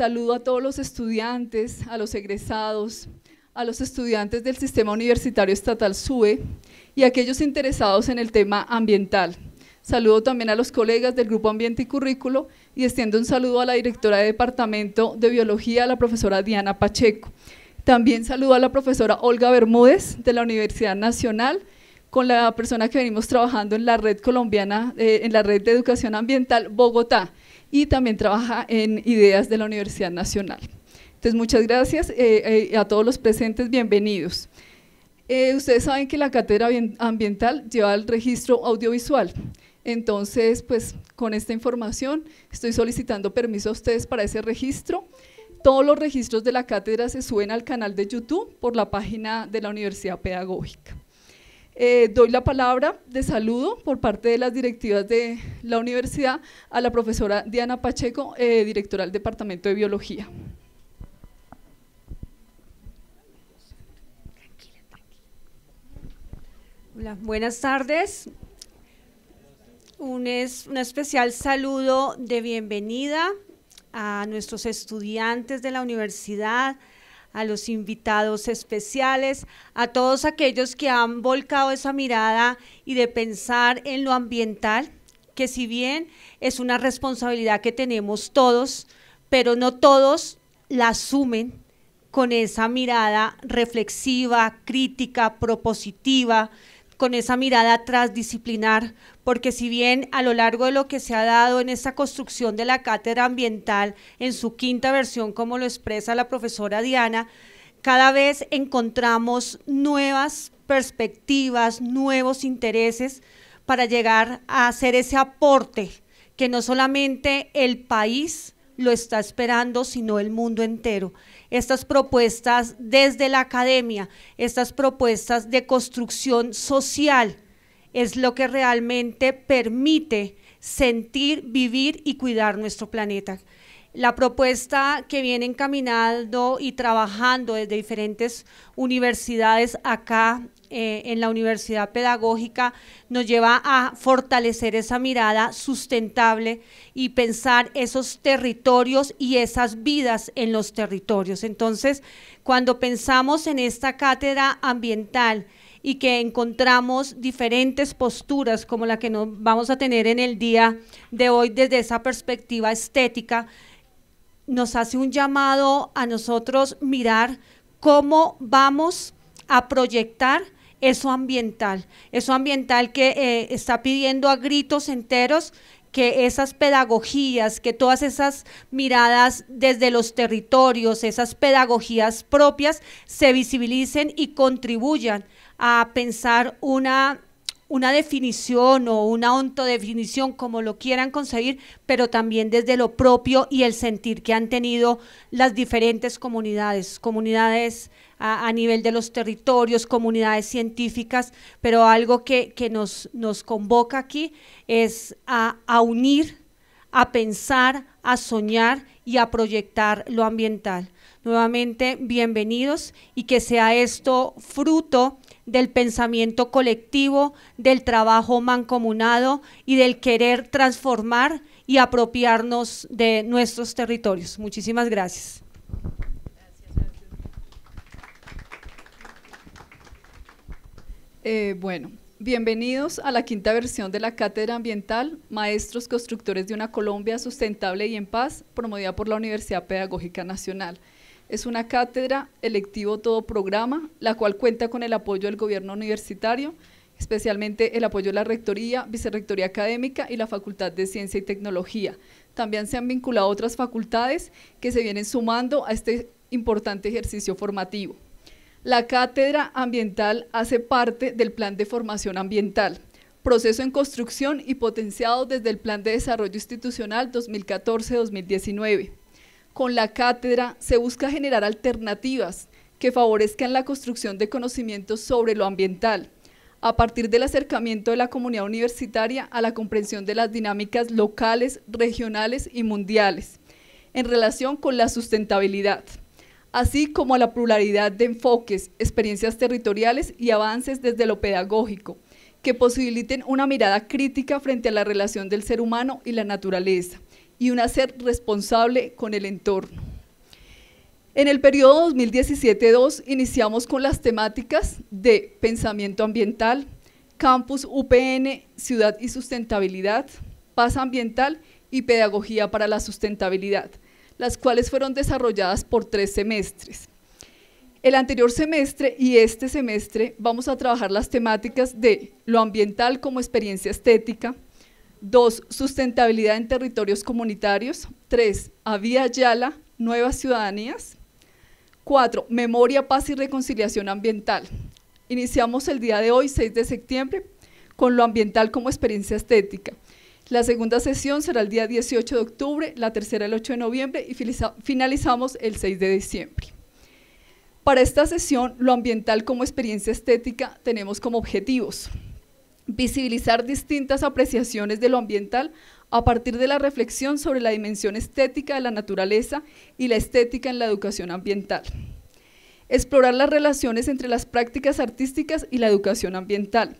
Saludo a todos los estudiantes, a los egresados, a los estudiantes del Sistema Universitario Estatal SUE y a aquellos interesados en el tema ambiental. Saludo también a los colegas del Grupo Ambiente y Currículo y extiendo un saludo a la directora de Departamento de Biología, la profesora Diana Pacheco. También saludo a la profesora Olga Bermúdez de la Universidad Nacional, con la persona que venimos trabajando en la red colombiana, eh, en la red de educación ambiental Bogotá y también trabaja en ideas de la Universidad Nacional. Entonces, muchas gracias eh, eh, a todos los presentes, bienvenidos. Eh, ustedes saben que la cátedra ambiental lleva el registro audiovisual, entonces, pues con esta información estoy solicitando permiso a ustedes para ese registro. Todos los registros de la cátedra se suben al canal de YouTube por la página de la Universidad Pedagógica. Eh, doy la palabra de saludo por parte de las directivas de la universidad a la profesora Diana Pacheco, eh, directora del Departamento de Biología. buenas tardes. Un, es, un especial saludo de bienvenida a nuestros estudiantes de la universidad, a los invitados especiales, a todos aquellos que han volcado esa mirada y de pensar en lo ambiental, que si bien es una responsabilidad que tenemos todos, pero no todos la asumen con esa mirada reflexiva, crítica, propositiva, con esa mirada transdisciplinar, porque si bien a lo largo de lo que se ha dado en esta construcción de la cátedra ambiental, en su quinta versión, como lo expresa la profesora Diana, cada vez encontramos nuevas perspectivas, nuevos intereses para llegar a hacer ese aporte que no solamente el país lo está esperando, sino el mundo entero estas propuestas desde la academia, estas propuestas de construcción social, es lo que realmente permite sentir, vivir y cuidar nuestro planeta. La propuesta que viene encaminando y trabajando desde diferentes universidades acá eh, en la Universidad Pedagógica nos lleva a fortalecer esa mirada sustentable y pensar esos territorios y esas vidas en los territorios. Entonces, cuando pensamos en esta cátedra ambiental, y que encontramos diferentes posturas como la que nos vamos a tener en el día de hoy desde esa perspectiva estética, nos hace un llamado a nosotros mirar cómo vamos a proyectar eso ambiental, eso ambiental que eh, está pidiendo a gritos enteros que esas pedagogías, que todas esas miradas desde los territorios, esas pedagogías propias, se visibilicen y contribuyan a pensar una, definición o una autodefinición, como lo quieran conseguir, pero también desde lo propio y el sentir que han tenido las diferentes comunidades, comunidades a, nivel de los territorios, comunidades científicas, pero algo que, nos, nos, convoca aquí es a, a unir, a pensar, a soñar y a proyectar lo ambiental. Nuevamente, bienvenidos y que sea esto fruto del pensamiento colectivo, del trabajo mancomunado y del querer transformar y apropiarnos de nuestros territorios. Muchísimas gracias. Eh, bueno, bienvenidos a la quinta versión de la Cátedra Ambiental, Maestros Constructores de una Colombia Sustentable y en Paz, promovida por la Universidad Pedagógica Nacional. Es una cátedra electivo todo programa, la cual cuenta con el apoyo del gobierno universitario, especialmente el apoyo de la Rectoría, Vicerrectoría Académica y la Facultad de Ciencia y Tecnología. También se han vinculado otras facultades que se vienen sumando a este importante ejercicio formativo. La cátedra ambiental hace parte del Plan de Formación Ambiental, proceso en construcción y potenciado desde el Plan de Desarrollo Institucional 2014-2019. Con la cátedra se busca generar alternativas que favorezcan la construcción de conocimientos sobre lo ambiental, a partir del acercamiento de la comunidad universitaria a la comprensión de las dinámicas locales, regionales y mundiales, en relación con la sustentabilidad así como a la pluralidad de enfoques, experiencias territoriales y avances desde lo pedagógico, que posibiliten una mirada crítica frente a la relación del ser humano y la naturaleza, y un hacer responsable con el entorno. En el periodo 2017-2 iniciamos con las temáticas de pensamiento ambiental, campus UPN, ciudad y sustentabilidad, paz ambiental y pedagogía para la sustentabilidad las cuales fueron desarrolladas por tres semestres. El anterior semestre y este semestre vamos a trabajar las temáticas de lo ambiental como experiencia estética, dos, sustentabilidad en territorios comunitarios, tres, a Yala, nuevas ciudadanías, cuatro, memoria, paz y reconciliación ambiental. Iniciamos el día de hoy, 6 de septiembre, con lo ambiental como experiencia estética. La segunda sesión será el día 18 de octubre, la tercera el 8 de noviembre y finalizamos el 6 de diciembre. Para esta sesión, lo ambiental como experiencia estética tenemos como objetivos visibilizar distintas apreciaciones de lo ambiental a partir de la reflexión sobre la dimensión estética de la naturaleza y la estética en la educación ambiental. Explorar las relaciones entre las prácticas artísticas y la educación ambiental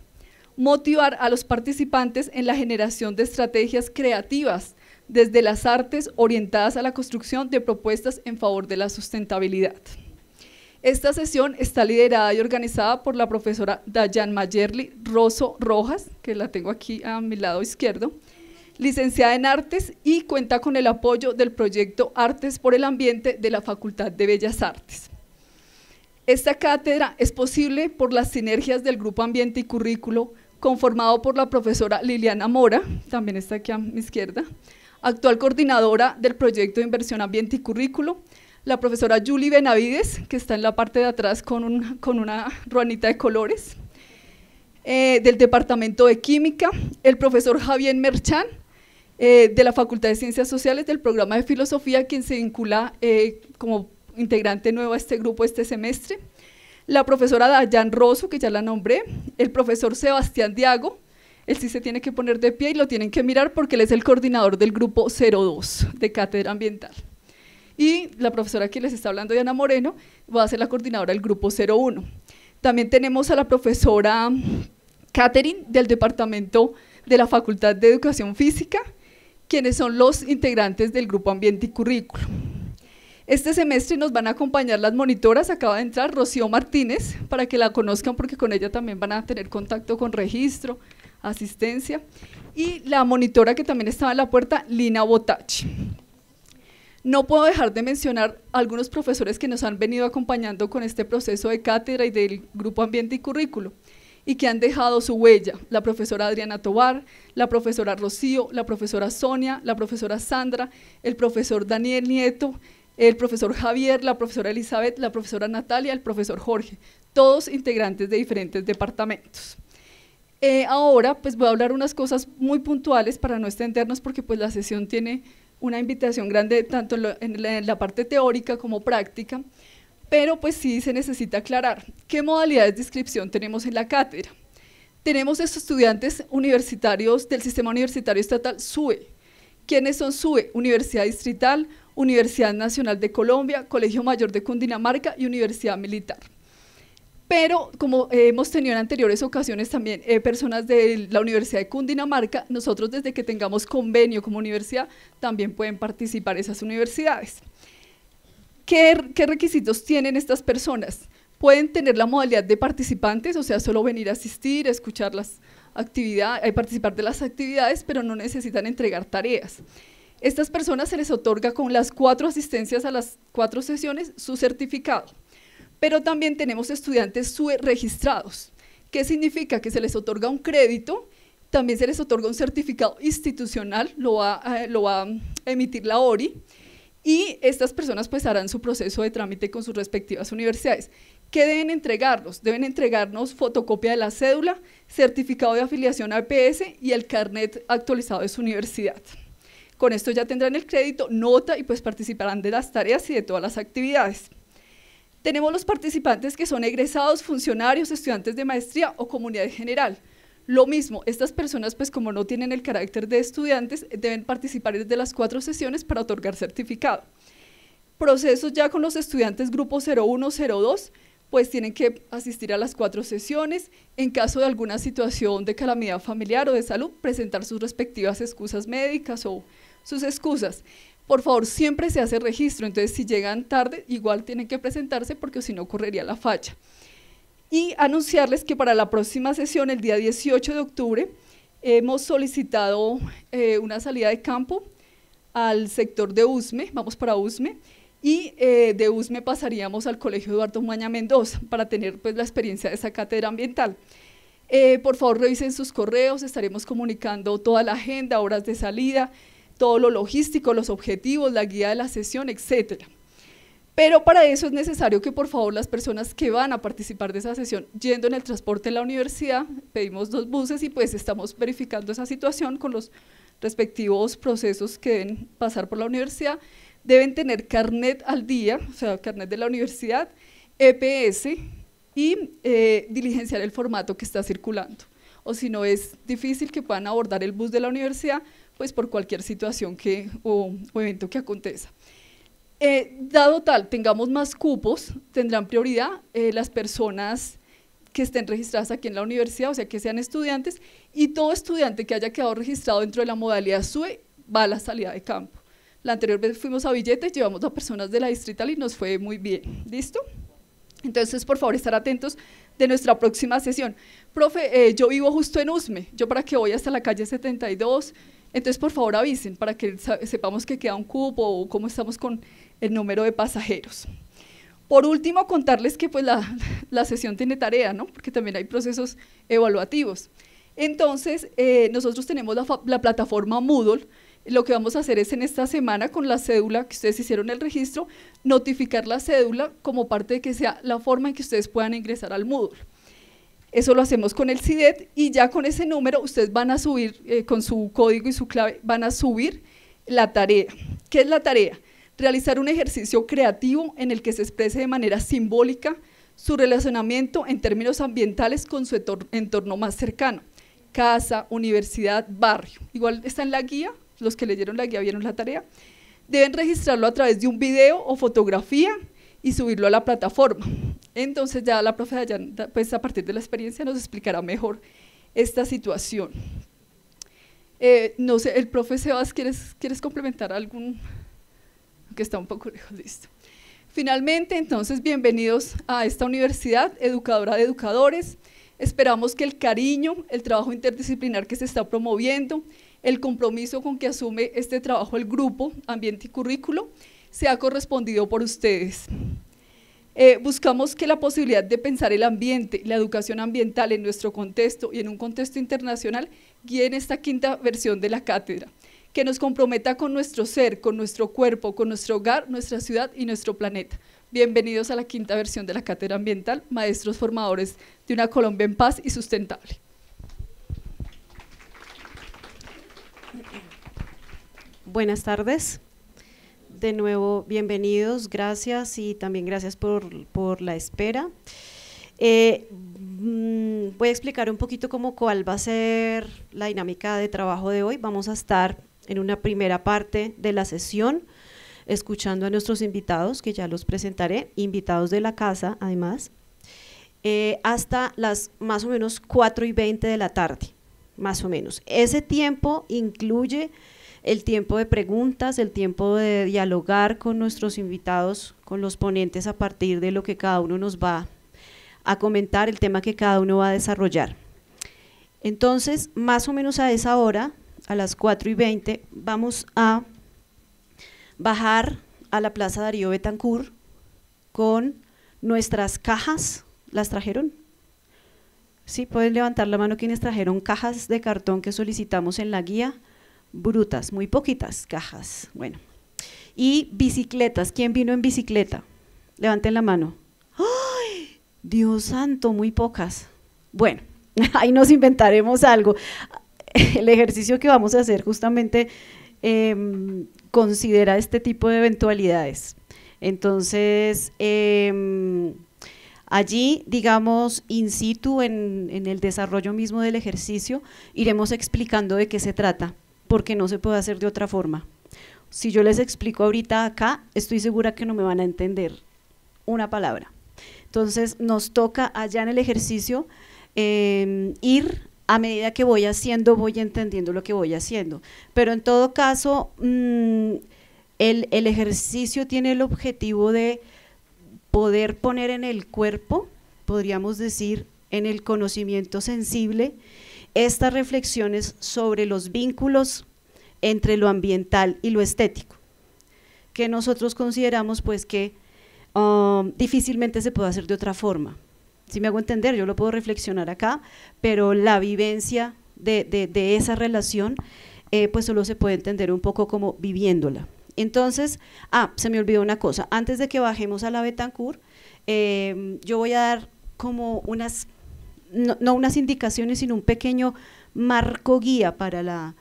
motivar a los participantes en la generación de estrategias creativas desde las artes orientadas a la construcción de propuestas en favor de la sustentabilidad. Esta sesión está liderada y organizada por la profesora Dayan Mayerli Rosso Rojas, que la tengo aquí a mi lado izquierdo, licenciada en Artes y cuenta con el apoyo del proyecto Artes por el Ambiente de la Facultad de Bellas Artes. Esta cátedra es posible por las sinergias del Grupo Ambiente y Currículo, conformado por la profesora Liliana Mora, también está aquí a mi izquierda, actual coordinadora del proyecto de inversión Ambiente y Currículo, la profesora Julie Benavides, que está en la parte de atrás con, una ruanita de colores, eh, del Departamento de Química, el profesor Javier Merchán, eh, de la Facultad de Ciencias Sociales del programa de Filosofía, quien se vincula eh, como integrante nuevo a este grupo este semestre, la profesora Dayan Rosso, que ya la nombré, el profesor Sebastián Diago, él sí se tiene que poner de pie y lo tienen que mirar porque él es el coordinador del grupo 02 de Cátedra Ambiental. Y la profesora que les está hablando, Diana Moreno, va a ser la coordinadora del grupo 01. También tenemos a la profesora Catherine del departamento de la Facultad de Educación Física, quienes son los integrantes del grupo Ambiente y Currículo. Este semestre nos van a acompañar las monitoras, acaba de entrar Rocío Martínez, para que la conozcan porque con ella también van a tener contacto con registro, asistencia. Y la monitora que también estaba en la puerta, Lina Botachi. No puedo dejar de mencionar algunos profesores que nos han venido acompañando con este proceso de cátedra y del Grupo Ambiente y Currículo y que han dejado su huella, la profesora Adriana Tobar, la profesora Rocío, la profesora Sonia, la profesora Sandra, el profesor Daniel Nieto, el profesor Javier, la profesora Elizabeth, la profesora Natalia, el profesor Jorge, todos integrantes de diferentes departamentos. Eh, ahora pues voy a hablar unas cosas muy puntuales para no extendernos porque pues la sesión tiene una invitación grande tanto en, la, parte teórica como práctica, pero pues sí se necesita aclarar qué modalidades de inscripción tenemos en la cátedra. Tenemos estudiantes universitarios del sistema universitario estatal SUE. ¿Quiénes son SUE? Universidad Distrital, Universidad Nacional de Colombia, Colegio Mayor de Cundinamarca y Universidad Militar. Pero como eh, hemos tenido en anteriores ocasiones también eh, personas de la Universidad de Cundinamarca, nosotros desde que tengamos convenio como universidad también pueden participar esas universidades. ¿Qué, requisitos tienen estas personas? Pueden tener la modalidad de participantes, o sea, solo venir a asistir, a escuchar las actividades, eh, a participar de las actividades, pero no necesitan entregar tareas. Estas personas se les otorga con las cuatro asistencias a las cuatro sesiones su certificado. Pero también tenemos estudiantes subregistrados. ¿Qué significa? Que se les otorga un crédito, también se les otorga un certificado institucional, lo va, eh, a emitir la ORI, y estas personas pues harán su proceso de trámite con sus respectivas universidades. ¿Qué deben entregarnos? Deben entregarnos fotocopia de la cédula, certificado de afiliación a EPS y el carnet actualizado de su universidad. Con esto ya tendrán el crédito, nota y pues participarán de las tareas y de todas las actividades. Tenemos los participantes que son egresados, funcionarios, estudiantes de maestría o comunidad general. Lo mismo, estas personas pues como no tienen el carácter de estudiantes, deben participar desde las cuatro sesiones para otorgar certificado. Procesos ya con los estudiantes grupo 0102, pues tienen que asistir a las cuatro sesiones. En caso de alguna situación de calamidad familiar o de salud, presentar sus respectivas excusas médicas o sus excusas. Por favor, siempre se hace registro, entonces si llegan tarde, igual tienen que presentarse porque si no correría la facha. Y anunciarles que para la próxima sesión, el día 18 de octubre, hemos solicitado eh, una salida de campo al sector de USME, vamos para USME, y eh, de USME pasaríamos al Colegio Eduardo Maña Mendoza para tener pues, la experiencia de esa cátedra ambiental. Eh, por favor, revisen sus correos, estaremos comunicando toda la agenda, horas de salida, todo lo logístico, los objetivos, la guía de la sesión, etcétera. Pero para eso es necesario que por favor las personas que van a participar de esa sesión yendo en el transporte de la universidad, pedimos dos buses y pues estamos verificando esa situación con los respectivos procesos que deben pasar por la universidad, deben tener carnet al día, o sea, carnet de la universidad, EPS y eh, diligenciar el formato que está circulando. O si no, es difícil que puedan abordar el bus de la universidad pues por cualquier situación que, o, evento que acontezca. Eh, dado tal, tengamos más cupos, tendrán prioridad eh, las personas que estén registradas aquí en la universidad, o sea, que sean estudiantes, y todo estudiante que haya quedado registrado dentro de la modalidad SUE va a la salida de campo. La anterior vez fuimos a billetes, llevamos a personas de la distrital y nos fue muy bien. ¿Listo? Entonces, por favor, estar atentos de nuestra próxima sesión. Profe, eh, yo vivo justo en Usme, yo para que voy hasta la calle 72, entonces, por favor, avisen para que sepamos que queda un cupo o cómo estamos con el número de pasajeros. Por último, contarles que pues, la, sesión tiene tarea, ¿no? porque también hay procesos evaluativos. Entonces, eh, nosotros tenemos la plataforma Moodle, lo que vamos a hacer es en esta semana con la cédula que ustedes hicieron el registro, notificar la cédula como parte de que sea la forma en que ustedes puedan ingresar al Moodle. Eso lo hacemos con el CIDET y ya con ese número ustedes van a subir, eh, con su código y su clave, van a subir la tarea. ¿Qué es la tarea? Realizar un ejercicio creativo en el que se exprese de manera simbólica su relacionamiento en términos ambientales con su entorno, entorno más cercano, casa, universidad, barrio. Igual está en la guía, los que leyeron la guía vieron la tarea. Deben registrarlo a través de un video o fotografía y subirlo a la plataforma. Entonces ya la profe pues a partir de la experiencia nos explicará mejor esta situación. Eh, no sé, el profe Sebas, ¿quieres, ¿quieres complementar algún? Que está un poco lejos, listo. Finalmente, entonces, bienvenidos a esta universidad, educadora de educadores. Esperamos que el cariño, el trabajo interdisciplinar que se está promoviendo, el compromiso con que asume este trabajo el grupo, ambiente y currículo, sea correspondido por ustedes. Eh, buscamos que la posibilidad de pensar el ambiente, y la educación ambiental en nuestro contexto y en un contexto internacional guíe en esta quinta versión de la cátedra, que nos comprometa con nuestro ser, con nuestro cuerpo, con nuestro hogar, nuestra ciudad y nuestro planeta. Bienvenidos a la quinta versión de la cátedra ambiental, maestros formadores de una Colombia en paz y sustentable. Buenas tardes de nuevo bienvenidos, gracias y también gracias por, la espera. Eh, mm, voy a explicar un poquito cómo cuál va a ser la dinámica de trabajo de hoy. Vamos a estar en una primera parte de la sesión escuchando a nuestros invitados, que ya los presentaré, invitados de la casa además, eh, hasta las más o menos 4 y 20 de la tarde, más o menos. Ese tiempo incluye el tiempo de preguntas, el tiempo de dialogar con nuestros invitados, con los ponentes a partir de lo que cada uno nos va a comentar, el tema que cada uno va a desarrollar. Entonces, más o menos a esa hora, a las 4 y 20, vamos a bajar a la Plaza Darío Betancourt con nuestras cajas. ¿Las trajeron? Sí, pueden levantar la mano quienes trajeron cajas de cartón que solicitamos en la guía brutas, muy poquitas cajas. Bueno. Y bicicletas. ¿Quién vino en bicicleta? Levanten la mano. ¡Ay! Dios santo, muy pocas. Bueno, ahí nos inventaremos algo. El ejercicio que vamos a hacer justamente em, considera este tipo de eventualidades. Entonces, em, allí, digamos, in situ, en el desarrollo mismo del ejercicio, iremos explicando de qué se trata porque no se puede hacer de otra forma. Si yo les explico ahorita acá, estoy segura que no me van a entender una palabra. Entonces nos toca allá en el ejercicio eh, ir a medida que voy haciendo, voy entendiendo lo que voy haciendo. Pero en todo caso, mm, el ejercicio tiene el objetivo de poder poner en el cuerpo, podríamos decir, en el conocimiento sensible, estas reflexiones sobre los vínculos entre lo ambiental y lo estético, que nosotros consideramos pues que um, difícilmente se puede hacer de otra forma. Si me hago entender, yo lo puedo reflexionar acá, pero la vivencia de, esa relación eh, pues solo se puede entender un poco como viviéndola. Entonces, ah, se me olvidó una cosa, antes de que bajemos a la Betancourt, eh, yo voy a dar como unas no, unas indicaciones, sino un pequeño marco guía para la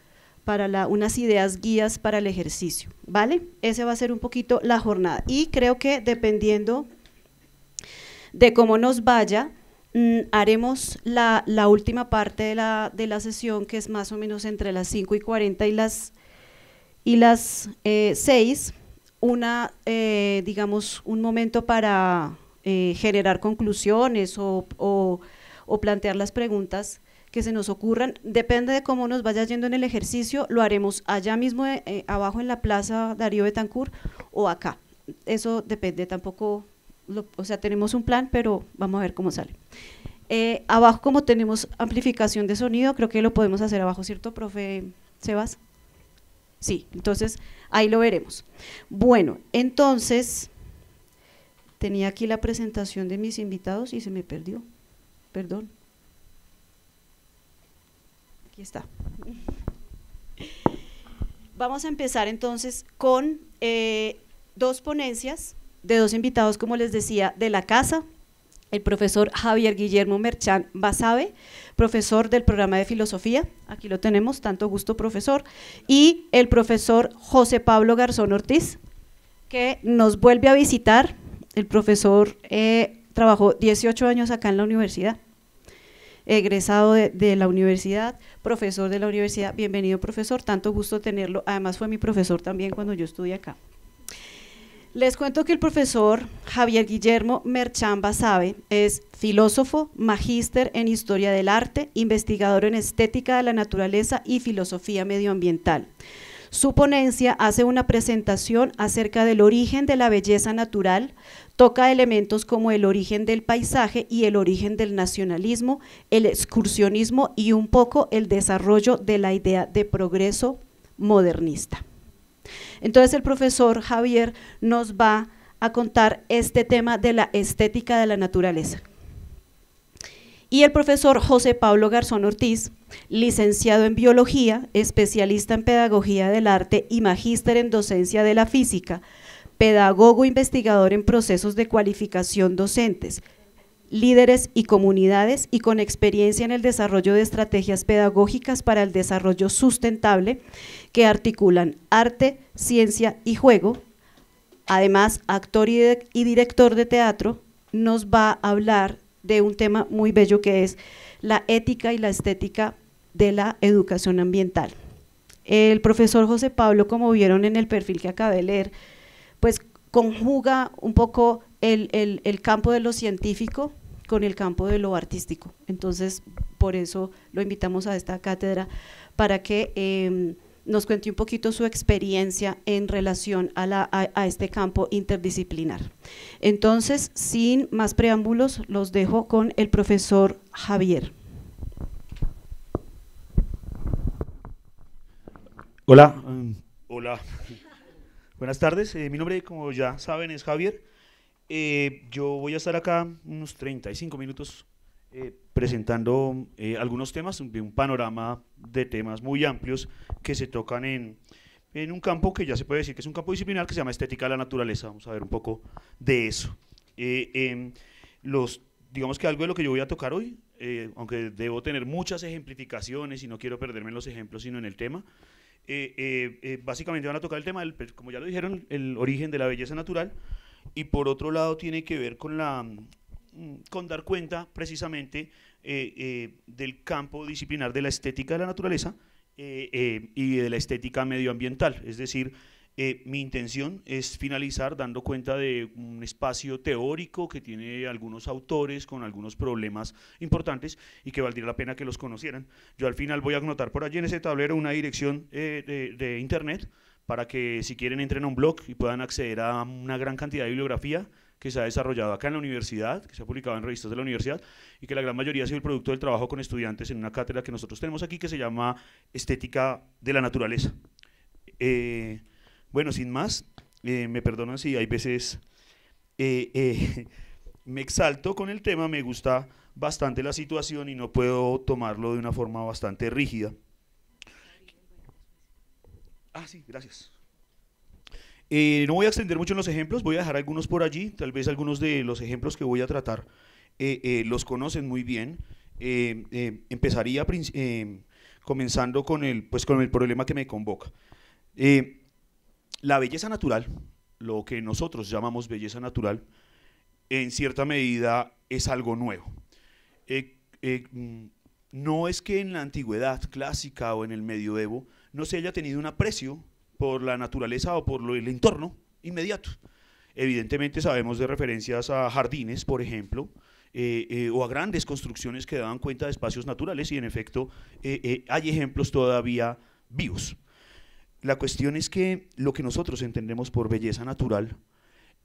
para unas ideas guías para el ejercicio, ¿vale? Ese va a ser un poquito la jornada. Y creo que dependiendo de cómo nos vaya, mm, haremos la, última parte de la, sesión, que es más o menos entre las 5 y 40 y las, y las 6, eh, una, eh, digamos, un momento para eh, generar conclusiones o o plantear las preguntas que se nos ocurran. Depende de cómo nos vaya yendo en el ejercicio, lo haremos allá mismo eh, eh, abajo en la plaza Darío Betancourt o acá. Eso depende tampoco, o sea, tenemos un plan, pero vamos a ver cómo sale. Eh, abajo, como tenemos amplificación de sonido, creo que lo podemos hacer abajo, ¿cierto, profe Sebas? Sí, entonces ahí lo veremos. Bueno, entonces, tenía aquí la presentación de mis invitados y se me perdió. Perdón. Aquí está. Vamos a empezar entonces con eh, dos ponencias de dos invitados, como les decía, de la casa, el profesor Javier Guillermo Merchán Basabe, profesor del programa de filosofía, aquí lo tenemos, tanto gusto profesor, y el profesor José Pablo Garzón Ortiz, que nos vuelve a visitar, el profesor eh, trabajó 18 años acá en la universidad, egresado de, la universidad, profesor de la universidad, bienvenido profesor, tanto gusto tenerlo, además fue mi profesor también cuando yo estudié acá. Les cuento que el profesor Javier Guillermo Merchamba Sabe es filósofo, magíster en historia del arte, investigador en estética de la naturaleza y filosofía medioambiental. Su ponencia hace una presentación acerca del origen de la belleza natural, Toca elementos como el origen del paisaje y el origen del nacionalismo, el excursionismo y un poco el desarrollo de la idea de progreso modernista. Entonces el profesor Javier nos va a contar este tema de la estética de la naturaleza. Y el profesor José Pablo Garzón Ortiz, licenciado en biología, especialista en pedagogía del arte y magíster en docencia de la física, pedagogo investigador en procesos de cualificación docentes, líderes y comunidades y con experiencia en el desarrollo de estrategias pedagógicas para el desarrollo sustentable que articulan arte, ciencia y juego. Además, actor y, director de teatro, nos va a hablar de un tema muy bello que es la ética y la estética de la educación ambiental. El profesor José Pablo, como vieron en el perfil que acabé de leer, pues conjuga un poco el, campo de lo científico con el campo de lo artístico. Entonces, por eso lo invitamos a esta cátedra, para que em, nos cuente un poquito su experiencia en relación a, la, a, este campo interdisciplinar. Entonces, sin más preámbulos, los dejo con el profesor Javier. Hola. hola. Buenas tardes, eh, mi nombre, como ya saben, es Javier. Eh, yo voy a estar acá unos 35 minutos eh, presentando algunos temas, un panorama de temas muy amplios que se tocan en, en un campo que ya se puede decir que es un campo disciplinar que se llama estética de la naturaleza. Vamos a ver un poco de eso. los, digamos que algo de lo que yo voy a tocar hoy, aunque debo tener muchas ejemplificaciones y no quiero perderme en los ejemplos, sino en el tema, eh, eh, eh, básicamente van a tocar el tema, pues, como ya lo dijeron, el origen de la belleza natural y por otro lado tiene que ver con, la, mm, con dar cuenta precisamente del campo disciplinar de la estética de la naturaleza y de la estética medioambiental, es decir, eh, mi intención es finalizar dando cuenta de un espacio teórico que tiene algunos autores con algunos problemas importantes y que valdría la pena que los conocieran. Yo al final voy a anotar por allí en ese tablero una dirección eh, de, internet para que si quieren entren a un blog y puedan acceder a una gran cantidad de bibliografía que se ha desarrollado acá en la universidad, que se ha publicado en revistas de la universidad y que la gran mayoría ha sido el producto del trabajo con estudiantes en una cátedra que nosotros tenemos aquí que se llama Estética de la Naturaleza. Eh, bueno, sin más, eh, me perdonan si hay veces eh, eh, me exalto con el tema, me gusta bastante la situación y no puedo tomarlo de una forma bastante rígida. Ah, sí, gracias. no voy a extender mucho en los ejemplos, voy a dejar algunos por allí, tal vez algunos de los ejemplos que voy a tratar los conocen muy bien. empezaría comenzando con el, pues, con el problema que me convoca la belleza natural, lo que nosotros llamamos belleza natural, en cierta medida es algo nuevo. Eh, eh, mm, no es que en la antigüedad clásica o en el medioevo no se haya tenido un aprecio por la naturaleza o por el entorno inmediato. Evidentemente sabemos de referencias a jardines, por ejemplo, eh, o a grandes construcciones que daban cuenta de espacios naturales y en efecto hay ejemplos todavía vivos. La cuestión es que lo que nosotros entendemos por belleza natural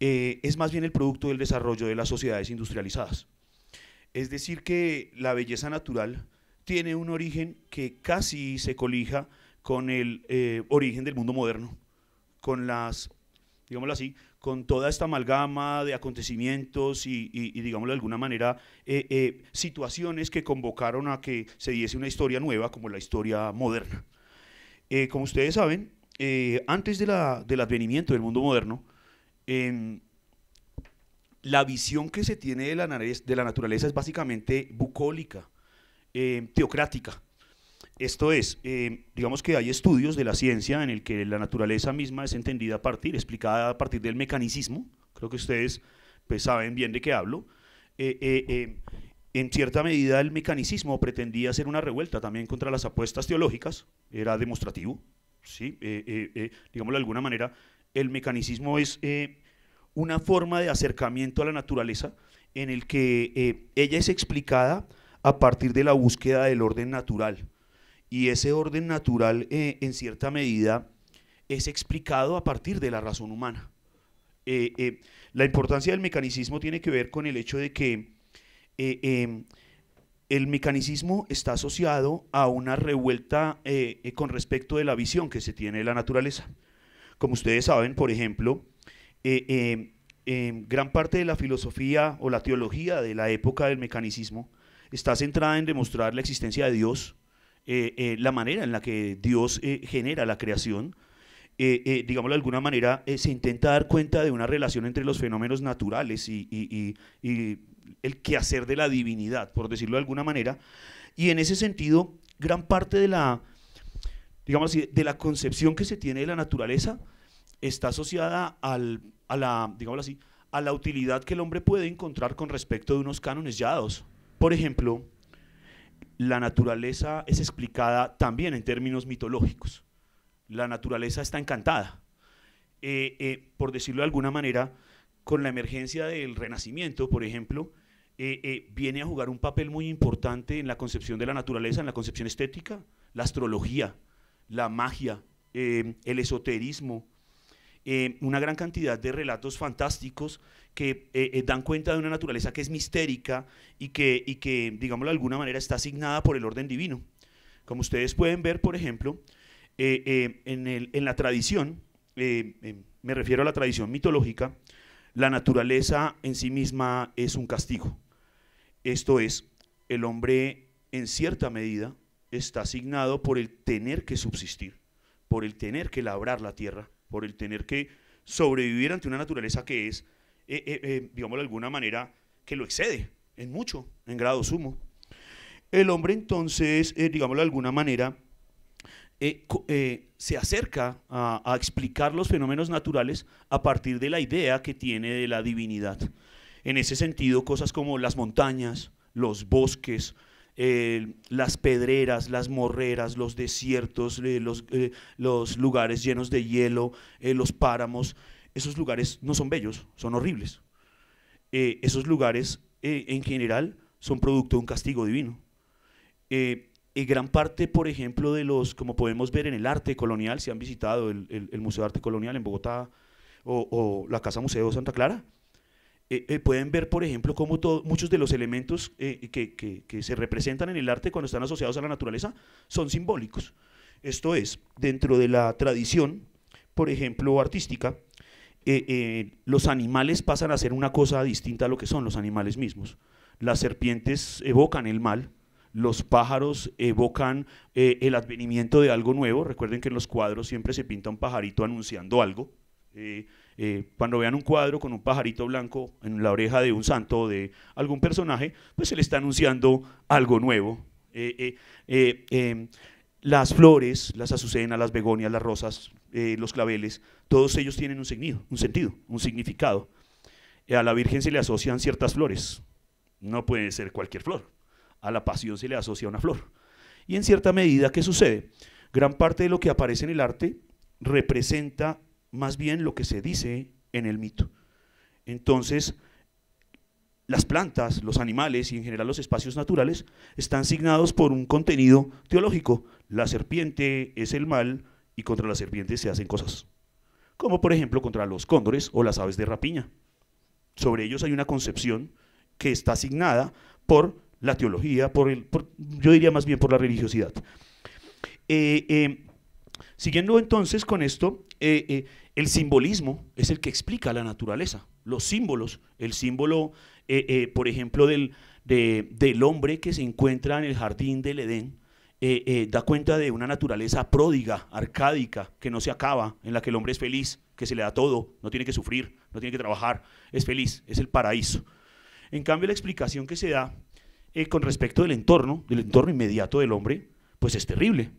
eh, es más bien el producto del desarrollo de las sociedades industrializadas. Es decir, que la belleza natural tiene un origen que casi se colija con el eh, origen del mundo moderno, con las, digámoslo así, con toda esta amalgama de acontecimientos y, digámoslo de alguna manera, eh, situaciones que convocaron a que se diese una historia nueva como la historia moderna. Eh, como ustedes saben, eh, antes de la, del advenimiento del mundo moderno, em, la visión que se tiene de la, de la naturaleza es básicamente bucólica, em, teocrática. Esto es, em, digamos que hay estudios de la ciencia en el que la naturaleza misma es entendida a partir, explicada a partir del mecanicismo, creo que ustedes pues, saben bien de qué hablo, eh, en cierta medida el mecanicismo pretendía hacer una revuelta también contra las apuestas teológicas, era demostrativo, ¿sí? Eh, eh, eh, digámoslo de alguna manera, el mecanicismo es una forma de acercamiento a la naturaleza en el que ella es explicada a partir de la búsqueda del orden natural. Y ese orden natural, en cierta medida, es explicado a partir de la razón humana. la importancia del mecanicismo tiene que ver con el hecho de que eh, em, el mecanicismo está asociado a una revuelta eh, eh, con respecto de la visión que se tiene de la naturaleza. Como ustedes saben, por ejemplo, em, em, gran parte de la filosofía o la teología de la época del mecanicismo está centrada en demostrar la existencia de Dios, la manera en la que Dios genera la creación, eh, digámoslo de alguna manera, se intenta dar cuenta de una relación entre los fenómenos naturales y, y, y el quehacer de la divinidad, por decirlo de alguna manera. Y en ese sentido, gran parte de la, de la concepción que se tiene de la naturaleza está asociada a la, digamos así, a la utilidad que el hombre puede encontrar con respecto de unos cánones ya dados. Por ejemplo, la naturaleza es explicada también en términos mitológicos. La naturaleza está encantada. Eh, eh, por decirlo de alguna manera, con la emergencia del Renacimiento, por ejemplo, eh, eh, viene a jugar un papel muy importante en la concepción de la naturaleza, en la concepción estética, la astrología, la magia, em, el esoterismo, em, una gran cantidad de relatos fantásticos que eh, dan cuenta de una naturaleza que es mistérica y que, y digámoslo de alguna manera, está asignada por el orden divino. Como ustedes pueden ver, por ejemplo, en, la tradición, em, me refiero a la tradición mitológica, la naturaleza en sí misma es un castigo. Esto es, el hombre en cierta medida está asignado por el tener que subsistir, por el tener que labrar la tierra, por el tener que sobrevivir ante una naturaleza que es, eh, eh, eh de alguna manera, que lo excede en mucho, en grado sumo. El hombre entonces, eh, digámoslo de alguna manera, eh, eh, se acerca a, explicar los fenómenos naturales a partir de la idea que tiene de la divinidad. En ese sentido, cosas como las montañas, los bosques, eh, las pedreras, las morreras, los desiertos, los, lugares llenos de hielo, los páramos, esos lugares no son bellos, son horribles. esos lugares, en general, son producto de un castigo divino. Y gran parte, por ejemplo, de los, como podemos ver en el arte colonial, si han visitado el, Museo de Arte Colonial en Bogotá o, la Casa Museo de Santa Clara, eh, eh, pueden ver, por ejemplo, cómo muchos de los elementos eh, que, se representan en el arte cuando están asociados a la naturaleza son simbólicos. Esto es, dentro de la tradición, por ejemplo, artística, los animales pasan a ser una cosa distinta a lo que son los animales mismos. Las serpientes evocan el mal, los pájaros evocan eh, el advenimiento de algo nuevo. Recuerden que en los cuadros siempre se pinta un pajarito anunciando algo. Eh, eh, cuando vean un cuadro con un pajarito blanco en la oreja de un santo o de algún personaje, pues se le está anunciando algo nuevo. Em, las flores, las azucenas, las begonias, las rosas, los claveles, todos ellos tienen un, un sentido, un significado. A la Virgen se le asocian ciertas flores. No puede ser cualquier flor, a la pasión se le asocia una flor. Y en cierta medida, ¿qué sucede? Gran parte de lo que aparece en el arte representa más bien lo que se dice en el mito. Entonces, las plantas, los animales y en general los espacios naturales están signados por un contenido teológico. La serpiente es el mal y contra la serpiente se hacen cosas, como por ejemplo contra los cóndores o las aves de rapiña. Sobre ellos hay una concepción que está asignada por la teología, por el, yo diría más bien por la religiosidad. Eh, eh, siguiendo entonces con esto, eh, el simbolismo es el que explica la naturaleza, los símbolos, el símbolo, por ejemplo, del, del, hombre que se encuentra en el jardín del Edén, da cuenta de una naturaleza pródiga, arcádica, que no se acaba, en la que el hombre es feliz, que se le da todo, no tiene que sufrir, no tiene que trabajar, es feliz, es el paraíso. En cambio, la explicación que se da eh, con respecto del entorno, del entorno inmediato del hombre, pues es terrible.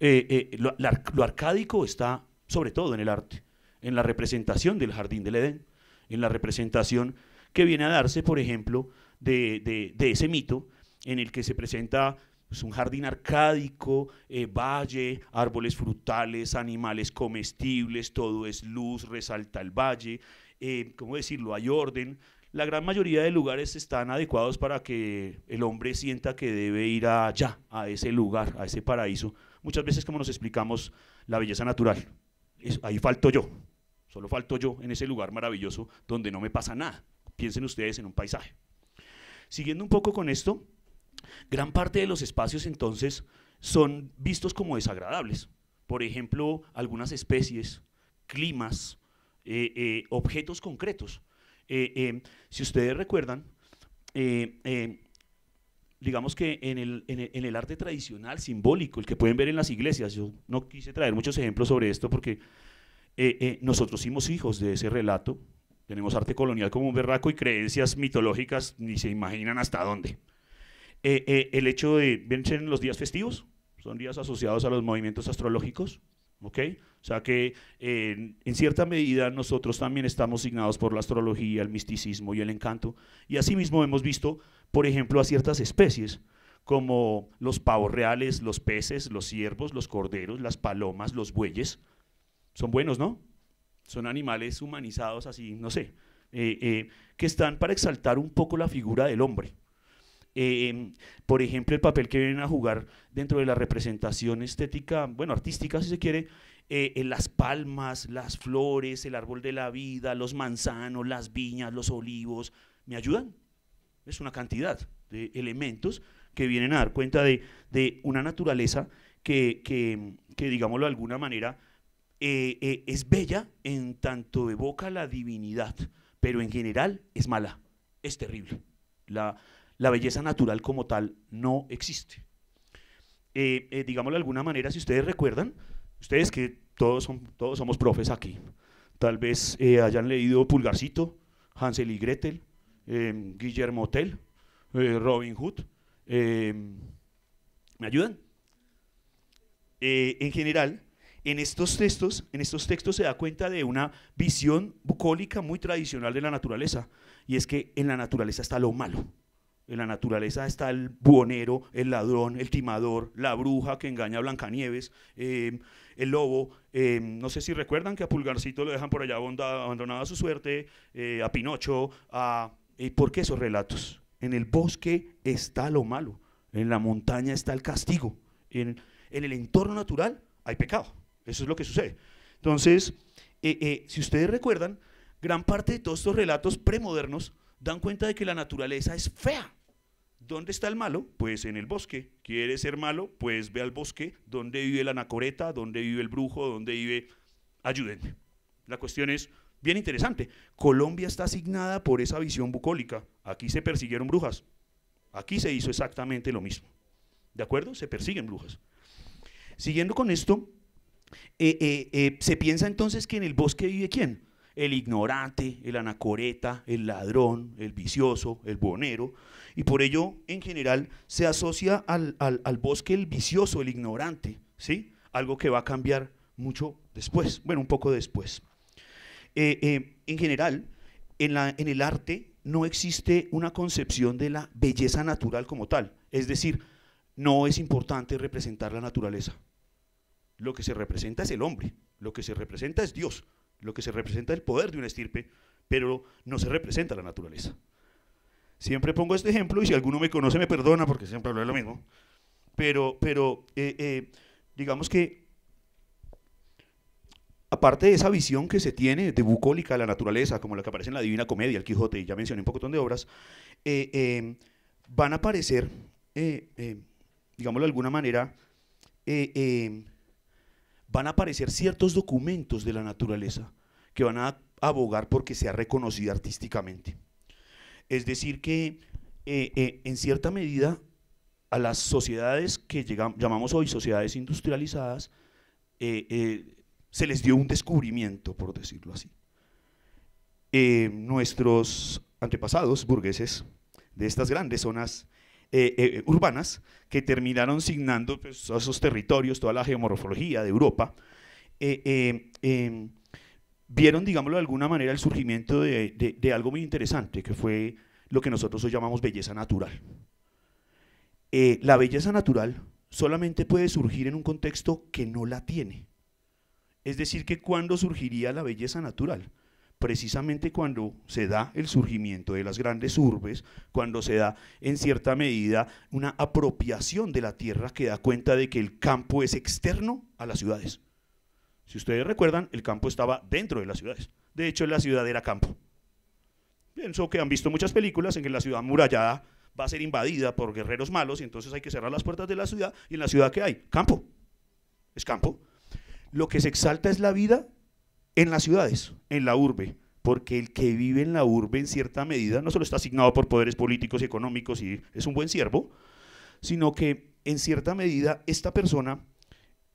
Eh, eh, lo, arcádico está sobre todo en el arte, en la representación del jardín del Edén, en la representación que viene a darse, por ejemplo, de, ese mito en el que se presenta pues, un jardín arcádico, valle, árboles frutales, animales comestibles, todo es luz, resalta el valle, eh, ¿cómo decirlo? Hay orden, la gran mayoría de lugares están adecuados para que el hombre sienta que debe ir allá, a ese lugar, a ese paraíso. Muchas veces, como nos explicamos, la belleza natural. ahí falto yo. Solo falto yo en ese lugar maravilloso donde no me pasa nada. Piensen ustedes en un paisaje. Siguiendo un poco con esto, gran parte de los espacios entonces son vistos como desagradables. Por ejemplo, algunas especies, climas, eh, eh, objetos concretos eh, eh, si ustedes recuerdan, eh, digamos que en el, arte tradicional, simbólico, el que pueden ver en las iglesias, yo no quise traer muchos ejemplos sobre esto porque nosotros somos hijos de ese relato, tenemos arte colonial como un berraco y creencias mitológicas ni se imaginan hasta dónde. el hecho de, ¿ven los días festivos? Son días asociados a los movimientos astrológicos. O sea que en cierta medida nosotros también estamos signados por la astrología, el misticismo y el encanto. Y asimismo hemos visto, por ejemplo, a ciertas especies como los pavos reales, los peces, los ciervos, los corderos, las palomas, los bueyes. Son buenos, ¿no? Son animales humanizados así, no sé, eh, eh, que están para exaltar un poco la figura del hombre Em, por ejemplo, el papel que vienen a jugar dentro de la representación estética, bueno, artística si se quiere, eh, en las palmas, las flores, el árbol de la vida, los manzanos, las viñas, los olivos, me ayudan. Es una cantidad de elementos que vienen a dar cuenta de, de una naturaleza que, digámoslo de alguna manera, eh, eh, es bella en tanto evoca la divinidad, pero en general es mala, es terrible. La, la belleza natural como tal no existe. Eh, eh, digámoslo de alguna manera, si ustedes recuerdan, ustedes que todos, todos somos profes aquí, tal vez eh, hayan leído Pulgarcito, Hansel y Gretel, em, Guillermo Tell, Robin Hood, em, ¿me ayudan? en general, en estos textos, en estos textos se da cuenta de una visión bucólica muy tradicional de la naturaleza, y es que en la naturaleza está lo malo. En la naturaleza está el buhonero, el ladrón, el timador, la bruja que engaña a Blancanieves, em, el lobo. Em, no sé si recuerdan que a Pulgarcito lo dejan por allá abandonado a su suerte, eh, a Pinocho, a... Eh, ¿Por qué esos relatos? En el bosque está lo malo, en la montaña está el castigo, en el entorno natural hay pecado. Eso es lo que sucede. Entonces, eh, si ustedes recuerdan, gran parte de todos estos relatos premodernos dan cuenta de que la naturaleza es fea. ¿Dónde está el malo? Pues en el bosque. ¿Quiere ser malo? Pues ve al bosque. ¿Dónde vive la anacoreta? ¿Dónde vive el brujo? ¿Dónde vive...? Ayúdenme. La cuestión es bien interesante. Colombia está asignada por esa visión bucólica. Aquí se persiguieron brujas. Aquí se hizo exactamente lo mismo. ¿De acuerdo? Se persiguen brujas. Siguiendo con esto, eh, eh, eh, se piensa entonces que en el bosque vive quién? El ignorante, el anacoreta, el ladrón, el vicioso, el bonero. Y por ello, en general, se asocia al, al, bosque el vicioso, el ignorante, ¿sí? Algo que va a cambiar mucho después, bueno, un poco después. Eh, eh, en general, en, la, en el arte no existe una concepción de la belleza natural como tal. Es decir, no es importante representar la naturaleza. Lo que se representa es el hombre, lo que se representa es Dios, lo que se representa es el poder de una estirpe, pero no se representa la naturaleza. Siempre pongo este ejemplo y si alguno me conoce me perdona porque siempre hablo de lo mismo. Pero, pero eh, eh, digamos que aparte de esa visión que se tiene de bucólica de la naturaleza, como la que aparece en la Divina Comedia, el Quijote, y ya mencioné un poco de obras, eh, van a aparecer, digámoslo de alguna manera, van a aparecer ciertos documentos de la naturaleza que van a abogar porque sea reconocida artísticamente. Es decir, que eh, eh, en cierta medida a las sociedades que llamamos hoy sociedades industrializadas, eh, se les dio un descubrimiento, por decirlo así. nuestros antepasados burgueses de estas grandes zonas urbanas que terminaron signando a pues, esos territorios, toda la geomorfología de Europa, em, vieron, digámoslo de alguna manera, el surgimiento de, algo muy interesante, que fue lo que nosotros hoy llamamos belleza natural. Eh, la belleza natural solamente puede surgir en un contexto que no la tiene. Es decir, que cuando surgiría la belleza natural, precisamente cuando se da el surgimiento de las grandes urbes, cuando se da en cierta medida una apropiación de la tierra que da cuenta de que el campo es externo a las ciudades. Si ustedes recuerdan, el campo estaba dentro de las ciudades. De hecho, la ciudad era campo. Pienso que han visto muchas películas en que la ciudad murallada va a ser invadida por guerreros malos y entonces hay que cerrar las puertas de la ciudad. ¿Y en la ciudad qué hay? Campo. Es campo. Lo que se exalta es la vida en las ciudades, en la urbe, porque el que vive en la urbe en cierta medida no solo está asignado por poderes políticos y económicos y es un buen siervo, sino que en cierta medida esta persona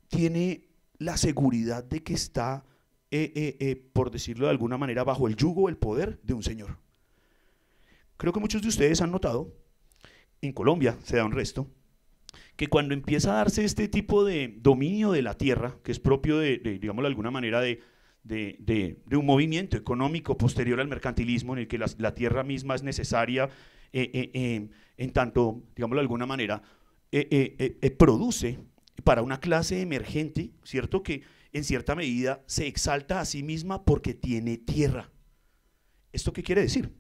tiene la seguridad de que está, eh, eh, eh, por decirlo de alguna manera, bajo el yugo, el poder de un señor. Creo que muchos de ustedes han notado, en Colombia se da un resto, que cuando empieza a darse este tipo de dominio de la tierra, que es propio de, de digámoslo de alguna manera, de, un movimiento económico posterior al mercantilismo en el que la, tierra misma es necesaria en tanto, digámoslo de alguna manera, produce para una clase emergente, ¿cierto? Que en cierta medida se exalta a sí misma porque tiene tierra. ¿Esto qué quiere decir?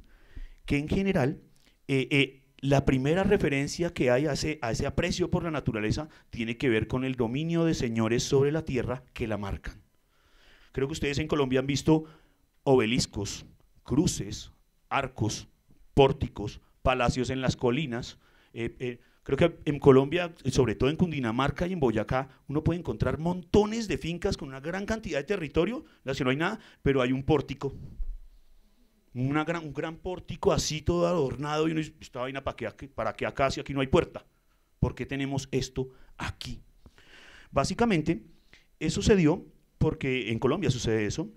Que en general eh, eh, la primera referencia que hay a ese, a ese aprecio por la naturaleza tiene que ver con el dominio de señores sobre la tierra que la marcan. Creo que ustedes en Colombia han visto obeliscos, cruces, arcos, pórticos, palacios en las colinas. Eh, eh Creo que en Colombia, sobre todo en Cundinamarca y en Boyacá, uno puede encontrar montones de fincas con una gran cantidad de territorio, si no hay nada, pero hay un pórtico. un gran pórtico así todo adornado y uno dice, para qué, para qué acá si aquí no hay puerta. ¿Por qué tenemos esto aquí? Básicamente, eso sucedió, porque en Colombia sucede eso.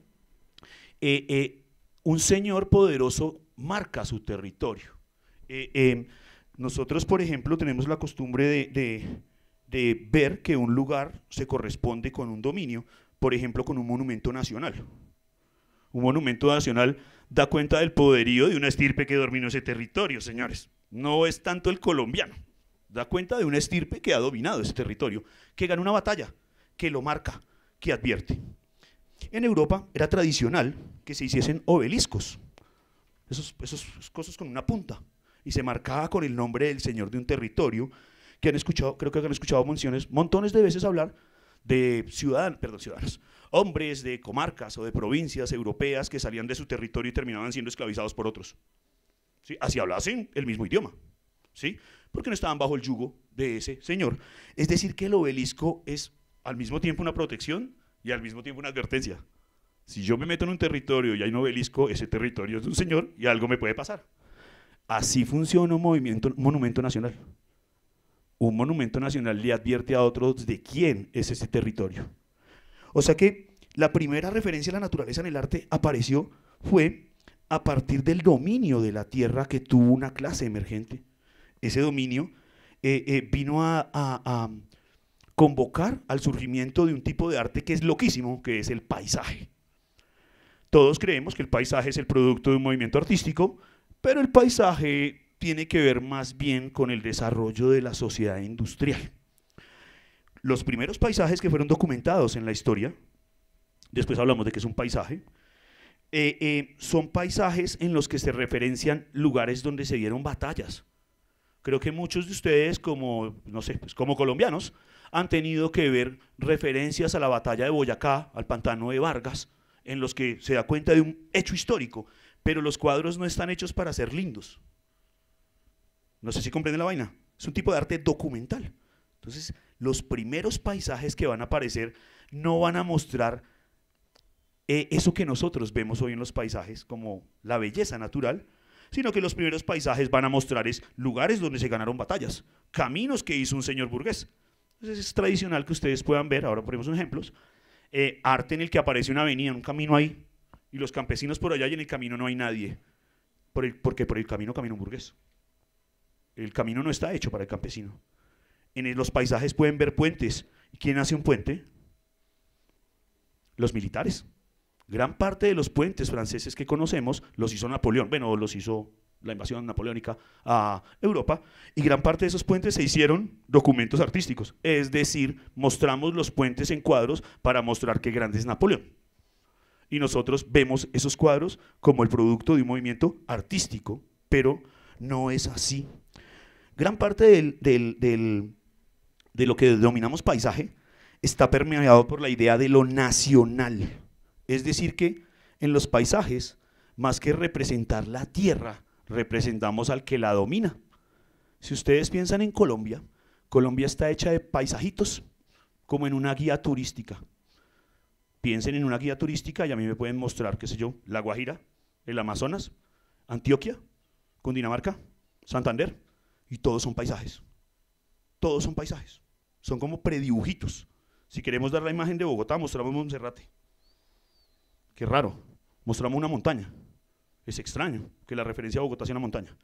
Eh, eh, un señor poderoso marca su territorio. Eh, em, nosotros, por ejemplo, tenemos la costumbre de, ver que un lugar se corresponde con un dominio, por ejemplo, con un monumento nacional. Un monumento nacional da cuenta del poderío de una estirpe que dominó ese territorio, señores. No es tanto el colombiano, da cuenta de una estirpe que ha dominado ese territorio, que gana una batalla, que lo marca, que advierte. En Europa era tradicional que se hiciesen obeliscos, esos, esos cosas con una punta, y se marcaba con el nombre del señor de un territorio, que han escuchado, creo que han escuchado menciones, montones de veces hablar de ciudadanos, perdón, ciudadanos, hombres de comarcas o de provincias europeas que salían de su territorio y terminaban siendo esclavizados por otros. ¿Sí? Así hablaban el mismo idioma, ¿sí? porque no estaban bajo el yugo de ese señor. Es decir, que el obelisco es al mismo tiempo una protección y al mismo tiempo una advertencia. Si yo me meto en un territorio y hay un obelisco, ese territorio es de un señor y algo me puede pasar. Así funciona un monumento nacional. Un monumento nacional le advierte a otros de quién es ese territorio. O sea que la primera referencia a la naturaleza en el arte apareció fue a partir del dominio de la tierra que tuvo una clase emergente. Ese dominio eh, eh, vino a, a convocar al surgimiento de un tipo de arte que es loquísimo, que es el paisaje. Todos creemos que el paisaje es el producto de un movimiento artístico, pero el paisaje tiene que ver más bien con el desarrollo de la sociedad industrial. Los primeros paisajes que fueron documentados en la historia, después hablamos de que es un paisaje, eh, eh, son paisajes en los que se referencian lugares donde se dieron batallas. Creo que muchos de ustedes, como, no sé, pues como colombianos, han tenido que ver referencias a la batalla de Boyacá, al pantano de Vargas, en los que se da cuenta de un hecho histórico pero los cuadros no están hechos para ser lindos. No sé si comprenden la vaina. Es un tipo de arte documental. Entonces, los primeros paisajes que van a aparecer no van a mostrar eh, eso que nosotros vemos hoy en los paisajes como la belleza natural, sino que los primeros paisajes van a mostrar es lugares donde se ganaron batallas, caminos que hizo un señor burgués. Entonces es tradicional que ustedes puedan ver, ahora ponemos un ejemplos, eh, arte en el que aparece una avenida, un camino ahí, y los campesinos por allá y en el camino no hay nadie. porque por el camino camina un burgués. El camino no está hecho para el campesino. En los paisajes pueden ver puentes. quién hace un puente? Los militares. Gran parte de los puentes franceses que conocemos los hizo Napoleón. Bueno, los hizo la invasión napoleónica a Europa. Y gran parte de esos puentes se hicieron documentos artísticos. Es decir, mostramos los puentes en cuadros para mostrar qué grande es Napoleón y nosotros vemos esos cuadros como el producto de un movimiento artístico, pero no es así. Gran parte de lo que denominamos paisaje está permeado por la idea de lo nacional. Es decir, que en los paisajes, más que representar la tierra, representamos al que la domina. Si ustedes piensan en Colombia, Colombia está hecha de paisajitos, como en una guía turística. Piensen en una guía turística y a mí me pueden mostrar, qué sé yo, La Guajira, el Amazonas, Antioquia, Cundinamarca, Santander, y todos son paisajes. Todos son paisajes. Son como predibujitos. Si queremos dar la imagen de Bogotá, mostramos Monserrate. Qué raro. Mostramos una montaña. Es extraño que la referencia a Bogotá sea una montaña.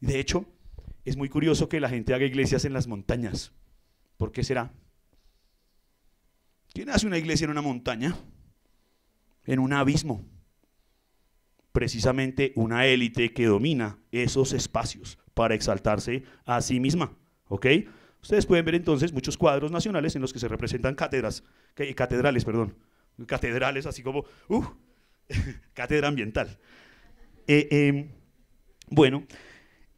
De hecho, es muy curioso que la gente haga iglesias en las montañas. ¿Por qué será? ¿Quién hace una iglesia en una montaña? En un abismo. Precisamente una élite que domina esos espacios para exaltarse a sí misma. ¿Ok? Ustedes pueden ver entonces muchos cuadros nacionales en los que se representan cátedras, catedrales, perdón, catedrales así como, uh, cátedra ambiental. Eh, em, bueno,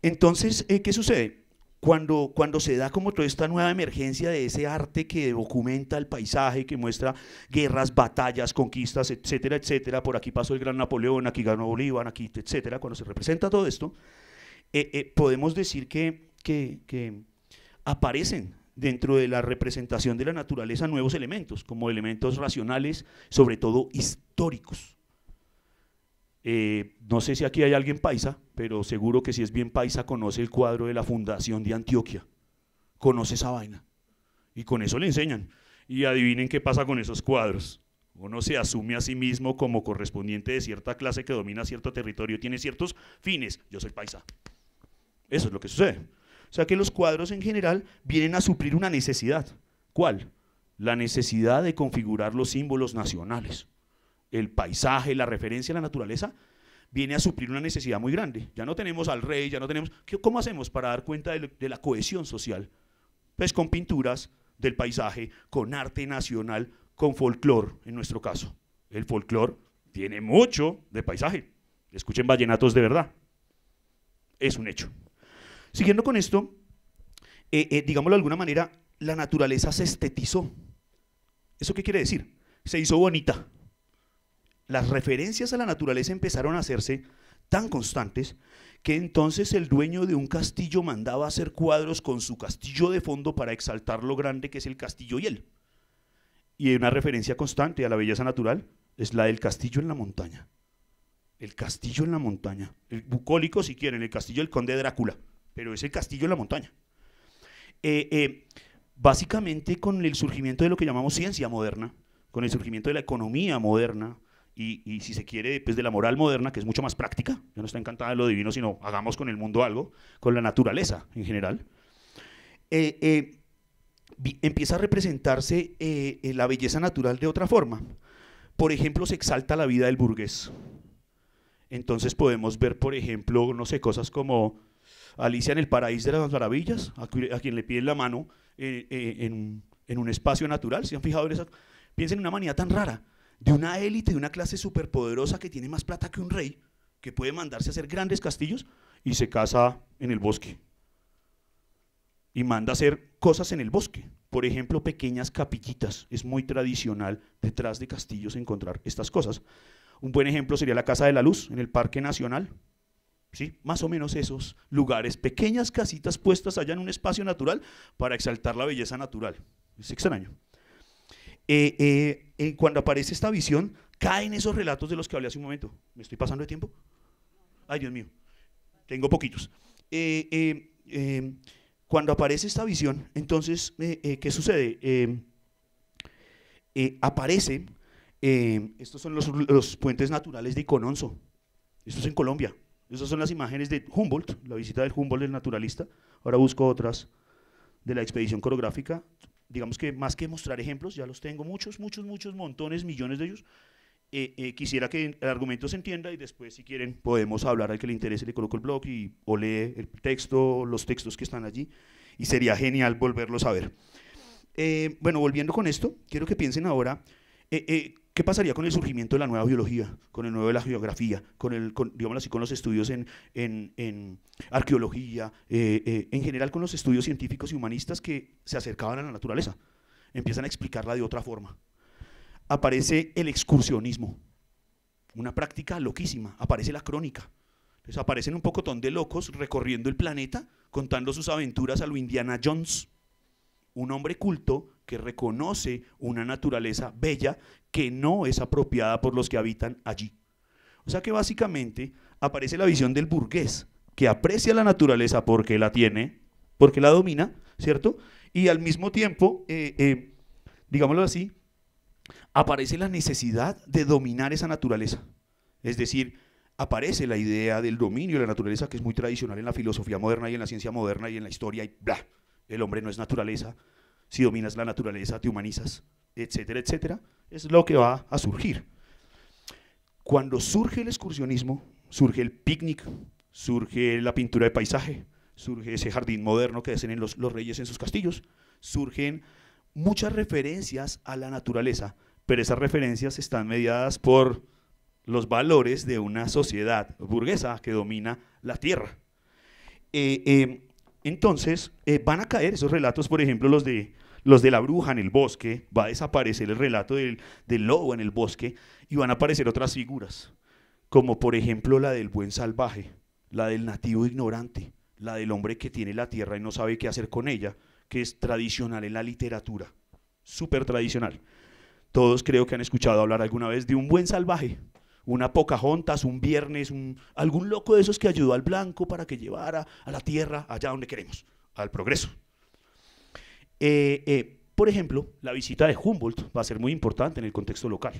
entonces, eh, ¿qué sucede? cuando, se da como toda esta nueva emergencia de ese arte que documenta el paisaje, que muestra guerras, batallas, conquistas, etcétera, etcétera, por aquí pasó el gran Napoleón, aquí ganó Bolívar, aquí, etcétera, cuando se representa todo esto, eh, eh, podemos decir que, que aparecen dentro de la representación de la naturaleza nuevos elementos, como elementos racionales, sobre todo históricos. Eh, no sé si aquí hay alguien paisa, pero seguro que si es bien paisa conoce el cuadro de la Fundación de Antioquia. Conoce esa vaina. Y con eso le enseñan. Y adivinen qué pasa con esos cuadros. Uno se asume a sí mismo como correspondiente de cierta clase que domina cierto territorio, tiene ciertos fines. Yo soy paisa. Eso es lo que sucede. O sea que los cuadros en general vienen a suplir una necesidad. ¿Cuál? La necesidad de configurar los símbolos nacionales el paisaje, la referencia a la naturaleza, viene a suplir una necesidad muy grande. Ya no tenemos al rey, ya no tenemos... ¿Cómo hacemos para dar cuenta de, la cohesión social? Pues con pinturas del paisaje, con arte nacional, con folclore, en nuestro caso. El folclore tiene mucho de paisaje. Escuchen vallenatos de verdad. Es un hecho. Siguiendo con esto, eh, eh, digámoslo de alguna manera, la naturaleza se estetizó. ¿Eso qué quiere decir? Se hizo bonita las referencias a la naturaleza empezaron a hacerse tan constantes que entonces el dueño de un castillo mandaba hacer cuadros con su castillo de fondo para exaltar lo grande que es el castillo y él. Y una referencia constante a la belleza natural es la del castillo en la montaña. El castillo en la montaña. El bucólico, si quieren, el castillo del conde Drácula, pero es el castillo en la montaña. Eh, eh, básicamente con el surgimiento de lo que llamamos ciencia moderna, con el surgimiento de la economía moderna, y, si se quiere, pues de la moral moderna, que es mucho más práctica, ya no está encantada de lo divino, sino hagamos con el mundo algo, con la naturaleza en general, eh, eh, empieza a representarse eh, la belleza natural de otra forma. Por ejemplo, se exalta la vida del burgués. Entonces podemos ver, por ejemplo, no sé, cosas como Alicia en el Paraíso de las Maravillas, a, quien le piden la mano en, un espacio natural. si han fijado en eso? Piensen en una manía tan rara de una élite, de una clase superpoderosa que tiene más plata que un rey, que puede mandarse a hacer grandes castillos y se casa en el bosque. Y manda a hacer cosas en el bosque. Por ejemplo, pequeñas capillitas. Es muy tradicional detrás de castillos encontrar estas cosas. Un buen ejemplo sería la Casa de la Luz en el Parque Nacional. ¿Sí? Más o menos esos lugares, pequeñas casitas puestas allá en un espacio natural para exaltar la belleza natural. Es extraño. Eh, eh, cuando aparece esta visión, caen esos relatos de los que hablé hace un momento. ¿Me estoy pasando de tiempo? Ay, Dios mío, tengo poquitos. Eh, em, cuando aparece esta visión, entonces, ¿qué sucede? Em, aparece, em, estos son los, puentes naturales de Icononso. Esto es en Colombia. estas son las imágenes de Humboldt, la visita del Humboldt, el naturalista. Ahora busco otras de la expedición coreográfica digamos que más que mostrar ejemplos, ya los tengo muchos, muchos, muchos, montones, millones de ellos, eh, eh, quisiera que el argumento se entienda y después, si quieren, podemos hablar al que le interese, le coloco el blog y, o lee el texto, los textos que están allí, y sería genial volverlos a ver. Eh, bueno, volviendo con esto, quiero que piensen ahora ¿Qué pasaría con el surgimiento de la nueva biología, con el nuevo de la geografía, con, el, con los estudios en, en, en arqueología, eh, eh, en general con los estudios científicos y humanistas que se acercaban a la naturaleza? Empiezan a explicarla de otra forma. Aparece el excursionismo, una práctica loquísima, aparece la crónica. aparecen un pocotón de locos recorriendo el planeta, contando sus aventuras a lo Indiana Jones, un hombre culto que reconoce una naturaleza bella que no es apropiada por los que habitan allí. O sea que básicamente aparece la visión del burgués, que aprecia la naturaleza porque la tiene, porque la domina, ¿cierto? Y al mismo tiempo, eh, eh, digámoslo así, aparece la necesidad de dominar esa naturaleza. Es decir, aparece la idea del dominio de la naturaleza que es muy tradicional en la filosofía moderna y en la ciencia moderna y en la historia y bla, el hombre no es naturaleza, si dominas la naturaleza te humanizas, etcétera, etcétera, es lo que va a surgir. Cuando surge el excursionismo, surge el picnic, surge la pintura de paisaje, surge ese jardín moderno que hacen los, reyes en sus castillos, surgen muchas referencias a la naturaleza, pero esas referencias están mediadas por los valores de una sociedad burguesa que domina la tierra. Eh, eh, entonces, eh, van a caer esos relatos, por ejemplo, los de los de la bruja en el bosque, va a desaparecer el relato del, lobo en el bosque y van a aparecer otras figuras, como por ejemplo la del buen salvaje, la del nativo ignorante, la del hombre que tiene la tierra y no sabe qué hacer con ella, que es tradicional en la literatura, súper tradicional. Todos creo que han escuchado hablar alguna vez de un buen salvaje, una Pocahontas, un viernes, algún loco de esos que ayudó al blanco para que llevara a la tierra allá donde queremos, al progreso. Eh, eh, por ejemplo, la visita de Humboldt va a ser muy importante en el contexto local.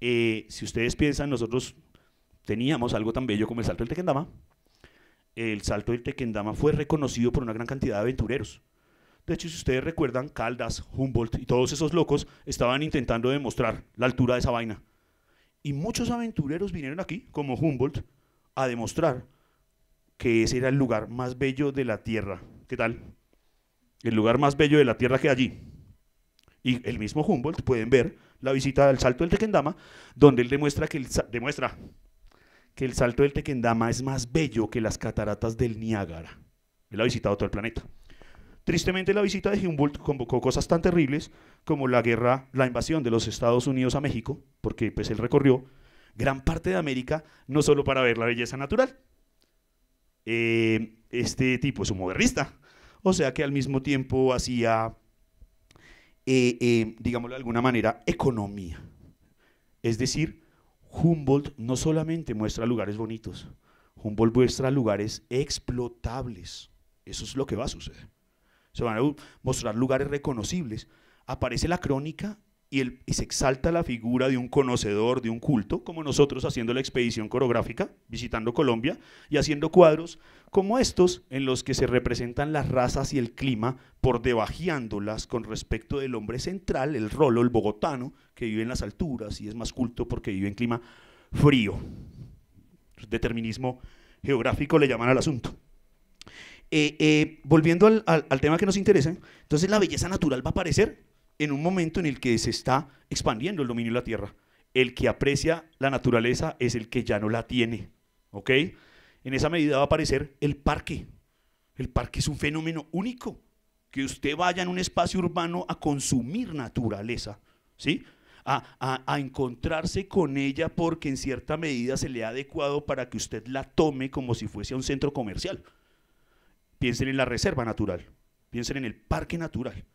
Eh, si ustedes piensan, nosotros teníamos algo tan bello como el Salto del Tequendama. El Salto del Tequendama fue reconocido por una gran cantidad de aventureros. De hecho, si ustedes recuerdan, Caldas, Humboldt y todos esos locos estaban intentando demostrar la altura de esa vaina. Y muchos aventureros vinieron aquí, como Humboldt, a demostrar que ese era el lugar más bello de la Tierra. ¿Qué tal? el lugar más bello de la tierra que allí. Y el mismo Humboldt pueden ver la visita al Salto del Tequendama, donde él demuestra que el, demuestra que el Salto del Tequendama es más bello que las cataratas del Niágara. Él ha visitado todo el planeta. Tristemente la visita de Humboldt convocó cosas tan terribles como la guerra, la invasión de los Estados Unidos a México, porque pues él recorrió gran parte de América no solo para ver la belleza natural. Eh, este tipo es un modernista, o sea que al mismo tiempo hacía, eh, eh, digámoslo de alguna manera, economía. Es decir, Humboldt no solamente muestra lugares bonitos, Humboldt muestra lugares explotables. Eso es lo que va a suceder. Se van a mostrar lugares reconocibles. Aparece la crónica y, se exalta la figura de un conocedor, de un culto, como nosotros haciendo la expedición coreográfica, visitando Colombia y haciendo cuadros como estos en los que se representan las razas y el clima por debajeándolas con respecto del hombre central, el rolo, el bogotano, que vive en las alturas y es más culto porque vive en clima frío. Determinismo geográfico le llaman al asunto. Eh, eh, volviendo al tema que nos interesa, entonces la belleza natural va a aparecer en un momento en el que se está expandiendo el dominio de la tierra. El que aprecia la naturaleza es el que ya no la tiene. ¿Ok? En esa medida va a aparecer el parque. El parque es un fenómeno único. Que usted vaya en un espacio urbano a consumir naturaleza. ¿Sí? A, a, encontrarse con ella porque en cierta medida se le ha adecuado para que usted la tome como si fuese un centro comercial. Piensen en la reserva natural, piensen en el parque natural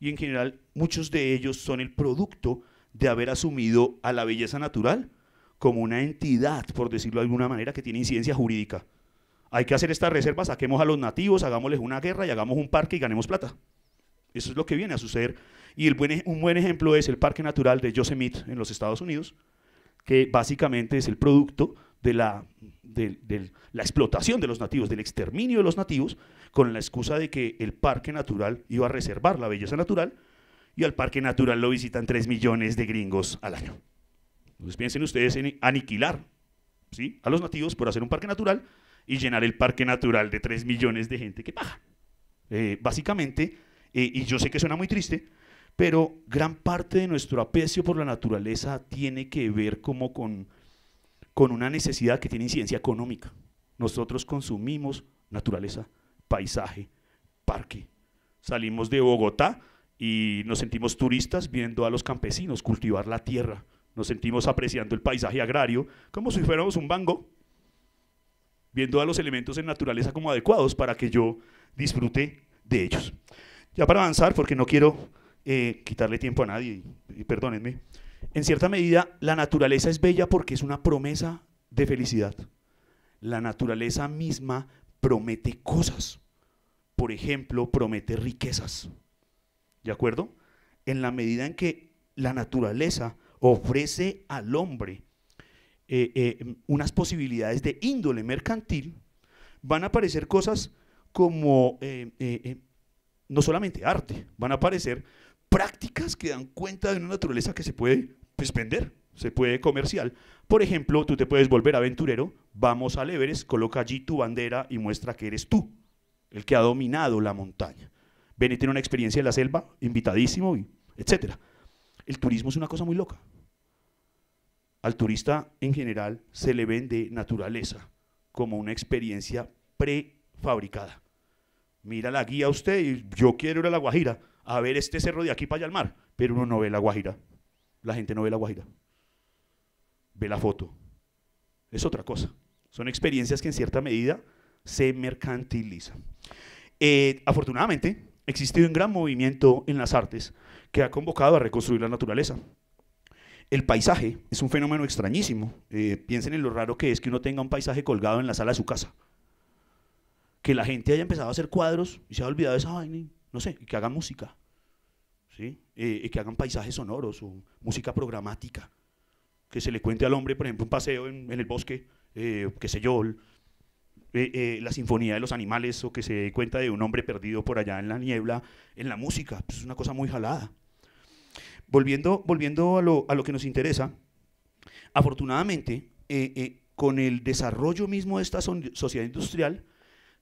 y en general muchos de ellos son el producto de haber asumido a la belleza natural como una entidad, por decirlo de alguna manera, que tiene incidencia jurídica. Hay que hacer estas reservas, saquemos a los nativos, hagámosles una guerra y hagamos un parque y ganemos plata. Eso es lo que viene a suceder. Y el buen, un buen ejemplo es el Parque Natural de Yosemite en los Estados Unidos, que básicamente es el producto de la, de, la explotación de los nativos, del exterminio de los nativos, con la excusa de que el parque natural iba a reservar la belleza natural y al parque natural lo visitan 3 millones de gringos al año. Entonces piensen ustedes en aniquilar ¿sí? a los nativos por hacer un parque natural y llenar el parque natural de 3 millones de gente que paga. Eh, básicamente, eh, y yo sé que suena muy triste, pero gran parte de nuestro aprecio por la naturaleza tiene que ver como con con una necesidad que tiene incidencia económica. Nosotros consumimos naturaleza, paisaje, parque. Salimos de Bogotá y nos sentimos turistas viendo a los campesinos cultivar la tierra. Nos sentimos apreciando el paisaje agrario como si fuéramos un bango, viendo a los elementos en naturaleza como adecuados para que yo disfrute de ellos. Ya para avanzar, porque no quiero eh, quitarle tiempo a nadie, y perdónenme en cierta medida, la naturaleza es bella porque es una promesa de felicidad. La naturaleza misma promete cosas. Por ejemplo, promete riquezas. ¿De acuerdo? En la medida en que la naturaleza ofrece al hombre eh, eh, unas posibilidades de índole mercantil, van a aparecer cosas como eh, no solamente arte, van a aparecer prácticas que dan cuenta de una naturaleza que se puede pues, vender, se puede comercial. Por ejemplo, tú te puedes volver aventurero, vamos a Everest, coloca allí tu bandera y muestra que eres tú, el que ha dominado la montaña. Ven y tiene una experiencia en la selva, invitadísimo, etc. El turismo es una cosa muy loca. Al turista en general se le vende naturaleza como una experiencia prefabricada. Mira la guía usted y yo quiero ir a La Guajira a ver este cerro de aquí para allá al mar, pero uno no ve La Guajira, la gente no ve la Guajira. Ve la foto. Es otra cosa. Son experiencias que en cierta medida se mercantilizan. Eh, afortunadamente, ha existido un gran movimiento en las artes que ha convocado a reconstruir la naturaleza. El paisaje es un fenómeno extrañísimo. Eh, piensen en lo raro que es que uno tenga un paisaje colgado en la sala de su casa. Que la gente haya empezado a hacer cuadros y se ha olvidado de esa vaina, no sé, y que haga música. ¿sí? Eh, eh, que hagan paisajes sonoros o música programática, que se le cuente al hombre, por ejemplo, un paseo en, el bosque, eh, qué sé yo, eh, la sinfonía de los animales o que se dé cuenta de un hombre perdido por allá en la niebla, en la música, pues, es una cosa muy jalada. Volviendo, volviendo a, lo, que nos interesa, afortunadamente, con el desarrollo mismo de esta sociedad industrial,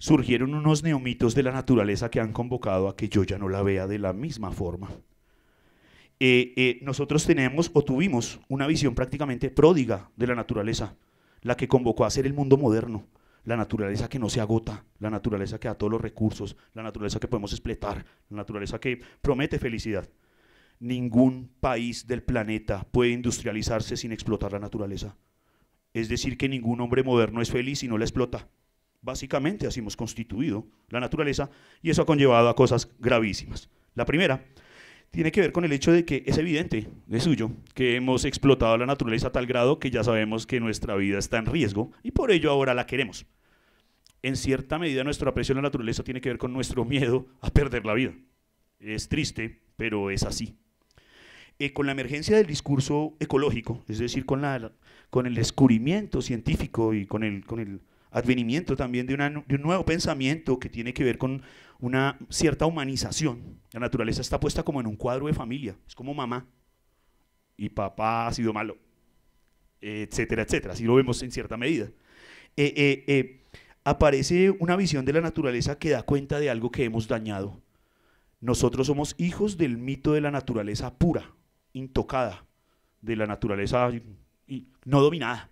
surgieron unos neomitos de la naturaleza que han convocado a que yo ya no la vea de la misma forma. Eh, eh, nosotros tenemos o tuvimos una visión prácticamente pródiga de la naturaleza, la que convocó a ser el mundo moderno, la naturaleza que no se agota, la naturaleza que da todos los recursos, la naturaleza que podemos explotar, la naturaleza que promete felicidad. Ningún país del planeta puede industrializarse sin explotar la naturaleza. Es decir, que ningún hombre moderno es feliz si no la explota. Básicamente así hemos constituido la naturaleza y eso ha conllevado a cosas gravísimas. La primera tiene que ver con el hecho de que es evidente, es suyo, que hemos explotado la naturaleza a tal grado que ya sabemos que nuestra vida está en riesgo y por ello ahora la queremos. En cierta medida nuestra aprecio a la naturaleza tiene que ver con nuestro miedo a perder la vida. Es triste, pero es así. Eh, con la emergencia del discurso ecológico, es decir, con, el descubrimiento científico y con el advenimiento también de, un nuevo pensamiento que tiene que ver con una cierta humanización. La naturaleza está puesta como en un cuadro de familia, es como mamá y papá ha sido malo, etcétera, etcétera, así lo vemos en cierta medida. Eh, eh, eh, aparece una visión de la naturaleza que da cuenta de algo que hemos dañado. Nosotros somos hijos del mito de la naturaleza pura, intocada, de la naturaleza no dominada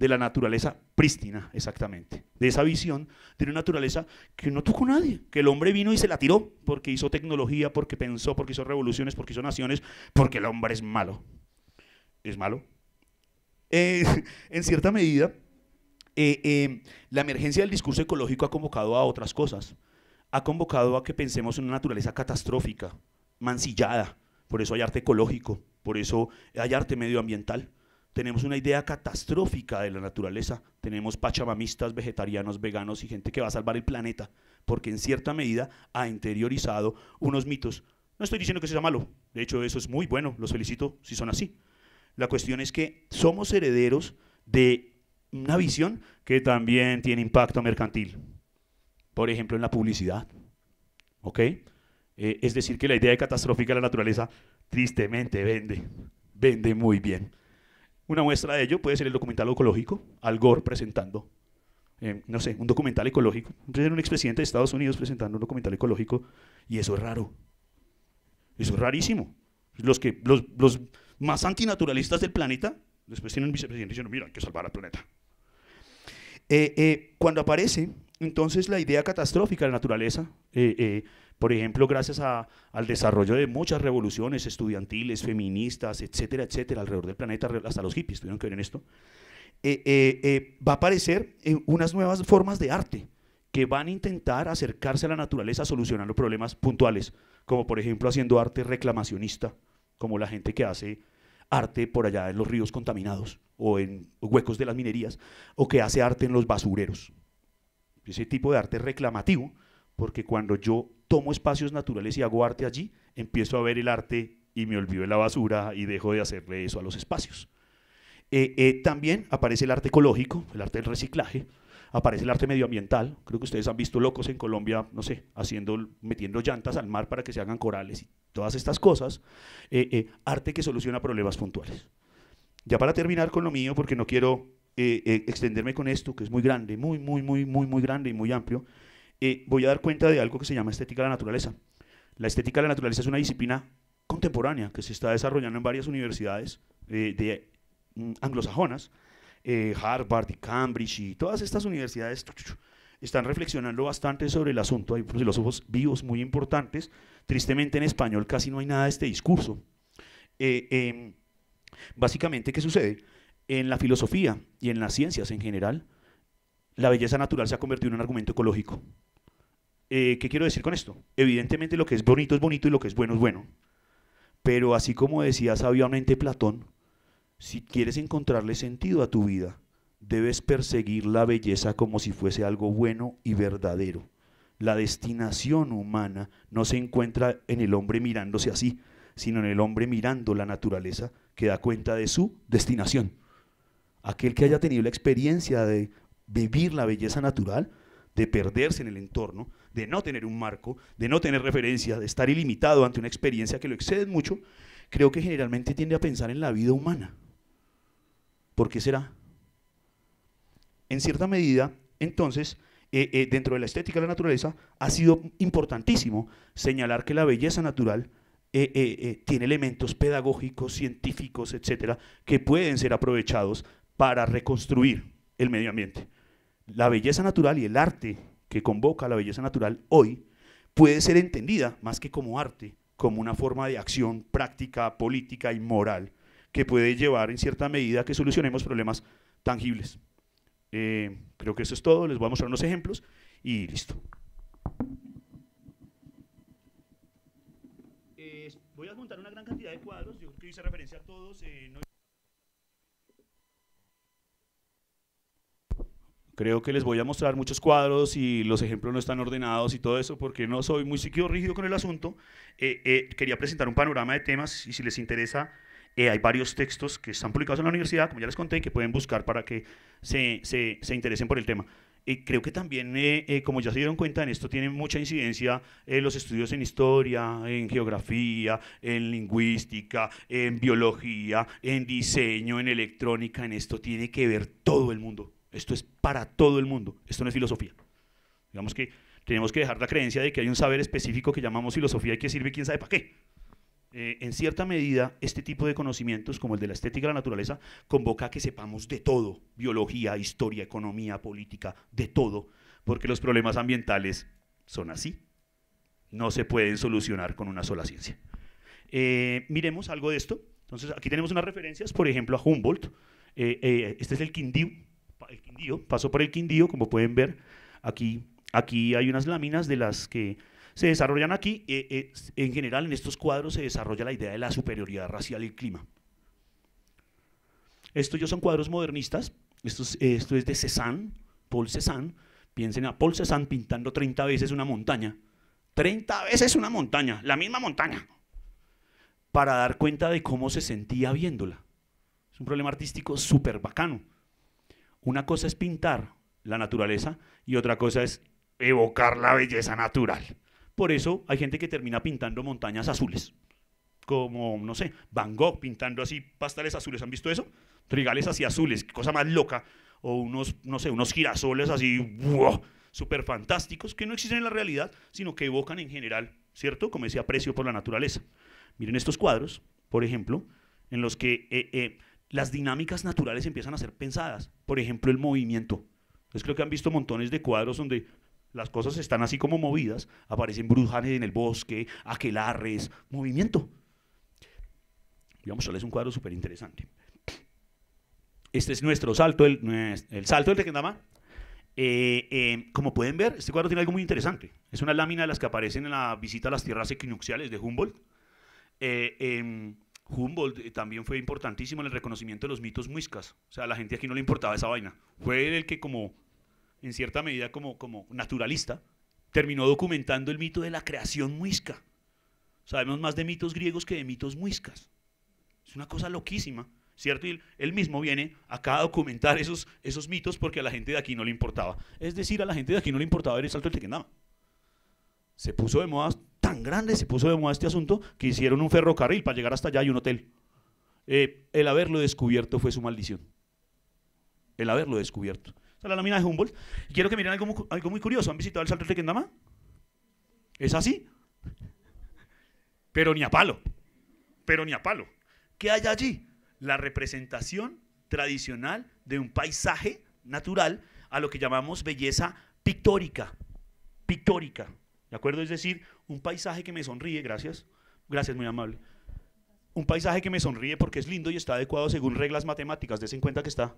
de la naturaleza prístina, exactamente, de esa visión de una naturaleza que no tocó nadie, que el hombre vino y se la tiró porque hizo tecnología, porque pensó, porque hizo revoluciones, porque hizo naciones, porque el hombre es malo. Es malo. Eh, en cierta medida, eh, eh, la emergencia del discurso ecológico ha convocado a otras cosas. Ha convocado a que pensemos en una naturaleza catastrófica, mancillada. Por eso hay arte ecológico, por eso hay arte medioambiental tenemos una idea catastrófica de la naturaleza, tenemos pachamamistas, vegetarianos, veganos y gente que va a salvar el planeta, porque en cierta medida ha interiorizado unos mitos. No estoy diciendo que sea malo, de hecho eso es muy bueno, los felicito si son así. La cuestión es que somos herederos de una visión que también tiene impacto mercantil, por ejemplo en la publicidad. ¿Ok? Eh, es decir, que la idea de catastrófica de la naturaleza tristemente vende, vende muy bien. Una muestra de ello puede ser el documental ecológico, Al Gore presentando, eh, no sé, un documental ecológico. un expresidente de Estados Unidos presentando un documental ecológico y eso es raro. Eso es rarísimo. Los, que, los, más antinaturalistas del planeta, después tienen un vicepresidente diciendo, mira, hay que salvar al planeta. Eh, eh, cuando aparece entonces la idea catastrófica de la naturaleza, por ejemplo, gracias al desarrollo de muchas revoluciones estudiantiles, feministas, etcétera, etcétera, alrededor del planeta, hasta los hippies tuvieron que ver en esto, eh, eh, eh, va a aparecer unas nuevas formas de arte que van a intentar acercarse a la naturaleza solucionar los problemas puntuales, como por ejemplo haciendo arte reclamacionista, como la gente que hace arte por allá en los ríos contaminados o en huecos de las minerías, o que hace arte en los basureros. Ese tipo de arte reclamativo porque cuando yo tomo espacios naturales y hago arte allí, empiezo a ver el arte y me olvido de la basura y dejo de hacerle eso a los espacios. Eh, eh, también aparece el arte ecológico, el arte del reciclaje, aparece el arte medioambiental. Creo que ustedes han visto locos en Colombia, no sé, haciendo, metiendo llantas al mar para que se hagan corales y todas estas cosas. Eh, arte que soluciona problemas puntuales. Ya para terminar con lo mío, porque no quiero extenderme con esto, que es muy grande, muy, muy, muy, muy, muy grande y muy amplio. Eh, voy a dar cuenta de algo que se llama estética de la naturaleza. La estética de la naturaleza es una disciplina contemporánea que se está desarrollando en varias universidades eh, de, mm, anglosajonas, eh, Harvard y Cambridge y todas estas universidades están reflexionando bastante sobre el asunto. Hay filósofos vivos muy importantes. Tristemente en español casi no hay nada de este discurso. Em, básicamente, ¿qué sucede? En la filosofía y en las ciencias en general, la belleza natural se ha convertido en un argumento ecológico. Eh, ¿Qué quiero decir con esto? Evidentemente lo que es bonito es bonito y lo que es bueno es bueno. Pero así como decía sabiamente Platón, si quieres encontrarle sentido a tu vida, debes perseguir la belleza como si fuese algo bueno y verdadero. La destinación humana no se encuentra en el hombre mirándose así, sino en el hombre mirando la naturaleza que da cuenta de su destinación. Aquel que haya tenido la experiencia de vivir la belleza natural, de perderse en el entorno, de no tener un marco, de no tener referencias, de estar ilimitado ante una experiencia que lo excede mucho, creo que generalmente tiende a pensar en la vida humana. ¿Por qué será? En cierta medida, entonces, eh, eh, dentro de la estética de la naturaleza, ha sido importantísimo señalar que la belleza natural eh, tiene elementos pedagógicos, científicos, etcétera, que pueden ser aprovechados para reconstruir el medio ambiente. La belleza natural y el arte que convoca a la belleza natural hoy puede ser entendida más que como arte, como una forma de acción práctica, política y moral que puede llevar en cierta medida a que solucionemos problemas tangibles. Eh, creo que eso es todo, les voy a mostrar unos ejemplos y listo. Eh, voy a montar una gran cantidad de cuadros, yo hice referencia a todos. Eh, Creo que les voy a mostrar muchos cuadros y los ejemplos no están ordenados y todo eso, porque no soy muy psíquico rígido con el asunto. Eh, eh, quería presentar un panorama de temas y si les interesa, eh, hay varios textos que están publicados en la universidad, como ya les conté, que pueden buscar para que se, se, se interesen por el tema. creo que también, como ya se dieron cuenta, en esto tienen mucha incidencia los estudios en historia, en geografía, en lingüística, en biología, en diseño, en electrónica, en esto tiene que ver todo el mundo. Esto es para todo el mundo. Esto no es filosofía. Digamos que tenemos que dejar la creencia de que hay un saber específico que llamamos filosofía y que sirve quién sabe para qué. Eh, en cierta medida, este tipo de conocimientos, como el de la estética de la naturaleza, convoca a que sepamos de todo, biología, historia, economía, política, de todo, porque los problemas ambientales son así. No se pueden solucionar con una sola ciencia. Eh, miremos algo de esto. Entonces, aquí tenemos unas referencias, por ejemplo, a Humboldt. Eh, este es el Quindío, el Quindío, pasó por el Quindío, como pueden ver, aquí, aquí hay unas láminas de las que se desarrollan aquí. Eh, eh, en general, en estos cuadros se desarrolla la idea de la superioridad racial y el clima. Estos ya son cuadros modernistas, esto es, esto es de Cézanne, Paul Cézanne, piensen a Paul Cézanne pintando 30 veces una montaña, 30 veces una montaña, la misma montaña, para dar cuenta de cómo se sentía viéndola. Es un problema artístico súper bacano. Una cosa es pintar la naturaleza y otra cosa es evocar la belleza natural. Por eso hay gente que termina pintando montañas azules, como, no sé, Van Gogh pintando así pastales azules. ¿Han visto eso? Trigales así azules, qué cosa más loca. O unos, no sé, unos girasoles así, wow, súper fantásticos, que no existen en la realidad, sino que evocan en general, ¿cierto? Como ese aprecio por la naturaleza. Miren estos cuadros, por ejemplo, en los que eh, eh, las dinámicas naturales empiezan a ser pensadas. Por ejemplo, el movimiento. es creo que han visto montones de cuadros donde las cosas están así como movidas, aparecen brujanes en el bosque, aquelarres, movimiento. Voy a mostrarles un cuadro súper interesante. Este es nuestro salto, el, salto del Tequendama. Eh, eh, como pueden ver, este cuadro tiene algo muy interesante. Es una lámina de las que aparecen en la visita a las tierras equinocciales de Humboldt. Eh, em, Humboldt eh, también fue importantísimo en el reconocimiento de los mitos muiscas. O sea, a la gente aquí no le importaba esa vaina. Fue el que como, en cierta medida, como, como naturalista, terminó documentando el mito de la creación muisca. Sabemos más de mitos griegos que de mitos muiscas. Es una cosa loquísima, ¿cierto? Y él mismo viene acá a documentar esos, esos mitos porque a la gente de aquí no le importaba. Es decir, a la gente de aquí no le importaba ver el salto del Tequendama. Se puso de moda grande se puso de moda este asunto que hicieron un ferrocarril para llegar hasta allá y un hotel. Eh, el haberlo descubierto fue su maldición. El haberlo descubierto. Esta es la lámina de Humboldt. Y quiero que miren algo, algo muy curioso. ¿Han visitado el Salto de Quendama? ¿Es así? Pero ni a palo. Pero ni a palo. ¿Qué hay allí? La representación tradicional de un paisaje natural a lo que llamamos belleza pictórica. Pictórica. ¿De acuerdo? Es decir, un paisaje que me sonríe, gracias, gracias, muy amable. Un paisaje que me sonríe porque es lindo y está adecuado según reglas matemáticas, de en cuenta que está.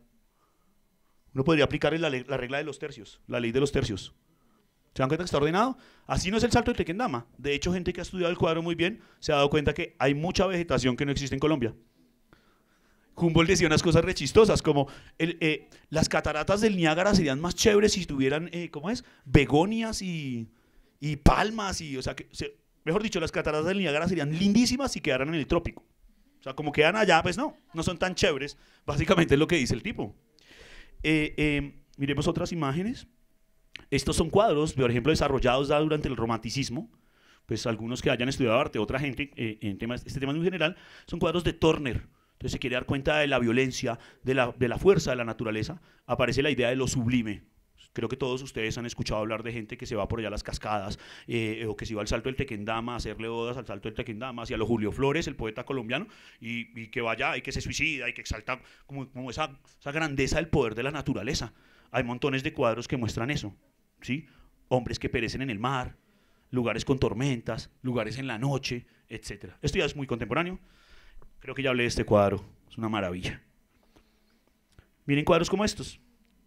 Uno podría aplicar la, la, regla de los tercios, la ley de los tercios. ¿Se dan cuenta que está ordenado? Así no es el salto de Tequendama. De hecho, gente que ha estudiado el cuadro muy bien se ha dado cuenta que hay mucha vegetación que no existe en Colombia. Humboldt decía unas cosas rechistosas, como eh, las cataratas del Niágara serían más chéveres si tuvieran, eh, ¿cómo es? Begonias y y palmas y, o sea, que, mejor dicho, las cataratas del Niágara serían lindísimas si quedaran en el trópico. O sea, como quedan allá, pues no, no son tan chéveres. Básicamente es lo que dice el tipo. Eh, em, miremos otras imágenes. Estos son cuadros, por ejemplo, desarrollados durante el romanticismo. Pues algunos que hayan estudiado arte, otra gente, eh, en temas, este tema en general, son cuadros de Turner. Entonces se quiere dar cuenta de la violencia, de la fuerza de la naturaleza. Aparece la idea de lo sublime. Creo que todos ustedes han escuchado hablar de gente que se va por allá a las cascadas eh, o que se va al Salto del Tequendama a hacerle odas al Salto del Tequendama hacia lo Julio Flores, el poeta colombiano, y, que vaya y que se suicida y que exalta como, esa, grandeza del poder de la naturaleza. Hay montones de cuadros que muestran eso, ¿sí? Hombres que perecen en el mar, lugares con tormentas, lugares en la noche, etc. Esto ya es muy contemporáneo. Creo que ya hablé de este cuadro. Es una maravilla. Miren cuadros como estos.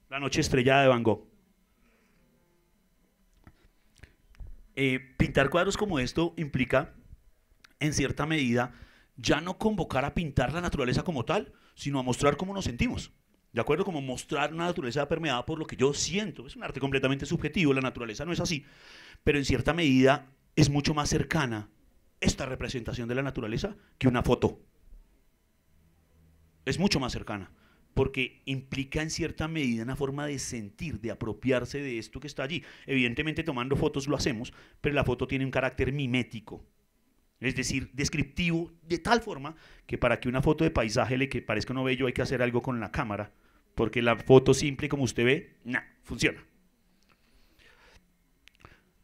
La noche estrellada de Van Gogh. Eh, pintar cuadros como esto implica, en cierta medida, ya no convocar a pintar la naturaleza como tal, sino a mostrar cómo nos sentimos. ¿De acuerdo? Como mostrar una naturaleza permeada por lo que yo siento. Es un arte completamente subjetivo, la naturaleza no es así. Pero en cierta medida es mucho más cercana esta representación de la naturaleza que una foto. Es mucho más cercana porque implica en cierta medida una forma de sentir, de apropiarse de esto que está allí. Evidentemente tomando fotos lo hacemos, pero la foto tiene un carácter mimético, es decir, descriptivo, de tal forma que para que una foto de paisaje le que parezca no bello hay que hacer algo con la cámara, porque la foto simple como usted ve, no, funciona.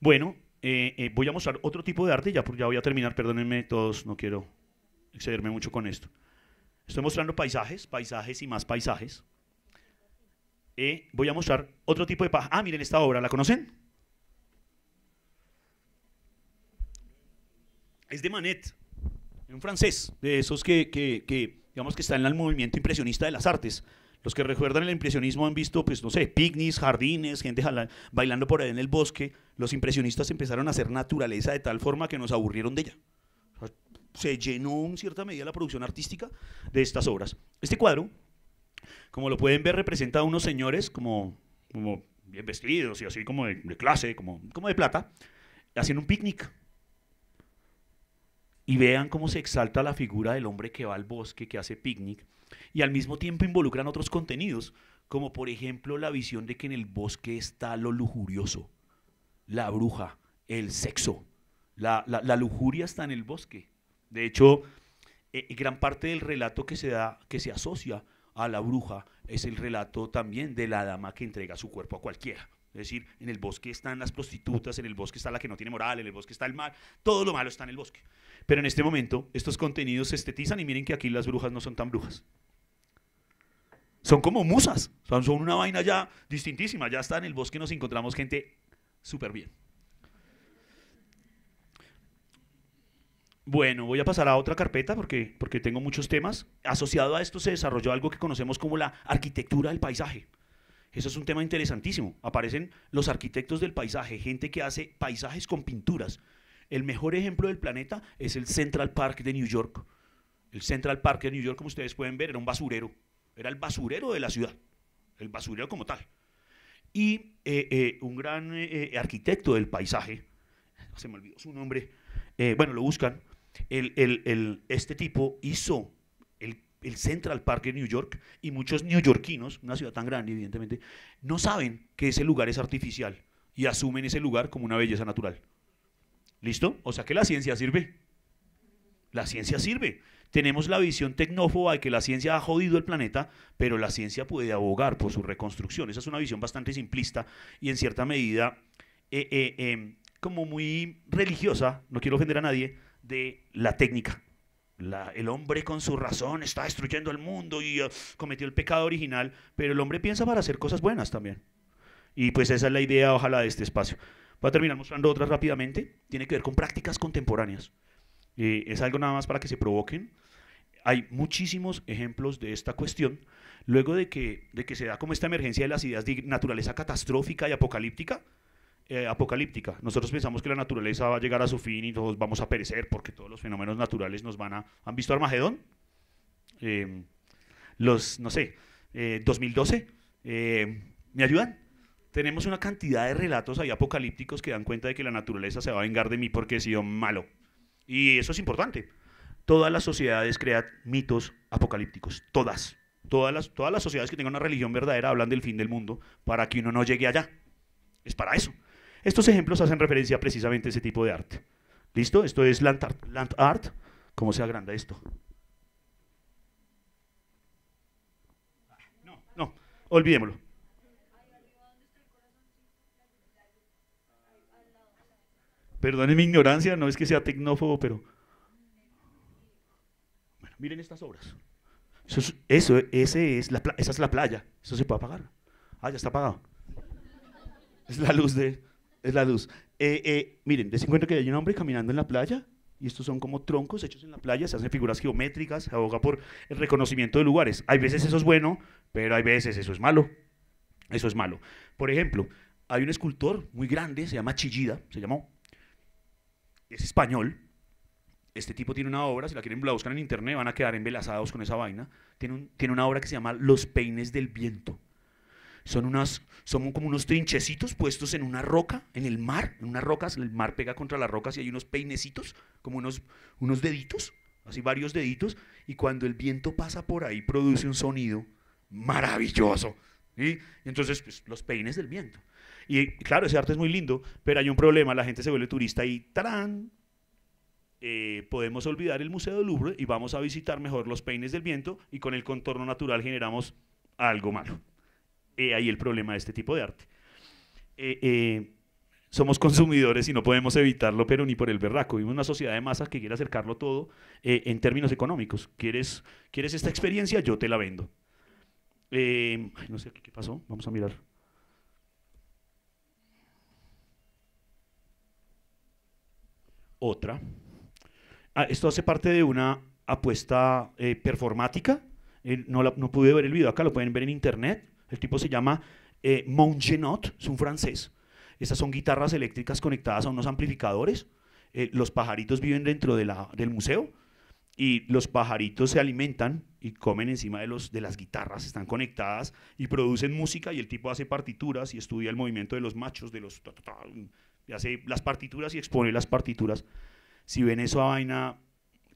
Bueno, eh, eh, voy a mostrar otro tipo de arte, ya, ya voy a terminar, perdónenme todos, no quiero excederme mucho con esto. Estoy mostrando paisajes, paisajes y más paisajes. Eh, voy a mostrar otro tipo de paja. Ah, miren esta obra, ¿la conocen? Es de Manet, un francés, de esos que, que, que digamos que está en el movimiento impresionista de las artes. Los que recuerdan el impresionismo han visto, pues no sé, picnics, jardines, gente bailando por ahí en el bosque. Los impresionistas empezaron a hacer naturaleza de tal forma que nos aburrieron de ella se llenó en cierta medida la producción artística de estas obras. Este cuadro, como lo pueden ver, representa a unos señores como, bien vestidos y así como de, clase, como, de plata, haciendo un picnic. Y vean cómo se exalta la figura del hombre que va al bosque, que hace picnic, y al mismo tiempo involucran otros contenidos, como por ejemplo la visión de que en el bosque está lo lujurioso, la bruja, el sexo. la lujuria está en el bosque. De hecho, e, gran parte del relato que se da, que se asocia a la bruja, es el relato también de la dama que entrega su cuerpo a cualquiera. Es decir, en el bosque están las prostitutas, en el bosque está la que no tiene moral, en el bosque está el mal, todo lo malo está en el bosque. Pero en este momento estos contenidos se estetizan y miren que aquí las brujas no son tan brujas. Son como musas, son, son una vaina ya distintísima. Ya está en el bosque, nos encontramos gente súper bien. Bueno, voy a pasar a otra carpeta porque, porque tengo muchos temas. Asociado a esto se desarrolló algo que conocemos como la arquitectura del paisaje. Eso es un tema interesantísimo. Aparecen los arquitectos del paisaje, gente que hace paisajes con pinturas. El mejor ejemplo del planeta es el Central Park de New York. El Central Park de New York, como ustedes pueden ver, era un basurero. Era el basurero de la ciudad. El basurero como tal. Y eh, eh, un gran eh, arquitecto del paisaje, se me olvidó su nombre, bueno, lo buscan, el, este tipo hizo el Central Park de New York y muchos neoyorquinos, una ciudad tan grande evidentemente, no saben que ese lugar es artificial y asumen ese lugar como una belleza natural. ¿Listo? O sea que la ciencia sirve. La ciencia sirve. Tenemos la visión tecnófoba de que la ciencia ha jodido el planeta, pero la ciencia puede abogar por su reconstrucción. Esa es una visión bastante simplista y en cierta medida eh, eh, em, como muy religiosa, no quiero ofender a nadie, de la técnica. el hombre con su razón está destruyendo el mundo y eh, cometió el pecado original, pero el hombre piensa para hacer cosas buenas también. Y pues esa es la idea, ojalá, de este espacio. Voy a terminar mostrando otras rápidamente. Tiene que ver con prácticas contemporáneas. Eh, es algo nada más para que se provoquen. Hay muchísimos ejemplos de esta cuestión. Luego de que, de que se da como esta emergencia de las ideas de naturaleza catastrófica y apocalíptica, eh, apocalíptica. Nosotros pensamos que la naturaleza va a llegar a su fin y todos vamos a perecer porque todos los fenómenos naturales nos van a... ¿Han visto Armagedón? Eh, los, no sé, 2012. Eh, ¿Me ayudan? Tenemos una cantidad de relatos ahí apocalípticos que dan cuenta de que la naturaleza se va a vengar de mí porque he sido malo. Y eso es importante. Todas las sociedades crean mitos apocalípticos, todas. Todas las, todas las sociedades que tengan una religión verdadera hablan del fin del mundo para que uno no llegue allá. Es para eso. Estos ejemplos hacen referencia precisamente a ese tipo de arte. ¿Listo? Esto es land art. Land art. ¿Cómo se agranda esto? No, no, olvidémoslo. Perdonen mi ignorancia, no es que sea tecnófobo, pero... Bueno, miren estas obras. Eso, es esa es la playa. Eso se puede apagar. Ah, ya está apagado. Es la luz de... Es la luz. Eh, eh, miren, les que hay un hombre caminando en la playa y estos son como troncos hechos en la playa, se hacen figuras geométricas, se aboga por el reconocimiento de lugares. Hay veces eso es bueno, pero hay veces eso es malo. Eso es malo. Por ejemplo, hay un escultor muy grande, se llama Chillida, se llamó, es español. Este tipo tiene una obra, si la quieren buscar buscan en internet, van a quedar envelazados con esa vaina. tiene una obra que se llama Los peines del viento son, unas, son como unos trinchecitos puestos en una roca, en el mar, en unas rocas, el mar pega contra las rocas y hay unos peinecitos, como unos, unos deditos, así varios deditos, y cuando el viento pasa por ahí produce un sonido maravilloso. entonces, pues, los peines del viento. Y claro, ese arte es muy lindo, pero hay un problema, la gente se vuelve turista y ¡tarán! Eh, podemos olvidar el Museo del Louvre y vamos a visitar mejor los peines del viento y con el contorno natural generamos algo malo. Eh, ahí el problema de este tipo de arte. Eh, eh, somos consumidores y no podemos evitarlo, pero ni por el berraco. Vivimos una sociedad de masas que quiere acercarlo todo en términos económicos. ¿Quieres, ¿Quieres esta experiencia? Yo te la vendo. no sé qué pasó, vamos a mirar. Otra. Ah, esto hace parte de una apuesta performática. no, no pude ver el video acá, lo pueden ver en internet. El tipo se llama eh, Montgenot, es un francés. Estas son guitarras eléctricas conectadas a unos amplificadores. Eh, los pajaritos viven dentro de la, del museo y los pajaritos se alimentan y comen encima de, los, de las guitarras, están conectadas y producen música y el tipo hace partituras y estudia el movimiento de los machos, de los... hace las partituras y expone las partituras. Si ven eso a vaina,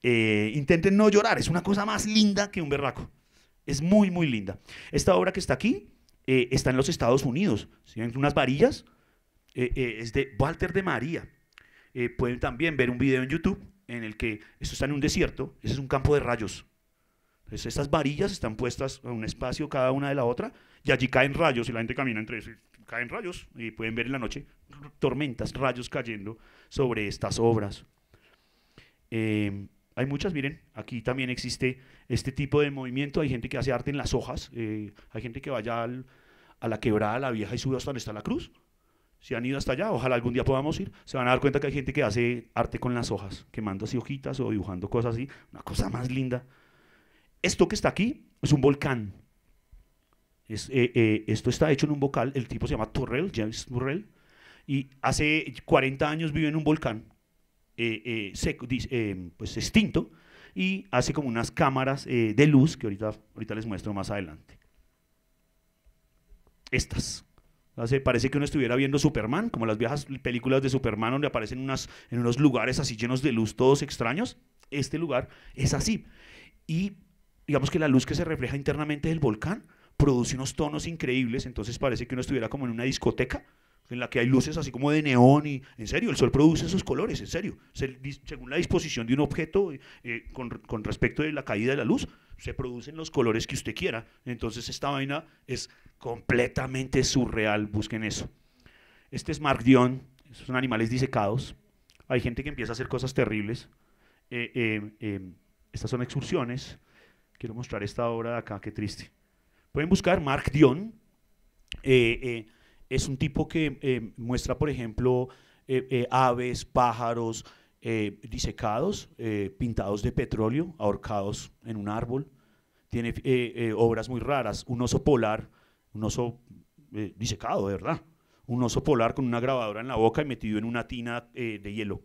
eh, intenten no llorar, es una cosa más linda que un berraco. Es muy, muy linda. Esta obra que está aquí eh, está en los Estados Unidos. ¿sí? En unas varillas. Eh, eh, es de Walter de María. pueden también ver un video en YouTube en el que esto está en un desierto. Ese es un campo de rayos. Entonces, estas varillas están puestas en un espacio cada una de la otra y allí caen rayos y la gente camina entre ellos Caen rayos y pueden ver en la noche tormentas, rayos cayendo sobre estas obras. Hay muchas, miren, aquí también existe este tipo de movimiento. Hay gente que hace arte en las hojas, eh, hay gente que vaya a la quebrada, a la vieja y sube hasta donde está la cruz. Si han ido hasta allá, ojalá algún día podamos ir, se van a dar cuenta que hay gente que hace arte con las hojas, quemando así hojitas o dibujando cosas así, una cosa más linda. Esto que está aquí es un volcán. Eh, eh, esto está hecho en un vocal, el tipo se llama Turrell, James Turrell, y hace 40 años vive en un volcán eh, eh, eh, pues extinto y hace como unas cámaras de luz que ahorita, ahorita les muestro más adelante. Estas. Hace, parece que uno estuviera viendo Superman, como las viejas películas de Superman donde aparecen unas, en unos lugares así llenos de luz, todos extraños. Este lugar es así. Y digamos que la luz que se refleja internamente del volcán produce unos tonos increíbles, entonces parece que uno estuviera como en una discoteca en la que hay luces así como de neón y en serio, el sol produce esos colores, en serio. según la disposición de un objeto eh, eh, con, respecto de la caída de la luz, se producen los colores que usted quiera. Entonces esta vaina es completamente surreal, busquen eso. Este es Mark Dion, son animales disecados. Hay gente que empieza a hacer cosas terribles. Eh, em, estas son excursiones. Quiero mostrar esta obra de acá, qué triste. Pueden buscar Mark Dion es un tipo que eh, muestra, por ejemplo, eh, eh, aves, pájaros disecados, pintados de petróleo, ahorcados en un árbol. Tiene obras muy raras, un oso polar, un oso disecado, de verdad. Un oso polar con una grabadora en la boca y metido en una tina de hielo.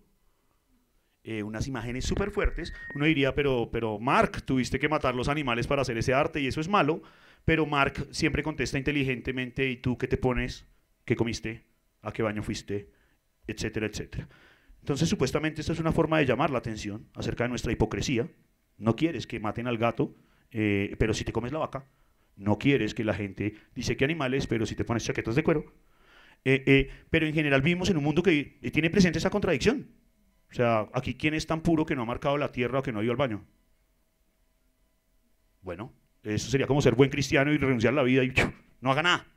unas imágenes súper fuertes, uno diría, pero, pero Mark, tuviste que matar los animales para hacer ese arte y eso es malo, pero Mark siempre contesta inteligentemente, ¿y tú qué te pones? qué comiste, a qué baño fuiste, etcétera, etcétera. Entonces, supuestamente, esta es una forma de llamar la atención acerca de nuestra hipocresía. No quieres que maten al gato, eh, pero si te comes la vaca. No quieres que la gente dice que animales, pero si te pones chaquetas de cuero. Eh, eh, pero en general vivimos en un mundo que tiene presente esa contradicción. O sea, aquí quién es tan puro que no ha marcado la tierra o que no ha ido al baño. Bueno, eso sería como ser buen cristiano y renunciar a la vida y no haga nada.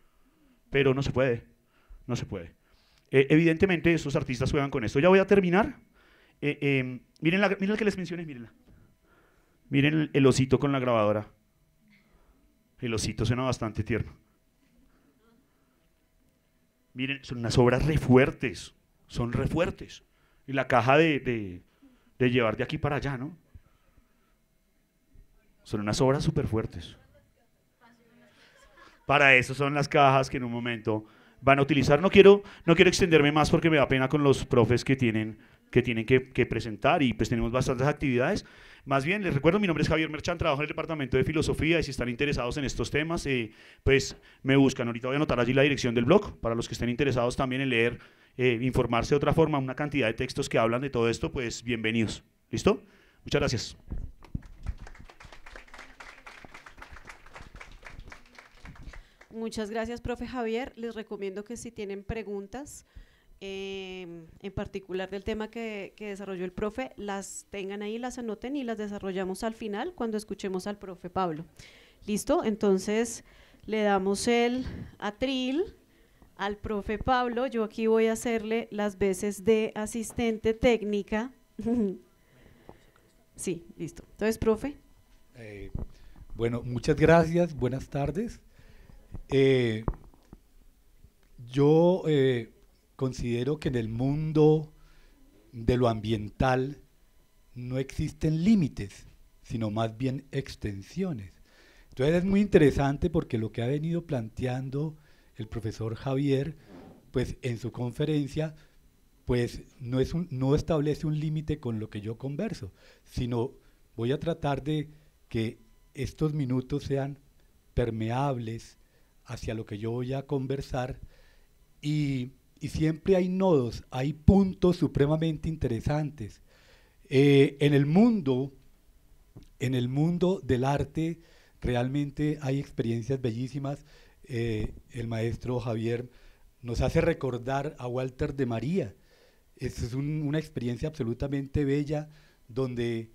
Pero no se puede. No se puede. Eh, evidentemente, esos artistas juegan con esto. Ya voy a terminar. Eh, em, miren, la, miren que les mencioné, Mirenla. Miren el, osito con la grabadora. El osito suena bastante tierno. Miren, son unas obras re fuertes. Son re fuertes. Y la caja de, de llevar de aquí para allá, ¿no? Son unas obras súper fuertes. Para eso son las cajas que en un momento van a utilizar. No quiero, no quiero extenderme más porque me da pena con los profes que tienen que, tienen que, presentar y pues tenemos bastantes actividades. Más bien, les recuerdo, mi nombre es Javier Merchan, trabajo en el Departamento de Filosofía y si están interesados en estos temas, eh, pues me buscan. Ahorita voy a anotar allí la dirección del blog para los que estén interesados también en leer, eh, informarse de otra forma, una cantidad de textos que hablan de todo esto, pues bienvenidos. ¿Listo? Muchas gracias. Muchas gracias, profe Javier. Les recomiendo que si tienen preguntas, em, en particular del tema que, desarrolló el profe, las tengan ahí, las anoten y las desarrollamos al final cuando escuchemos al profe Pablo. ¿Listo? Entonces le damos el atril al profe Pablo. Yo aquí voy a hacerle las veces de asistente técnica. sí, listo. Entonces, profe. Eh, bueno, muchas gracias. Buenas tardes. Eh, yo eh, considero que en el mundo de lo ambiental no existen límites, sino más bien extensiones. Entonces es muy interesante porque lo que ha venido planteando el profesor Javier, pues en su conferencia, pues no, es no establece un límite con lo que yo converso, sino voy a tratar de que estos minutos sean permeables, hacia lo que yo voy a conversar y, siempre hay nodos, hay puntos supremamente interesantes. Eh, en el mundo, en el mundo del arte, realmente hay experiencias bellísimas. Eh, el maestro Javier nos hace recordar a Walter de María. Es una experiencia absolutamente bella donde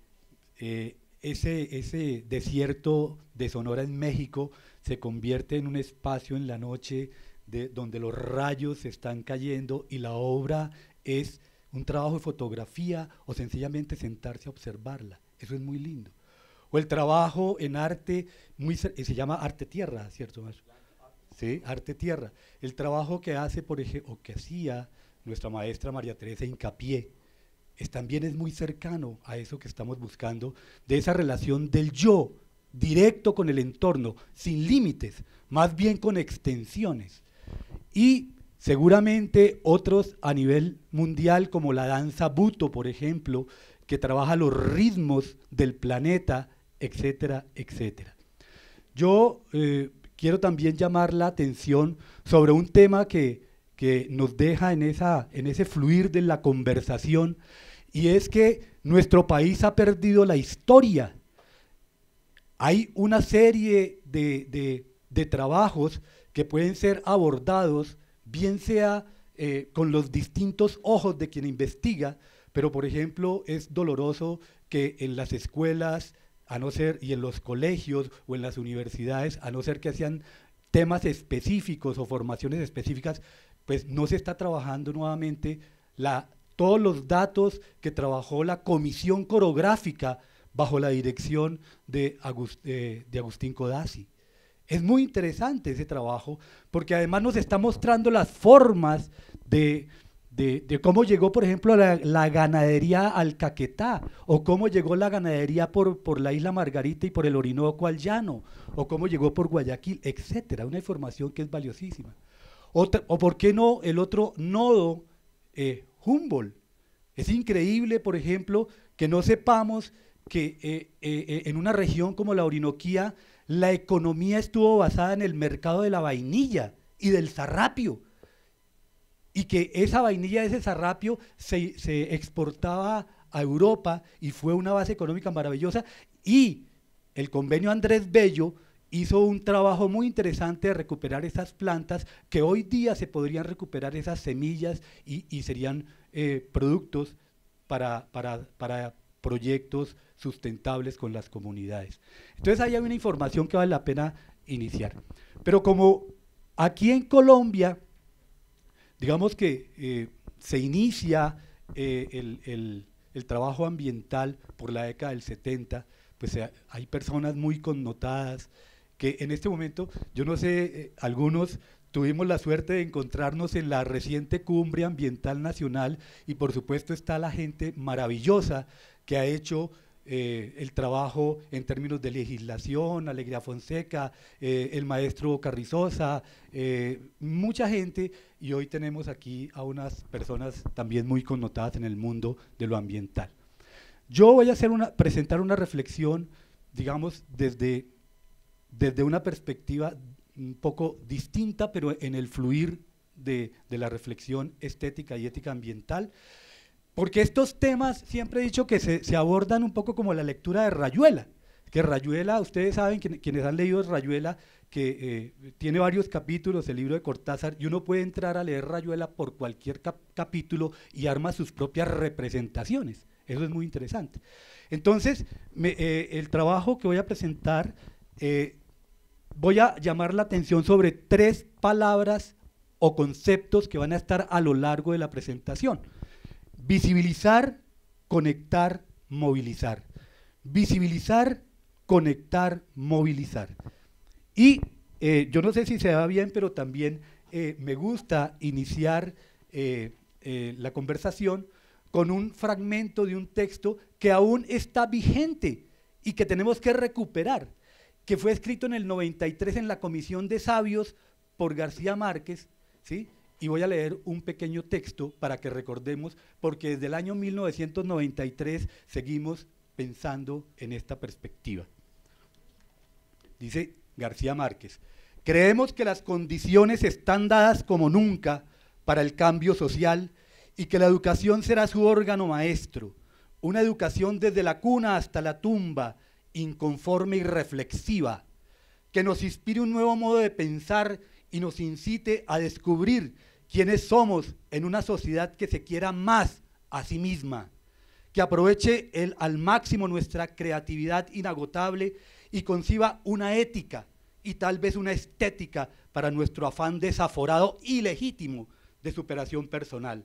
eh, ese, ese desierto de Sonora en México se convierte en un espacio en la noche de, donde los rayos se están cayendo y la obra es un trabajo de fotografía o sencillamente sentarse a observarla. Eso es muy lindo. O el trabajo en arte, muy, se eh, llama arte tierra, ¿cierto? Sí, arte tierra. El trabajo que hace, por ejemplo, o que hacía nuestra maestra María Teresa Incapié, también es muy cercano a eso que estamos buscando, de esa relación del yo directo con el entorno, sin límites, más bien con extensiones. Y seguramente otros a nivel mundial, como la danza buto, por ejemplo, que trabaja los ritmos del planeta, etcétera, etcétera. Yo eh, quiero también llamar la atención sobre un tema que, nos deja en, esa, en ese fluir de la conversación, y es que nuestro país ha perdido la historia hay una serie de, trabajos que pueden ser abordados, bien sea eh, con los distintos ojos de quien investiga, pero por ejemplo es doloroso que en las escuelas, a no ser, y en los colegios o en las universidades, a no ser que sean temas específicos o formaciones específicas, pues no se está trabajando nuevamente la, todos los datos que trabajó la comisión coreográfica bajo la dirección de, Agustín Codazzi. Es muy interesante ese trabajo porque además nos está mostrando las formas de, cómo llegó, por ejemplo, la, ganadería al Caquetá, o cómo llegó la ganadería por, la isla Margarita y por el Orinoco al Llano, o cómo llegó por Guayaquil, etcétera. Una información que es valiosísima. o por qué no el otro nodo, eh, Humboldt. Es increíble, por ejemplo, que no sepamos que eh, eh, eh, en una región como la Orinoquía, la economía estuvo basada en el mercado de la vainilla y del zarrapio. Y que esa vainilla, ese zarrapio, se, exportaba a Europa y fue una base económica maravillosa. Y el convenio Andrés Bello hizo un trabajo muy interesante de recuperar esas plantas, que hoy día se podrían recuperar esas semillas y, serían productos para, para, proyectos sustentables con las comunidades. Entonces ahí hay una información que vale la pena iniciar. Pero como aquí en Colombia, digamos que eh, se inicia eh, el, trabajo ambiental por la década del 70, pues eh, hay personas muy connotadas que en este momento, yo no sé, algunos tuvimos la suerte de encontrarnos en la reciente cumbre ambiental nacional y por supuesto está la gente maravillosa que ha hecho eh, el trabajo en términos de legislación, Alegría Fonseca, eh, el maestro Carrizosa, eh, mucha gente, y hoy tenemos aquí a unas personas también muy connotadas en el mundo de lo ambiental. Yo voy a hacer una, presentar una reflexión, digamos, desde, desde una perspectiva un poco distinta, pero en el fluir de, de, la reflexión estética y ética ambiental, porque estos temas, siempre he dicho que se, abordan un poco como la lectura de Rayuela, que Rayuela, ustedes saben, quienes han leído Rayuela, que eh, tiene varios capítulos, el libro de Cortázar, y uno puede entrar a leer Rayuela por cualquier capítulo y arma sus propias representaciones. Eso es muy interesante. Entonces, eh, el trabajo que voy a presentar, eh, voy a llamar la atención sobre tres palabras o conceptos que van a estar a lo largo de la presentación. Visibilizar, conectar, movilizar. Visibilizar, conectar, movilizar. Y eh, yo no sé si se va bien, pero también eh, me gusta iniciar eh, la conversación con un fragmento de un texto que aún está vigente y que tenemos que recuperar, que fue escrito en el 93 en la Comisión de Sabios por García Márquez, ¿sí? y voy a leer un pequeño texto para que recordemos, porque desde el año 1993 seguimos pensando en esta perspectiva. Dice García Márquez, creemos que las condiciones están dadas como nunca para el cambio social y que la educación será su órgano maestro, una educación desde la cuna hasta la tumba, inconforme y reflexiva, que nos inspire un nuevo modo de pensar y nos incite a descubrir quiénes somos en una sociedad que se quiera más a sí misma, que aproveche al máximo nuestra creatividad inagotable y conciba una ética y tal vez una estética para nuestro afán desaforado y legítimo de superación personal,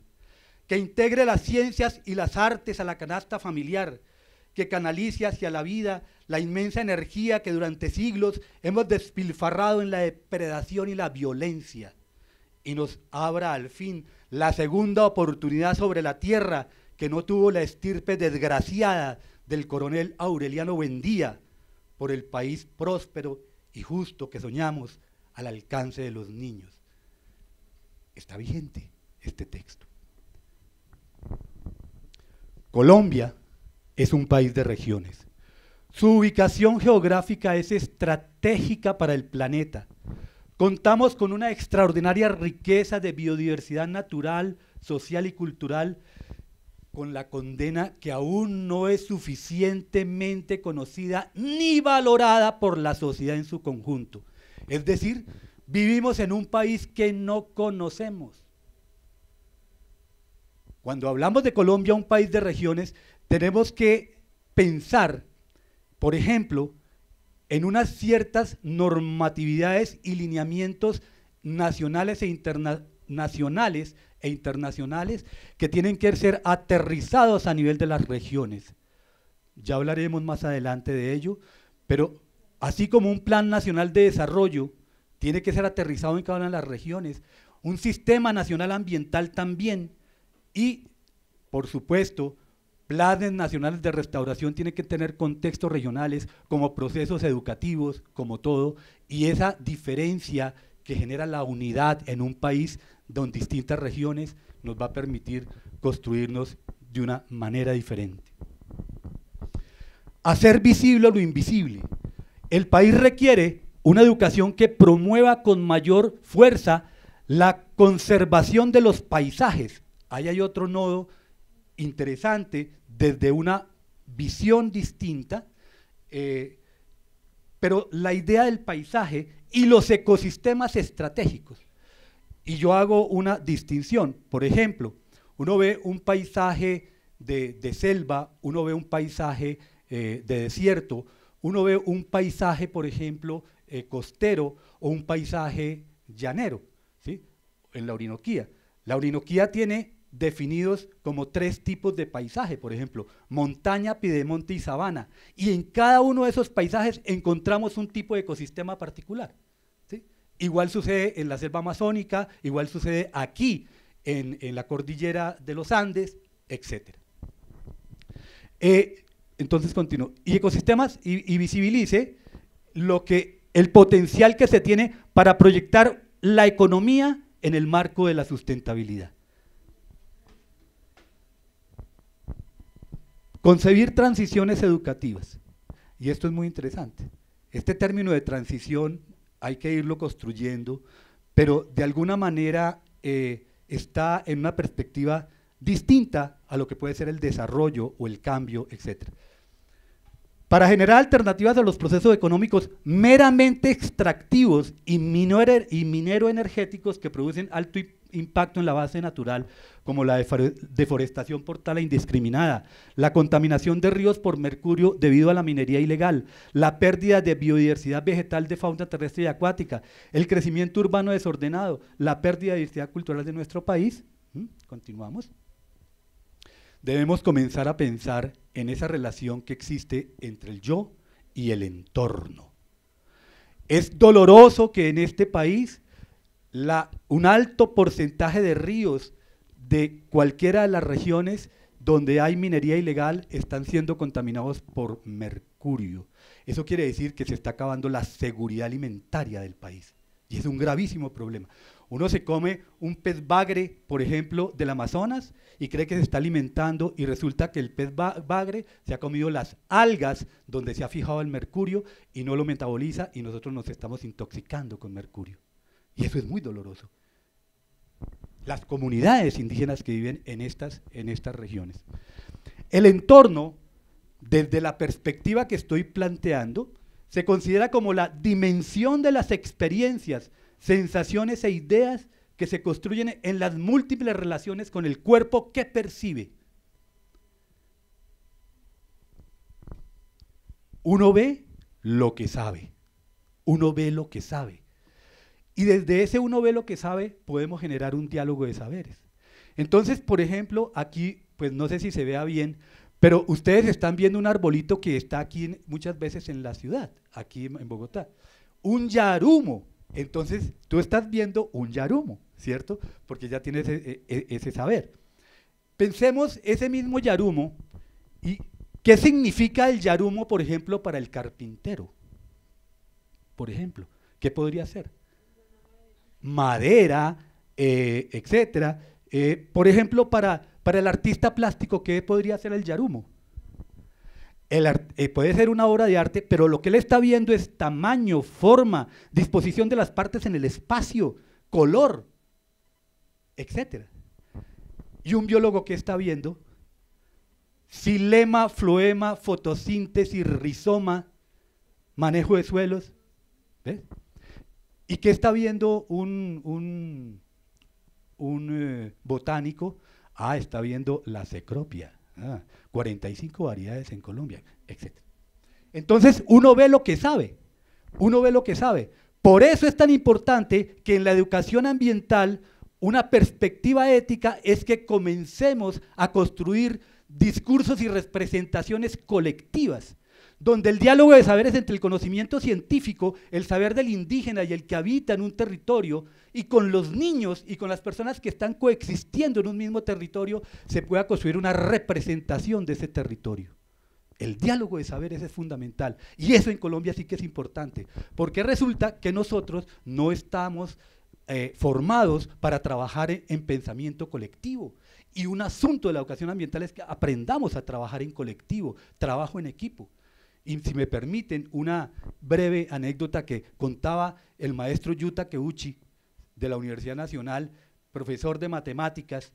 que integre las ciencias y las artes a la canasta familiar, que canalice hacia la vida la inmensa energía que durante siglos hemos despilfarrado en la depredación y la violencia y nos abra al fin la segunda oportunidad sobre la tierra que no tuvo la estirpe desgraciada del coronel Aureliano Bendía por el país próspero y justo que soñamos al alcance de los niños. Está vigente este texto. Colombia es un país de regiones. Su ubicación geográfica es estratégica para el planeta. Contamos con una extraordinaria riqueza de biodiversidad natural, social y cultural, con la condena que aún no es suficientemente conocida ni valorada por la sociedad en su conjunto. Es decir, vivimos en un país que no conocemos. Cuando hablamos de Colombia, un país de regiones, tenemos que pensar, por ejemplo, en unas ciertas normatividades y lineamientos nacionales e, e internacionales que tienen que ser aterrizados a nivel de las regiones. Ya hablaremos más adelante de ello, pero así como un plan nacional de desarrollo tiene que ser aterrizado en cada una de las regiones, un sistema nacional ambiental también y, por supuesto, Planes nacionales de restauración tienen que tener contextos regionales como procesos educativos, como todo, y esa diferencia que genera la unidad en un país donde distintas regiones nos va a permitir construirnos de una manera diferente. Hacer visible lo invisible. El país requiere una educación que promueva con mayor fuerza la conservación de los paisajes. Ahí hay otro nodo interesante desde una visión distinta, eh, pero la idea del paisaje y los ecosistemas estratégicos. Y yo hago una distinción. Por ejemplo, uno ve un paisaje de, selva, uno ve un paisaje eh, de desierto, uno ve un paisaje, por ejemplo, eh, costero o un paisaje llanero, ¿sí? en la Orinoquía. La Orinoquía tiene definidos como tres tipos de paisaje, por ejemplo, montaña, piedemonte y sabana. Y en cada uno de esos paisajes encontramos un tipo de ecosistema particular. Igual sucede en la selva amazónica, igual sucede aquí, en, la cordillera de los Andes, etc. Eh, entonces continúo. Y ecosistemas, y, y visibilice lo que, el potencial que se tiene para proyectar la economía en el marco de la sustentabilidad. Concebir transiciones educativas. Y esto es muy interesante. Este término de transición hay que irlo construyendo, pero de alguna manera eh, está en una perspectiva distinta a lo que puede ser el desarrollo o el cambio, etc. Para generar alternativas a los procesos económicos meramente extractivos y minero, y minero energéticos que producen alto y impacto en la base natural, como la deforestación por tala indiscriminada, la contaminación de ríos por mercurio debido a la minería ilegal, la pérdida de biodiversidad vegetal de fauna terrestre y acuática, el crecimiento urbano desordenado, la pérdida de diversidad cultural de nuestro país. ¿Mm? Continuamos. Debemos comenzar a pensar en esa relación que existe entre el yo y el entorno. Es doloroso que en este país un alto porcentaje de ríos de cualquiera de las regiones donde hay minería ilegal están siendo contaminados por mercurio. Eso quiere decir que se está acabando la seguridad alimentaria del país. Y es un gravísimo problema. Uno se come un pez bagre, por ejemplo, del Amazonas y cree que se está alimentando y resulta que el pez bagre se ha comido las algas donde se ha fijado el mercurio y no lo metaboliza y nosotros nos estamos intoxicando con mercurio. Y eso es muy doloroso. Las comunidades indígenas que viven en estas, en estas regiones. El entorno, desde la perspectiva que estoy planteando, se considera como la dimensión de las experiencias, sensaciones e ideas que se construyen en las múltiples relaciones con el cuerpo que percibe. Uno ve lo que sabe. Uno ve lo que sabe. Y desde ese uno ve lo que sabe, podemos generar un diálogo de saberes. Entonces, por ejemplo, aquí, pues no sé si se vea bien, pero ustedes están viendo un arbolito que está aquí muchas veces en la ciudad, aquí en, Bogotá. Un yarumo. Entonces, tú estás viendo un yarumo, ¿cierto? Porque ya tienes e, e, e, ese, saber. Pensemos ese mismo yarumo y qué significa el yarumo, por ejemplo, para el carpintero. Por ejemplo, ¿qué podría ser? madera, eh, etcétera. etc. Eh, por ejemplo, para, el artista plástico, ¿qué podría ser el yarumo? El eh, puede ser una obra de arte, pero lo que él está viendo es tamaño, forma, disposición de las partes en el espacio, color, etc. Y un biólogo que está viendo silema, floema, fotosíntesis, rizoma, manejo de suelos. ¿Ves? ¿Y qué está viendo un, un, eh, botánico? Ah, está viendo la cecropia. 45 ah, variedades en Colombia, etc. Entonces uno ve lo que sabe. Uno ve lo que sabe. Por eso es tan importante que en la educación ambiental una perspectiva ética es que comencemos a construir discursos y representaciones colectivas donde el diálogo de saberes entre el conocimiento científico, el saber del indígena y el que habita en un territorio, y con los niños y con las personas que están coexistiendo en un mismo territorio, se pueda construir una representación de ese territorio. El diálogo de saberes es fundamental. Y eso en Colombia sí que es importante, porque resulta que nosotros no estamos eh, formados para trabajar en, en pensamiento colectivo. Y un asunto de la educación ambiental es que aprendamos a trabajar en colectivo, trabajo en equipo. Y si me permiten, una breve anécdota que contaba el maestro Yuta Takeuchi de la Universidad Nacional, profesor de matemáticas.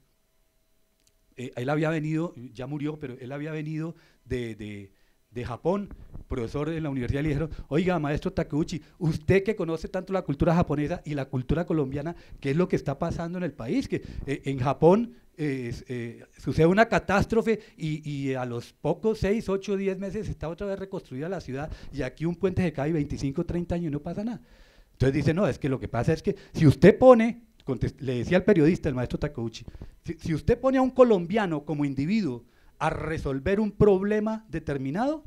Eh, él había venido, ya murió, pero él había venido de, de, de Japón, profesor en la universidad, le dijeron, oiga, maestro Takeuchi, usted que conoce tanto la cultura japonesa y la cultura colombiana, ¿qué es lo que está pasando en el país? Que eh, en Japón eh, sucede una catástrofe y, a los pocos 6, 8, 10 meses está otra vez reconstruida la ciudad y aquí un puente se cae 25, 30 años y no pasa nada. Entonces dice, no, es que lo que pasa es que si usted pone, le decía al periodista, el maestro Takouchi, si, usted pone a un colombiano como individuo a resolver un problema determinado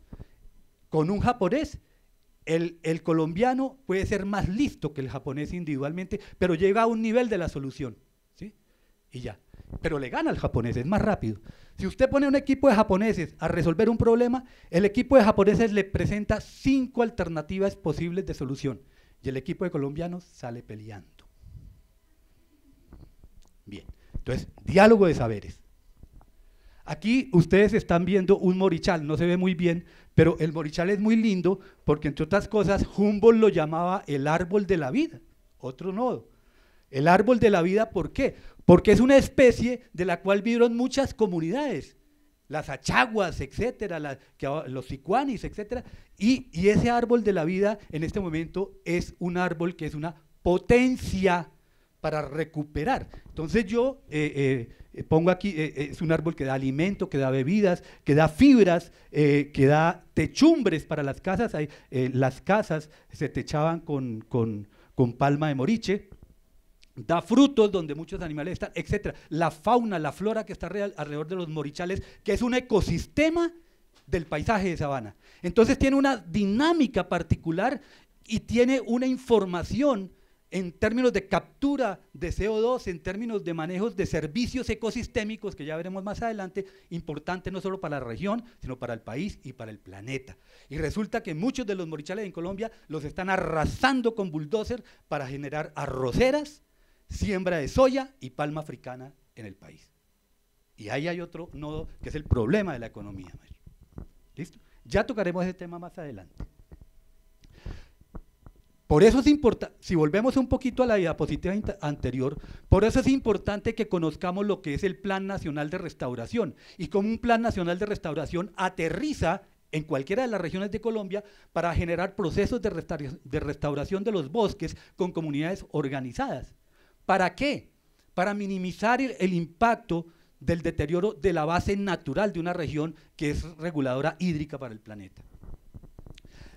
con un japonés, el, el, colombiano puede ser más listo que el japonés individualmente, pero llega a un nivel de la solución. ¿sí? Y ya pero le gana al japonés, es más rápido. Si usted pone un equipo de japoneses a resolver un problema, el equipo de japoneses le presenta cinco alternativas posibles de solución y el equipo de colombianos sale peleando. Bien, entonces, diálogo de saberes. Aquí ustedes están viendo un morichal, no se ve muy bien, pero el morichal es muy lindo porque entre otras cosas Humboldt lo llamaba el árbol de la vida, otro nodo. El árbol de la vida, ¿por qué? porque es una especie de la cual vivieron muchas comunidades, las achaguas, etcétera, los sicuanis, etcétera, y, ese árbol de la vida en este momento es un árbol que es una potencia para recuperar. Entonces yo eh, eh, eh, pongo aquí, es un árbol que da alimento, que da bebidas, que da fibras, que da techumbres para las casas. las casas se techaban con, con palma de moriche da frutos donde muchos animales están, etc. La fauna, la flora que está alrededor de los morichales, que es un ecosistema del paisaje de sabana. Entonces tiene una dinámica particular y tiene una información en términos de captura de CO2, en términos de manejos de servicios ecosistémicos, que ya veremos más adelante, importante no solo para la región, sino para el país y para el planeta. Y resulta que muchos de los morichales en Colombia los están arrasando con bulldozer para generar arroceras, siembra de soya y palma africana en el país. Y ahí hay otro nodo que es el problema de la economía. ¿Listo? Ya tocaremos ese tema más adelante. Por eso es importante, si volvemos un poquito a la diapositiva anterior, por eso es importante que conozcamos lo que es el Plan Nacional de Restauración y cómo un Plan Nacional de Restauración aterriza en cualquiera de las regiones de Colombia para generar procesos de, de restauración de los bosques con comunidades organizadas. ¿Para qué? Para minimizar el, impacto del deterioro de la base natural de una región que es reguladora hídrica para el planeta.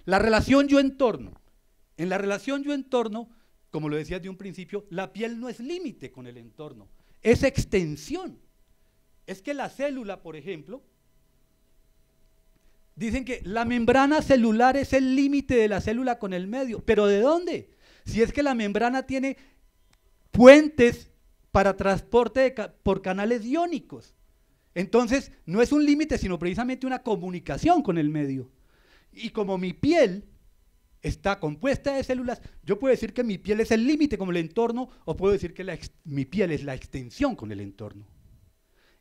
La relación yo-entorno. En la relación yo-entorno, como lo decía de un principio, la piel no es límite con el entorno, es extensión. Es que la célula, por ejemplo, dicen que la membrana celular es el límite de la célula con el medio, pero ¿de dónde? Si es que la membrana tiene puentes para transporte por canales iónicos. Entonces, no es un límite, sino precisamente una comunicación con el medio. Y como mi piel está compuesta de células, yo puedo decir que mi piel es el límite con el entorno o puedo decir que mi piel es la extensión con el entorno.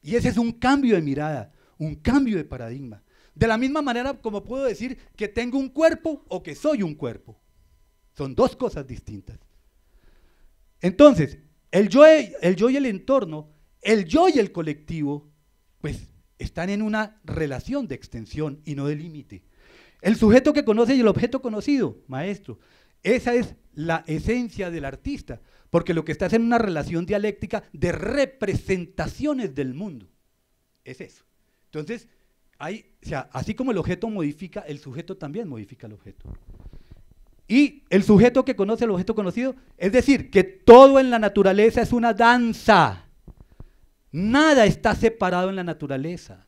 Y ese es un cambio de mirada, un cambio de paradigma. De la misma manera como puedo decir que tengo un cuerpo o que soy un cuerpo. Son dos cosas distintas. Entonces, el yo, y el entorno, el yo y el colectivo, pues están en una relación de extensión y no de límite. El sujeto que conoce y el objeto conocido, maestro. Esa es la esencia del artista, porque lo que está es en una relación dialéctica de representaciones del mundo. Es eso. Entonces, hay, así como el objeto modifica, el sujeto también modifica el objeto y el sujeto que conoce el objeto conocido. Es decir, que todo en la naturaleza es una danza. Nada está separado en la naturaleza.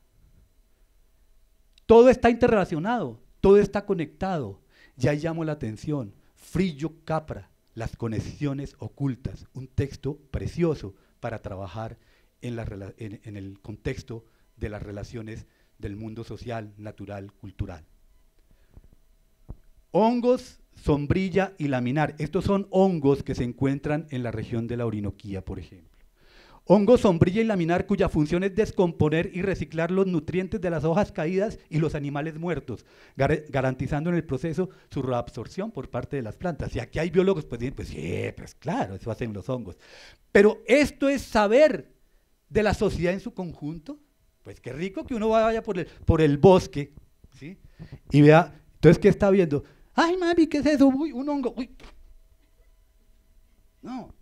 Todo está interrelacionado, todo está conectado. Ya llamo la atención. Frillo Capra, Las conexiones ocultas, un texto precioso para trabajar en, en el contexto de las relaciones del mundo social, natural, cultural. Hongos sombrilla y laminar. Estos son hongos que se encuentran en la región de la Orinoquía, por ejemplo. hongos sombrilla y laminar cuya función es descomponer y reciclar los nutrientes de las hojas caídas y los animales muertos, garantizando en el proceso su reabsorción por parte de las plantas. Y aquí hay biólogos, pues dicen, pues sí, pues claro, eso hacen los hongos. Pero esto es saber de la sociedad en su conjunto. Pues qué rico que uno vaya por el, bosque, Y vea, entonces, ¿qué está viendo? Ay, mami, ¿qué es eso? Uy, un hongo. No,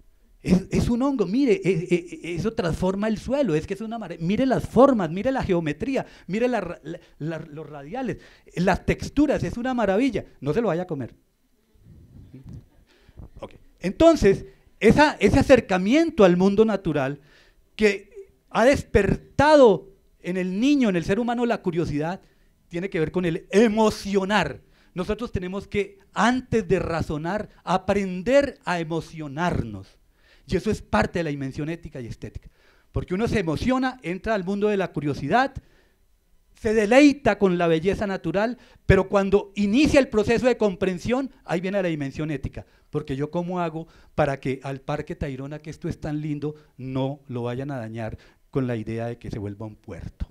es, un hongo, mire, e, e, e, eso transforma el suelo, es que es una Mire las formas, mire la geometría, mire los radiales, las texturas, es una maravilla. No se lo vaya a comer. Entonces, ese acercamiento al mundo natural que ha despertado en el niño, en el ser humano, la curiosidad, tiene que ver con el emocionar nosotros tenemos que, antes de razonar, aprender a emocionarnos. Y eso es parte de la dimensión ética y estética. Porque uno se emociona, entra al mundo de la curiosidad, se deleita con la belleza natural, pero cuando inicia el proceso de comprensión, ahí viene la dimensión ética. Porque yo cómo hago para que al Parque Tayrona, que esto es tan lindo, no lo vayan a dañar con la idea de que se vuelva un puerto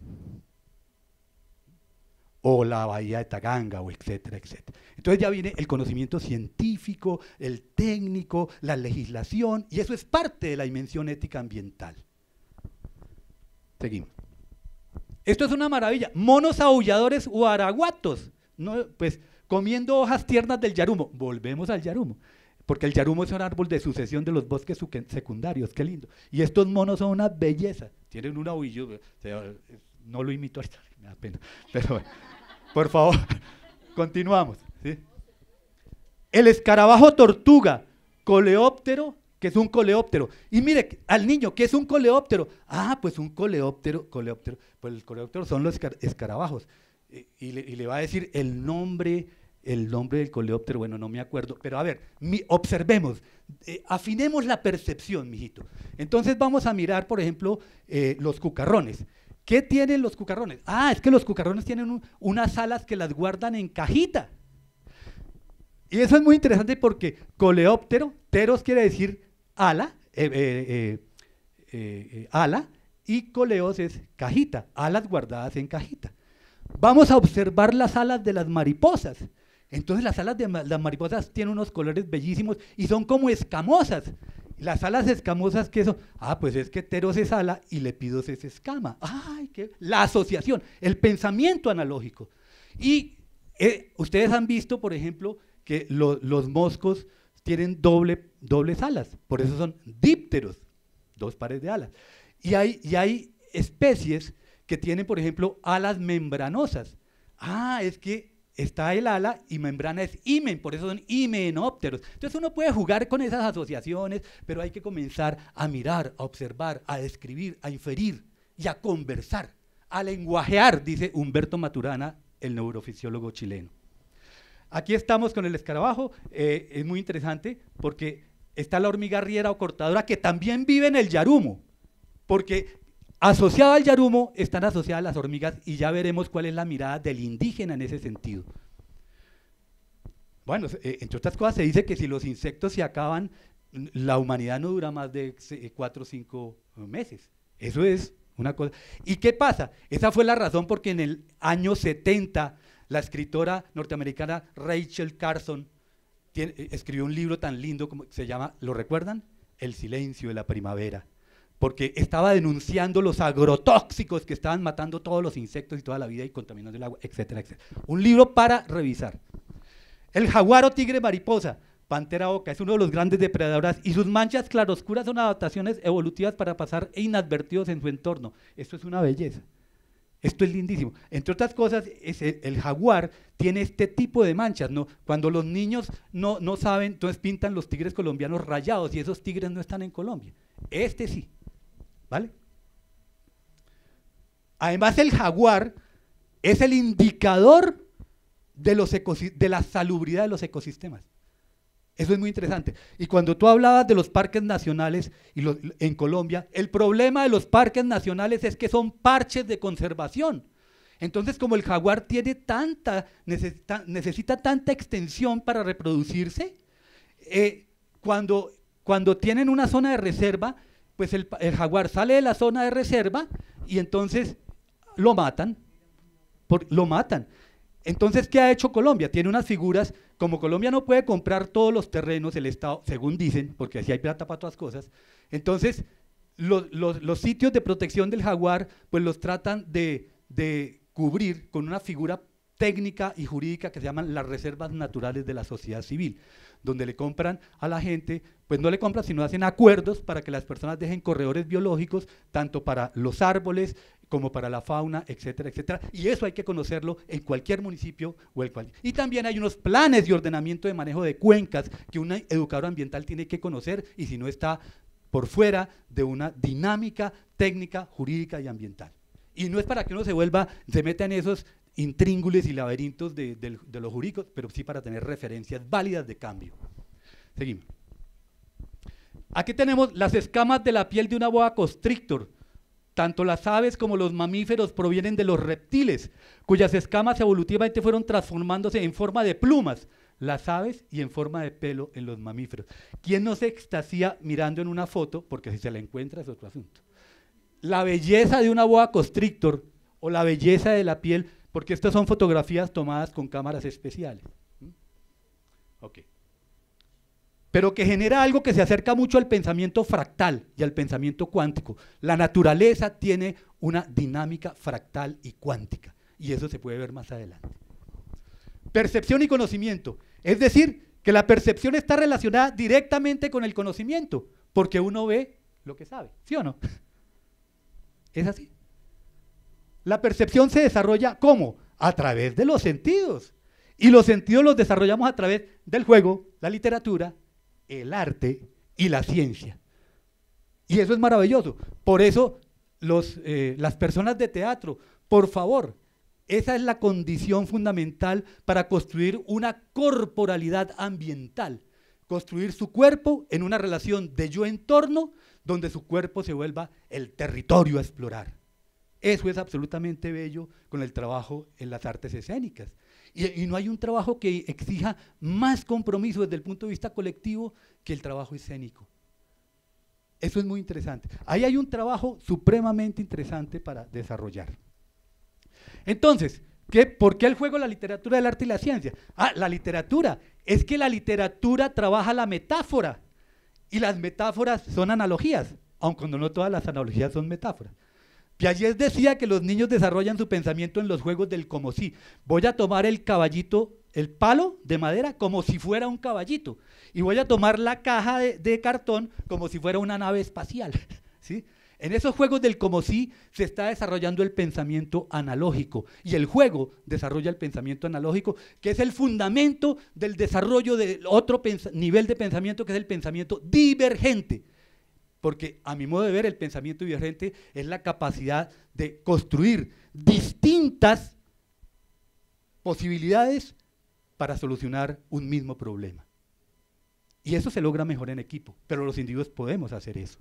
o la bahía de Taganga, o etcétera, etcétera. Entonces ya viene el conocimiento científico, el técnico, la legislación, y eso es parte de la dimensión ética ambiental. Seguimos. Esto es una maravilla. Monos aulladores o araguatos, pues comiendo hojas tiernas del yarumo. Volvemos al yarumo. Porque el yarumo es un árbol de sucesión de los bosques secundarios, qué lindo. Y estos monos son una belleza. Tienen un huilla, no lo imito, me da pena, pero bueno. Por favor, continuamos. El escarabajo tortuga, coleóptero, que es un coleóptero. Y mire, al niño, ¿qué es un coleóptero? Ah, pues un coleóptero, coleóptero. Pues el coleóptero son los escarabajos. Y, le, va a decir el nombre, el nombre del coleóptero, bueno, no me acuerdo. Pero a ver, observemos, eh, afinemos la percepción, mijito. Entonces vamos a mirar, por ejemplo, eh, los cucarrones. ¿Qué tienen los cucarrones? Ah, es que los cucarrones tienen unas alas que las guardan en cajita. Y eso es muy interesante porque coleóptero, teros quiere decir ala, eh, eh, eh, ala, y coleos es cajita, alas guardadas en cajita. Vamos a observar las alas de las mariposas. Entonces las alas de las mariposas tienen unos colores bellísimos y son como escamosas. Las alas escamosas, ¿qué son? Ah, pues es que teros es ala y lepidos es escama. Ay, qué... La asociación, el pensamiento analógico. Y eh, ustedes han visto, por ejemplo, que los moscos tienen doble, dobles alas, por eso son dípteros, dos pares de alas. Y hay, y hay especies que tienen, por ejemplo, alas membranosas. Ah, es que está el ala y membrana es imen, por eso son imenópteros. Entonces uno puede jugar con esas asociaciones, pero hay que comenzar a mirar, a observar, a describir, a inferir y a conversar, a lenguajear, dice Humberto Maturana, el neurofisiólogo chileno. Aquí estamos con el escarabajo, eh, es muy interesante porque está la hormiga riera o cortadora que también vive en el yarumo, porque Asociada al yarumo están asociadas las hormigas y ya veremos cuál es la mirada del indígena en ese sentido. Bueno, eh, entre otras cosas se dice que si los insectos se acaban, la humanidad no dura más de eh, cuatro o cinco eh, meses. Eso es una cosa. ¿Y qué pasa? Esa fue la razón porque en el año 70 la escritora norteamericana Rachel Carson escribió un libro tan lindo como se llama, ¿lo recuerdan? El silencio de la primavera porque estaba denunciando los agrotóxicos que estaban matando todos los insectos y toda la vida y contaminando el agua, etcétera, etcétera. Un libro para revisar. El jaguar o tigre mariposa, pantera oca, es uno de los grandes depredadores y sus manchas claroscuras son adaptaciones evolutivas para pasar e inadvertidos en su entorno. Esto es una belleza. Esto es lindísimo. Entre otras cosas, el, jaguar tiene este tipo de manchas. ¿no? Cuando los niños no, no saben, entonces pintan los tigres colombianos rayados y esos tigres no están en Colombia. Este sí. Además, el jaguar es el indicador de, los de la salubridad de los ecosistemas. Eso es muy interesante. Y cuando tú hablabas de los parques nacionales en Colombia, el problema de los parques nacionales es que son parches de conservación. Entonces, como el jaguar tiene tanta, necesita, tanta extensión para reproducirse, eh, cuando tienen una zona de reserva, pues el, jaguar sale de la zona de reserva y entonces lo matan, lo matan. Entonces, ¿qué ha hecho Colombia? Tiene unas figuras, como Colombia no puede comprar todos los terrenos, el Estado, según dicen, porque así hay plata para otras cosas, entonces los, sitios de protección del jaguar, pues los tratan de, de cubrir con una figura técnica y jurídica que se llaman las reservas naturales de la sociedad civil donde le compran a la gente, pues no le compran, sino hacen acuerdos para que las personas dejen corredores biológicos, tanto para los árboles como para la fauna, etcétera, etcétera. Y eso hay que conocerlo en cualquier municipio o el cual. Y también hay unos planes de ordenamiento de manejo de cuencas que un educador ambiental tiene que conocer y si no está por fuera de una dinámica técnica, jurídica y ambiental. Y no es para que uno se vuelva, se meta en esos intríngules y laberintos de, los jurícos, pero sí para tener referencias válidas de cambio. Seguimos. Aquí tenemos las escamas de la piel de una boa constrictor. Tanto las aves como los mamíferos provienen de los reptiles, cuyas escamas evolutivamente fueron transformándose en forma de plumas, las aves y en forma de pelo en los mamíferos. ¿Quién no se extasía mirando en una foto? Porque si se la encuentra es otro asunto. La belleza de una boa constrictor o la belleza de la piel porque estas son fotografías tomadas con cámaras especiales. Pero que genera algo que se acerca mucho al pensamiento fractal y al pensamiento cuántico. La naturaleza tiene una dinámica fractal y cuántica, y eso se puede ver más adelante. Percepción y conocimiento, es decir, que la percepción está relacionada directamente con el conocimiento, porque uno ve lo que sabe, ¿sí o no? Es así. La percepción se desarrolla ¿cómo? A través de los sentidos. Y los sentidos los desarrollamos a través del juego, la literatura, el arte y la ciencia. Y eso es maravilloso. Por eso eh, las personas de teatro, por favor, esa es la condición fundamental para construir una corporalidad ambiental, construir su cuerpo en una relación de yo-entorno donde su cuerpo se vuelva el territorio a explorar. Eso es absolutamente bello con el trabajo en las artes escénicas. Y, no hay un trabajo que exija más compromiso desde el punto de vista colectivo que el trabajo escénico. Eso es muy interesante. Ahí hay un trabajo supremamente interesante para desarrollar. Entonces, ¿qué, ¿por qué el juego, la literatura, el arte y la ciencia? Ah, la literatura. Es que la literatura trabaja la metáfora. Y las metáforas son analogías, aunque no todas las analogías son metáforas. Piaget decía que los niños desarrollan su pensamiento en los juegos del como si. Voy a tomar el caballito, el palo de madera, como si fuera un caballito. Y voy a tomar la caja de, cartón como si fuera una nave espacial. ¿sí? En esos juegos del como si se está desarrollando el pensamiento analógico y el juego desarrolla el pensamiento analógico, que es el fundamento del desarrollo del otro nivel de pensamiento, que es el pensamiento divergente porque a mi modo de ver el pensamiento divergente es la capacidad de construir distintas posibilidades para solucionar un mismo problema. Y eso se logra mejor en equipo, pero los individuos podemos hacer eso.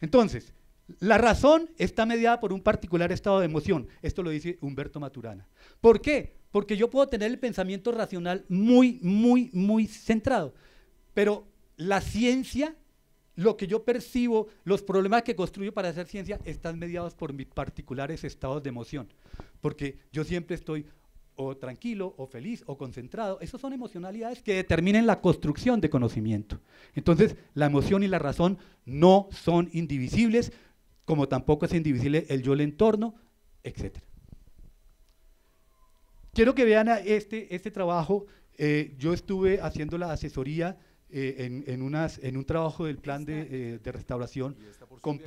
Entonces, la razón está mediada por un particular estado de emoción. Esto lo dice Humberto Maturana. ¿Por qué? Porque yo puedo tener el pensamiento racional muy, muy, muy centrado, pero la ciencia lo que yo percibo, los problemas que construyo para hacer ciencia están mediados por mis particulares estados de emoción, porque yo siempre estoy o tranquilo, o feliz, o concentrado. Esas son emocionalidades que determinan la construcción de conocimiento. Entonces, la emoción y la razón no son indivisibles, como tampoco es indivisible el yo, el entorno, etc. Quiero que vean este, este trabajo. Eh, yo estuve haciendo la asesoría eh, en, en un trabajo del plan de, eh, restauración con,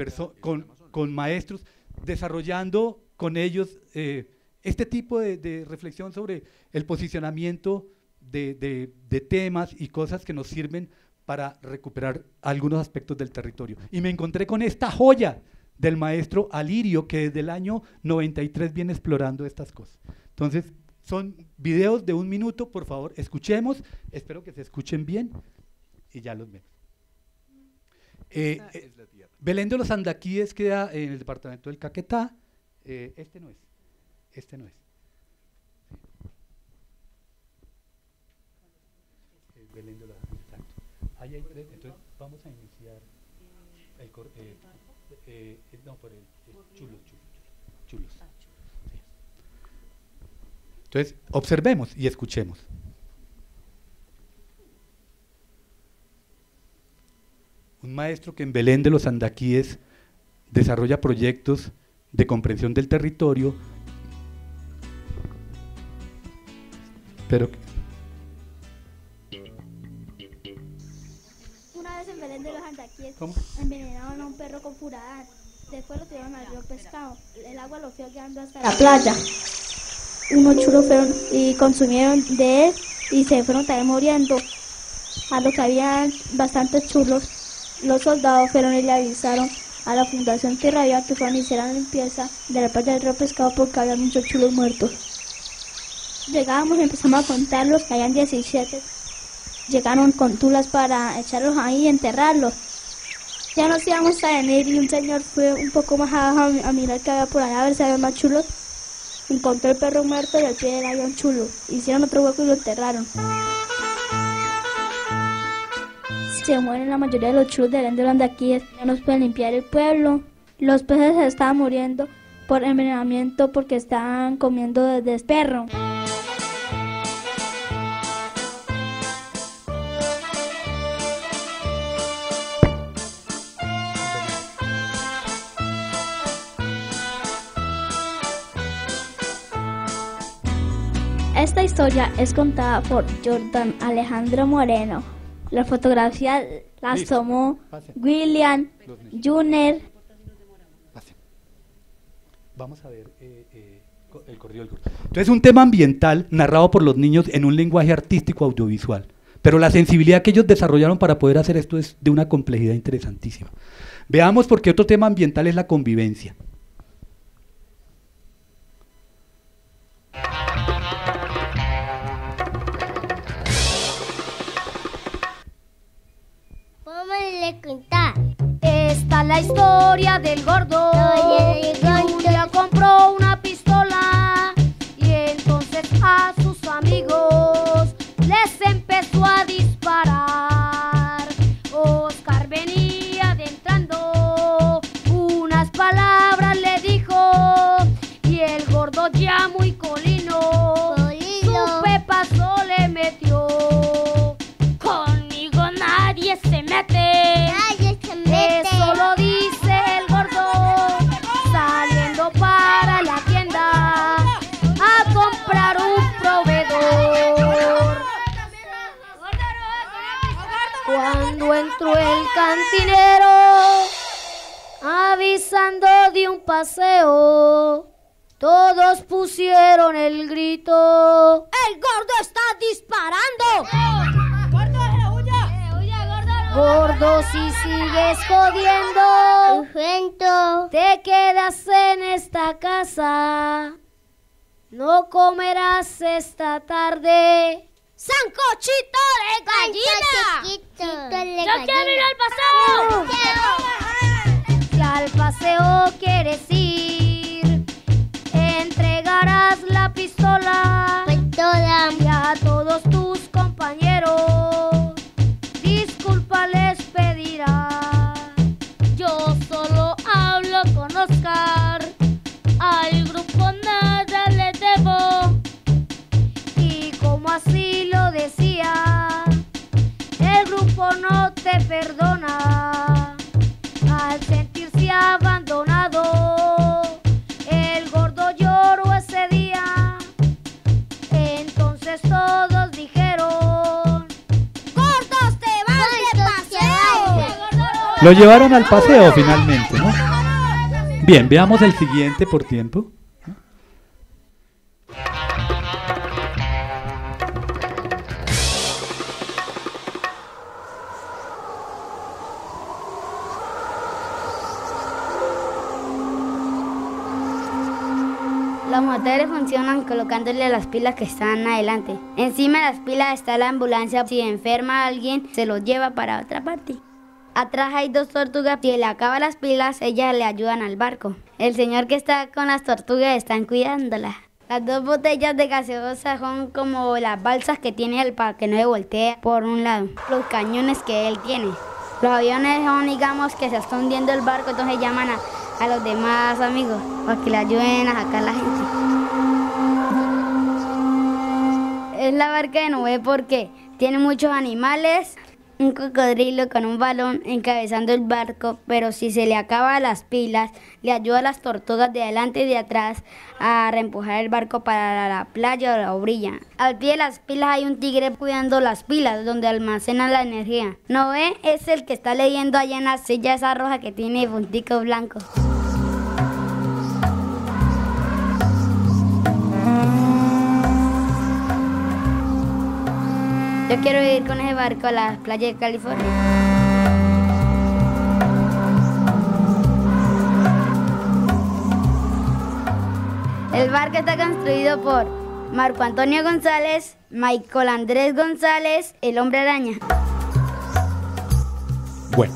con, maestros, desarrollando con ellos eh, este tipo de, reflexión sobre el posicionamiento de, de temas y cosas que nos sirven para recuperar algunos aspectos del territorio. Y me encontré con esta joya del maestro Alirio, que desde el año 93 viene explorando estas cosas. Entonces, son videos de un minuto, por favor, escuchemos, espero que se escuchen bien y ya los vemos eh, eh, Belén de los Andaquíes queda en el departamento del Caquetá. Eh, este no es. Este no es. Belén de los Exacto. Ahí hay Entonces vamos a iniciar el No, por el. chulos, chulos, chulos. Ah, entonces, observemos y escuchemos. un maestro que en Belén de los Andaquíes desarrolla proyectos de comprensión del territorio, pero... Una vez en Belén de los Andaquíes envenenaron a un perro con furadar, después lo tiraron al río pescado, el agua lo fue guiando hasta la playa. Unos chulos fueron y consumieron de él y se fueron también muriendo, a lo que habían bastantes churros los soldados fueron y le avisaron a la Fundación Tierra Viva que fueron y hicieran limpieza de la parte del río pescado porque había muchos chulos muertos. Llegábamos y empezamos a contarlos, que habían 17. Llegaron con tulas para echarlos ahí y enterrarlos. Ya nos íbamos a venir y un señor fue un poco más abajo a, mirar que había por allá, a ver si había más chulos. Encontró el perro muerto y al pie del avión chulo. Hicieron otro hueco y lo enterraron se mueren la mayoría de los chulos de de aquí, no nos pueden limpiar el pueblo. Los peces se estaban muriendo por envenenamiento porque están comiendo desde perro. Esta historia es contada por Jordan Alejandro Moreno. La fotografía la tomó William Junior. Vamos a ver eh, eh, el Entonces, un tema ambiental narrado por los niños en un lenguaje artístico audiovisual. Pero la sensibilidad que ellos desarrollaron para poder hacer esto es de una complejidad interesantísima. Veamos porque otro tema ambiental es la convivencia. la historia del gordo. La compró una jodiendo. Te quedas en esta casa. No comerás esta tarde. ¡Sancochito de gallina! quiero ir al paseo! al paseo quieres ir, entregarás la pistola. Pistola. Pues y a todos tus compañeros, disculpa les pedirás. al grupo nada le debo. Y como así lo decía, el grupo no te perdona. Al sentirse abandonado, el gordo lloró ese día. Entonces todos dijeron, ¡Gordos te van de paseo! Lo llevaron al paseo finalmente, ¿no? Bien, veamos el siguiente por tiempo. Los motores funcionan colocándole las pilas que están adelante. Encima de las pilas está la ambulancia. Si enferma a alguien, se lo lleva para otra parte. Atrás hay dos tortugas y si le acaba las pilas, ellas le ayudan al barco. El señor que está con las tortugas están cuidándolas. Las dos botellas de gaseosa son como las balsas que tiene él para que no se voltee por un lado. Los cañones que él tiene. Los aviones son, digamos, que se está hundiendo el barco, entonces llaman a, los demás amigos para que le ayuden a sacar a la gente. Es la barca de nube porque tiene muchos animales, un cocodrilo con un balón encabezando el barco, pero si se le acaba las pilas, le ayuda a las tortugas de adelante y de atrás a reempujar el barco para la playa o la orilla. Al pie de las pilas hay un tigre cuidando las pilas, donde almacena la energía. Noé es el que está leyendo allá en la silla esa roja que tiene puntico blanco. Yo quiero ir con ese barco a la playa de California. El barco está construido por Marco Antonio González, Michael Andrés González, el hombre araña. Bueno,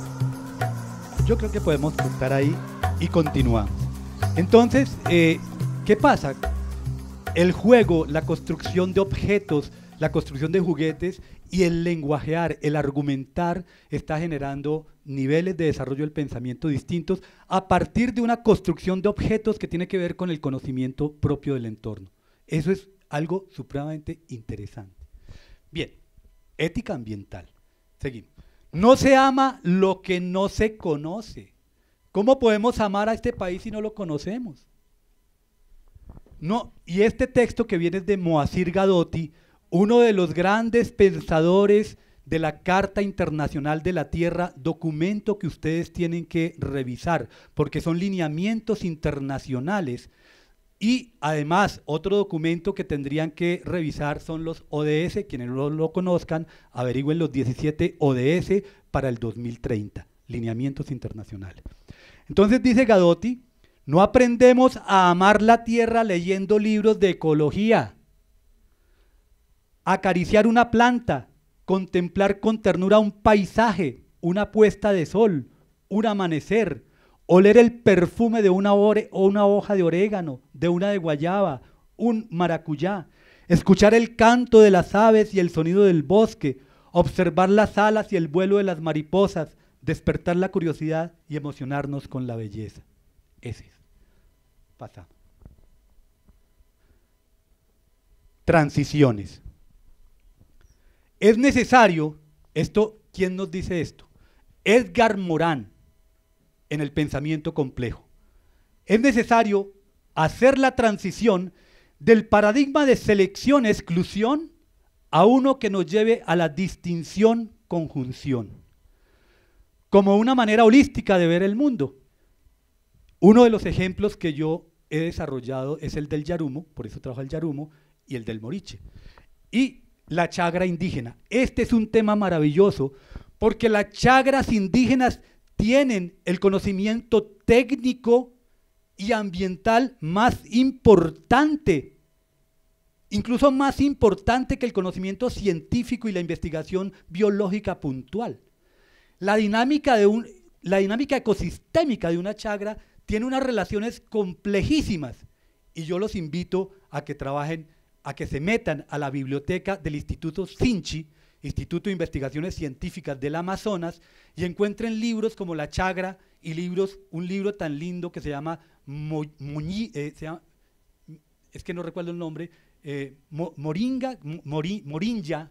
yo creo que podemos estar ahí y continuamos. Entonces, eh, ¿qué pasa? El juego, la construcción de objetos, la construcción de juguetes y el lenguajear, el argumentar, está generando niveles de desarrollo del pensamiento distintos a partir de una construcción de objetos que tiene que ver con el conocimiento propio del entorno. Eso es algo supremamente interesante. Bien, ética ambiental. Seguimos. No se ama lo que no se conoce. ¿Cómo podemos amar a este país si no lo conocemos? No, y este texto que viene de Moacir Gadotti, uno de los grandes pensadores de la Carta Internacional de la Tierra, documento que ustedes tienen que revisar, porque son lineamientos internacionales. Y además, otro documento que tendrían que revisar son los ODS, quienes no lo conozcan, averigüen los 17 ODS para el 2030, lineamientos internacionales. Entonces dice Gadotti, no aprendemos a amar la tierra leyendo libros de ecología, acariciar una planta, contemplar con ternura un paisaje, una puesta de sol, un amanecer, oler el perfume de una, una, hoja de orégano, de una de guayaba, un maracuyá, escuchar el canto de las aves y el sonido del bosque, observar las alas y el vuelo de las mariposas, despertar la curiosidad y emocionarnos con la belleza. Ese es. Pasamos. Transiciones. Es necesario, esto, ¿quién nos dice esto? Edgar Morán, en el pensamiento complejo. Es necesario hacer la transición del paradigma de selección-exclusión a uno que nos lleve a la distinción-conjunción, como una manera holística de ver el mundo. Uno de los ejemplos que yo he desarrollado es el del Yarumo, por eso trabajo el Yarumo, y el del Moriche. Y la chagra indígena. Este es un tema maravilloso porque las chagras indígenas tienen el conocimiento técnico y ambiental más importante, incluso más importante que el conocimiento científico y la investigación biológica puntual. La dinámica, de la dinámica ecosistémica de una chagra tiene unas relaciones complejísimas y yo los invito a que trabajen a que se metan a la biblioteca del Instituto Sinchi, Instituto de Investigaciones Científicas del Amazonas, y encuentren libros como La Chagra y libros, un libro tan lindo que se llama, eh, es que no recuerdo el nombre, eh, Moringa, Morinja,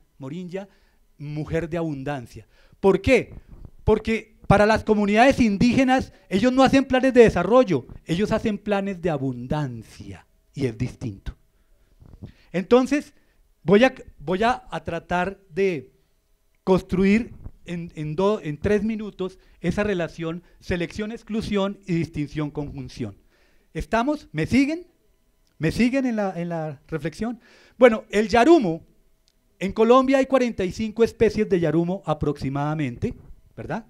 Mujer de Abundancia. ¿Por qué? Porque para las comunidades indígenas ellos no hacen planes de desarrollo, ellos hacen planes de abundancia y es distinto. Entonces, voy a, voy a, tratar de construir en, en, tres minutos esa relación selección-exclusión y distinción-conjunción. ¿Estamos? ¿Me siguen? ¿Me siguen en la, reflexión? Bueno, el yarumo, en Colombia hay 45 especies de yarumo aproximadamente, ¿verdad?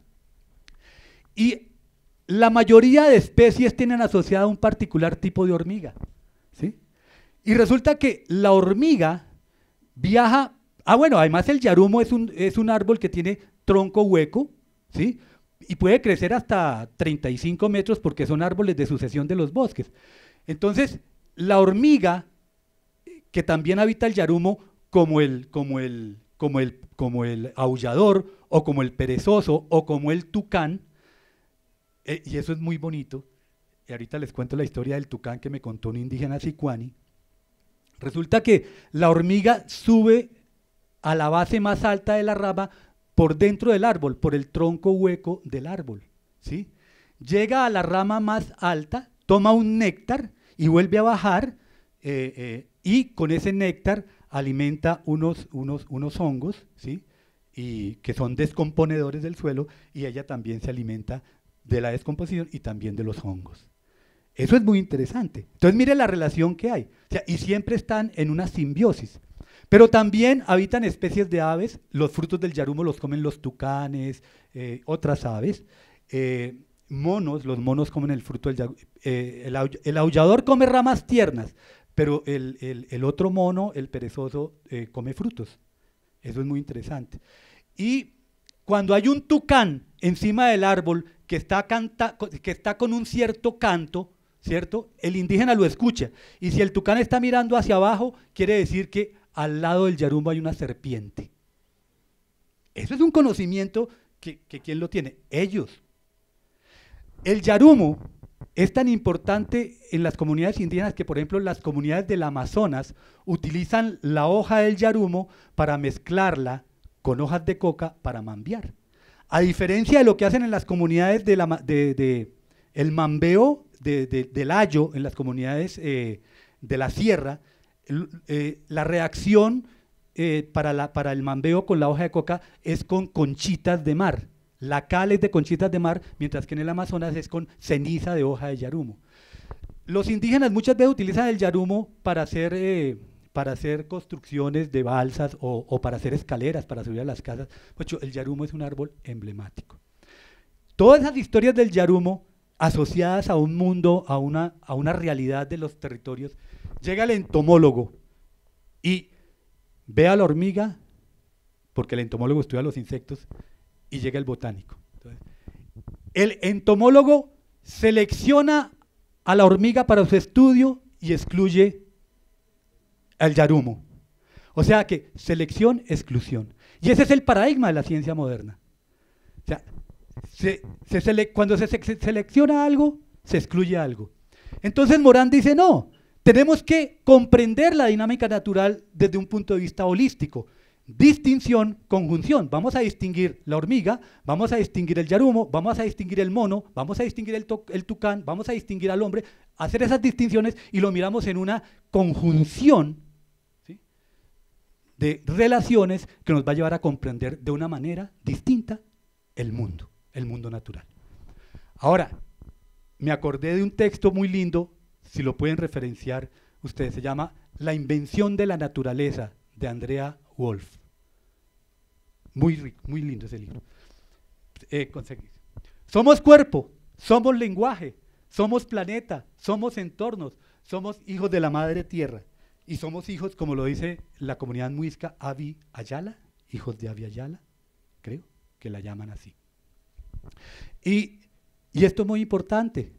Y la mayoría de especies tienen asociada un particular tipo de hormiga, ¿sí? Y resulta que la hormiga viaja. Ah, bueno, además el yarumo es un, es un árbol que tiene tronco hueco, ¿sí? Y puede crecer hasta 35 metros porque son árboles de sucesión de los bosques. Entonces, la hormiga, que también habita el yarumo, como el, como el, como el, como el aullador, o como el perezoso, o como el tucán, eh, y eso es muy bonito. Y ahorita les cuento la historia del tucán que me contó un indígena sicuani Resulta que la hormiga sube a la base más alta de la rama por dentro del árbol, por el tronco hueco del árbol. ¿sí? Llega a la rama más alta, toma un néctar y vuelve a bajar eh, eh, y con ese néctar alimenta unos, unos hongos ¿sí? y que son descomponedores del suelo y ella también se alimenta de la descomposición y también de los hongos. Eso es muy interesante. Entonces mire la relación que hay. y siempre están en una simbiosis. Pero también habitan especies de aves. Los frutos del yarumo los comen los tucanes, eh, otras aves. Eh, monos, los monos comen el fruto del yarumo. Eh, el, aullador, come ramas tiernas, pero el, el otro mono, el perezoso, come frutos. Eso es muy interesante. Y cuando hay un tucán encima del árbol que está, canta, que está con un cierto canto, ¿cierto? El indígena lo escucha. Y si el tucán está mirando hacia abajo, quiere decir que al lado del yarumbo hay una serpiente. Eso es un conocimiento que, ¿quién lo tiene? Ellos. El yarumo es tan importante en las comunidades indígenas que, por ejemplo, las comunidades del Amazonas utilizan la hoja del yarumo para mezclarla con hojas de coca para mambiar. A diferencia de lo que hacen en las comunidades de, de, de el mambeo del ayo en las comunidades eh, de la sierra, eh, la reacción eh, para, el mambeo con la hoja de coca es con conchitas de mar. La cal es de conchitas de mar, mientras que en el Amazonas es con ceniza de hoja de yarumo. Los indígenas muchas veces utilizan el yarumo para hacer, construcciones de balsas o, para hacer escaleras, para subir a las casas. Pues el yarumo es un árbol emblemático. Todas esas historias del yarumo asociadas a un mundo, a una, a una realidad de los territorios, llega el entomólogo y ve a la hormiga, porque el entomólogo estudia los insectos, y llega el botánico. el entomólogo selecciona a la hormiga para su estudio y excluye al yarumo. O sea que selección, exclusión. Y ese es el paradigma de la ciencia moderna. O sea, se, cuando se, selecciona algo, se excluye algo. Entonces Morán dice, no, tenemos que comprender la dinámica natural desde un punto de vista holístico. Distinción, conjunción. Vamos a distinguir la hormiga, vamos a distinguir el yarumo, vamos a distinguir el mono, vamos a distinguir el, tucán, vamos a distinguir al hombre. Hacer esas distinciones y lo miramos en una conjunción de relaciones que nos va a llevar a comprender de una manera distinta el mundo el mundo natural. Ahora, me acordé de un texto muy lindo, si lo pueden referenciar ustedes, se llama La invención de la naturaleza de Andrea Wolf. Muy rico, muy lindo ese libro. Eh, somos cuerpo, somos lenguaje, somos planeta, somos entornos, somos hijos de la madre tierra y somos hijos, como lo dice la comunidad muisca Avi Ayala, hijos de Avi Ayala, creo que la llaman así. Y, esto es muy importante,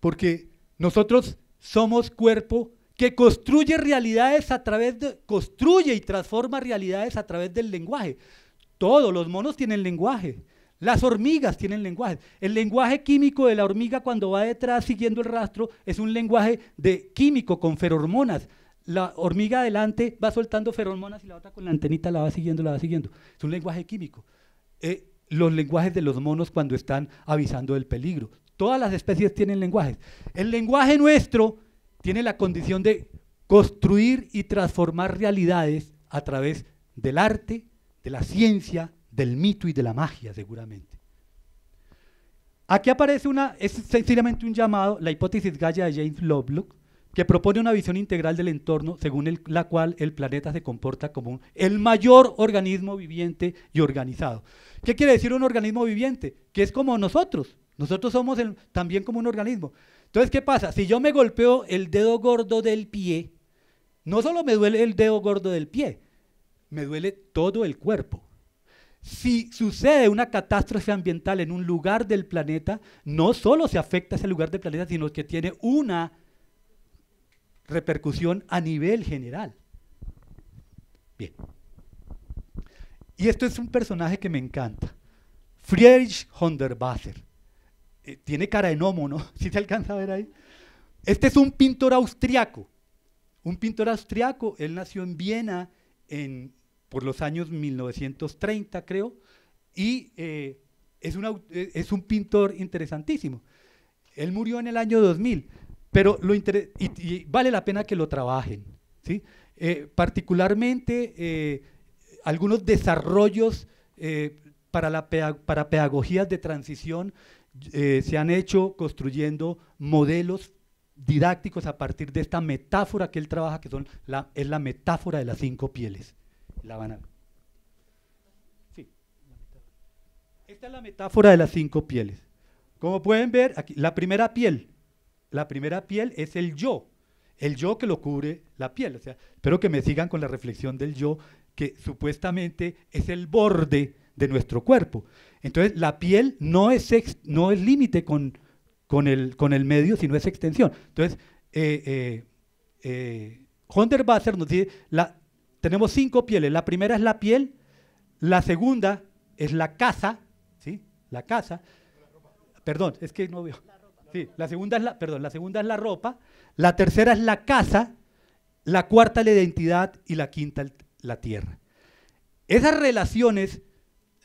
porque nosotros somos cuerpo que construye realidades a través de, construye y transforma realidades a través del lenguaje. Todos los monos tienen lenguaje, las hormigas tienen lenguaje. El lenguaje químico de la hormiga cuando va detrás siguiendo el rastro es un lenguaje de químico con ferormonas. La hormiga adelante va soltando ferormonas y la otra con la antenita la va siguiendo, la va siguiendo. Es un lenguaje químico. Eh, los lenguajes de los monos cuando están avisando del peligro. Todas las especies tienen lenguajes. El lenguaje nuestro tiene la condición de construir y transformar realidades a través del arte, de la ciencia, del mito y de la magia, seguramente. Aquí aparece una, es sencillamente un llamado, la hipótesis Gaia de James Lovelock, que propone una visión integral del entorno según la cual el planeta se comporta como el mayor organismo viviente y organizado. ¿Qué quiere decir un organismo viviente? Que es como nosotros. Nosotros somos también como un organismo. Entonces, ¿qué pasa? Si yo me golpeo el dedo gordo del pie, no solo me duele el dedo gordo del pie, me duele todo el cuerpo. Si sucede una catástrofe ambiental en un lugar del planeta, no solo se afecta ese lugar del planeta, sino que tiene una repercusión a nivel general. Bien. Y esto es un personaje que me encanta. Friedrich Honderbasser. Eh, tiene cara de gnomo, ¿no? Si se alcanza a ver ahí. Este es un pintor austriaco. Un pintor austriaco. Él nació en Viena en, por los años 1930, creo. Y eh, es, eh, es un pintor interesantísimo. Él murió en el año 2000. Pero lo y, vale la pena que lo trabajen. ¿sí? Eh, particularmente eh, algunos desarrollos eh, para, para pedagogías de transición se han hecho construyendo modelos didácticos a partir de esta metáfora que él trabaja, que son la, es la metáfora de las cinco pieles. La Esta es la metáfora de las cinco pieles. Como pueden ver, aquí, la primera piel la primera piel es el yo, el yo que lo cubre la piel. O sea, espero que me sigan con la reflexión del yo, que supuestamente es el borde de nuestro cuerpo. Entonces, la piel no es, no es límite con, con, el, con el medio, sino es extensión. Entonces, eh, Honder eh, eh, nos dice, la, tenemos cinco pieles. La primera es la piel, la segunda es la casa, ¿sí? La casa. Perdón, es que no veo. Sí, la segunda es la, perdón, la segunda es la ropa, la tercera es la casa, la cuarta la identidad y la quinta la tierra. Esas relaciones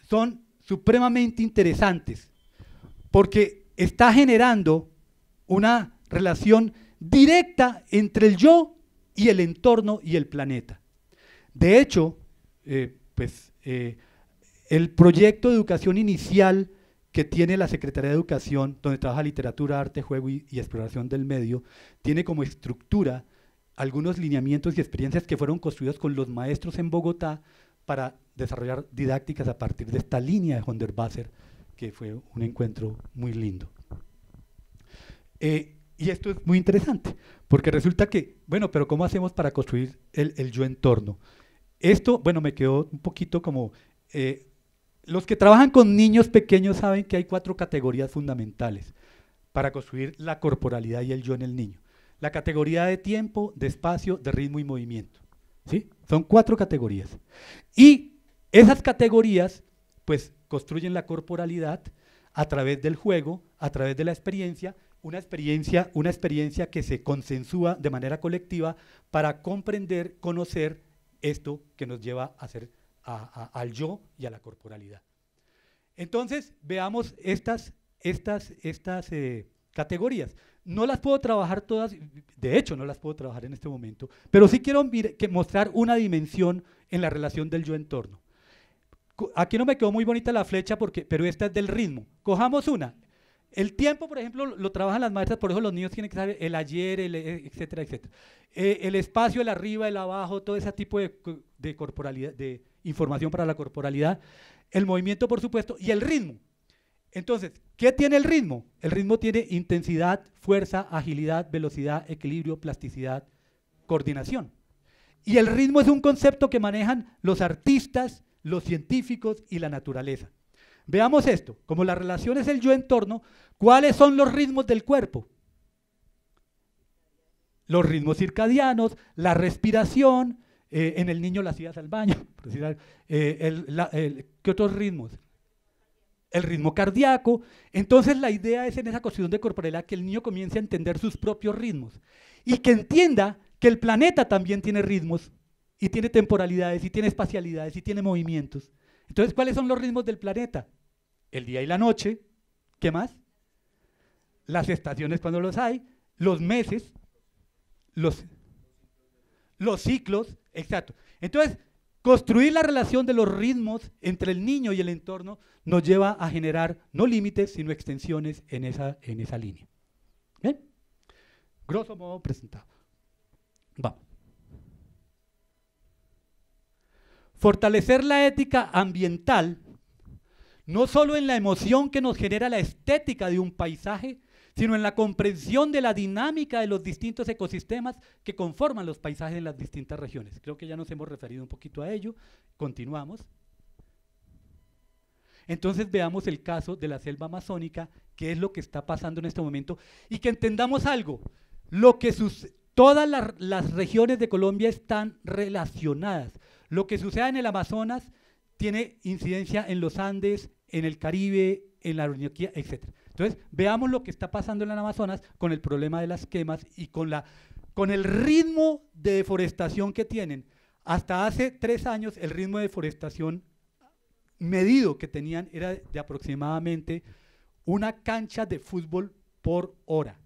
son supremamente interesantes porque está generando una relación directa entre el yo y el entorno y el planeta. De hecho, eh, pues eh, el proyecto de educación inicial que tiene la Secretaría de Educación, donde trabaja literatura, arte, juego y, exploración del medio, tiene como estructura algunos lineamientos y experiencias que fueron construidos con los maestros en Bogotá para desarrollar didácticas a partir de esta línea de Wonderbaser que fue un encuentro muy lindo. Eh, y esto es muy interesante, porque resulta que, bueno, pero ¿cómo hacemos para construir el, el yo entorno? Esto, bueno, me quedó un poquito como eh, los que trabajan con niños pequeños saben que hay cuatro categorías fundamentales para construir la corporalidad y el yo en el niño. La categoría de tiempo, de espacio, de ritmo y movimiento. ¿sí? Son cuatro categorías. Y esas categorías, pues, construyen la corporalidad a través del juego, a través de la experiencia, una experiencia, una experiencia que se consensúa de manera colectiva para comprender, conocer esto que nos lleva a ser al yo y a la corporalidad. Entonces, veamos estas, estas, estas eh, categorías. No las puedo trabajar todas, de hecho no las puedo trabajar en este momento, pero sí quiero mostrar una dimensión en la relación del yo-entorno. Aquí no me quedó muy bonita la flecha, porque, pero esta es del ritmo. Cojamos una. El tiempo, por ejemplo, lo, trabajan las maestras, por eso los niños tienen que saber el ayer, eh, etcétera, etcétera. Eh, el espacio, el arriba, el abajo, todo ese tipo de, de corporalidad, de, información para la corporalidad, el movimiento, por supuesto, y el ritmo. Entonces, ¿qué tiene el ritmo? El ritmo tiene intensidad, fuerza, agilidad, velocidad, equilibrio, plasticidad, coordinación. Y el ritmo es un concepto que manejan los artistas, los científicos y la naturaleza. Veamos esto, como la relación es el yo-entorno, ¿cuáles son los ritmos del cuerpo? Los ritmos circadianos, la respiración, eh, en el niño las idas al baño. Eh, ¿Qué otros ritmos? El ritmo cardíaco. Entonces la idea es en esa construcción de corporalidad que el niño comience a entender sus propios ritmos y que entienda que el planeta también tiene ritmos y tiene temporalidades y tiene espacialidades y tiene movimientos. Entonces, ¿cuáles son los ritmos del planeta? El día y la noche. ¿Qué más? Las estaciones cuando los hay, los meses, los, los ciclos, exacto. Entonces, construir la relación de los ritmos entre el niño y el entorno nos lleva a generar no límites, sino extensiones en esa, en esa línea. Grosso modo presentado. Vamos. Fortalecer la ética ambiental, no solo en la emoción que nos genera la estética de un paisaje, sino en la comprensión de la dinámica de los distintos ecosistemas que conforman los paisajes en las distintas regiones. Creo que ya nos hemos referido un poquito a ello. Continuamos. Entonces veamos el caso de la selva amazónica, qué es lo que está pasando en este momento, y que entendamos algo. Lo que todas las regiones de Colombia están relacionadas. Lo que suceda en el Amazonas tiene incidencia en los Andes, en el Caribe, en la Orinoquía, etc. Entonces, veamos lo que está pasando en el Amazonas con el problema de las quemas y con, la, con el ritmo de deforestación que tienen. Hasta hace tres años el ritmo de deforestación medido que tenían era de aproximadamente una cancha de fútbol por hora.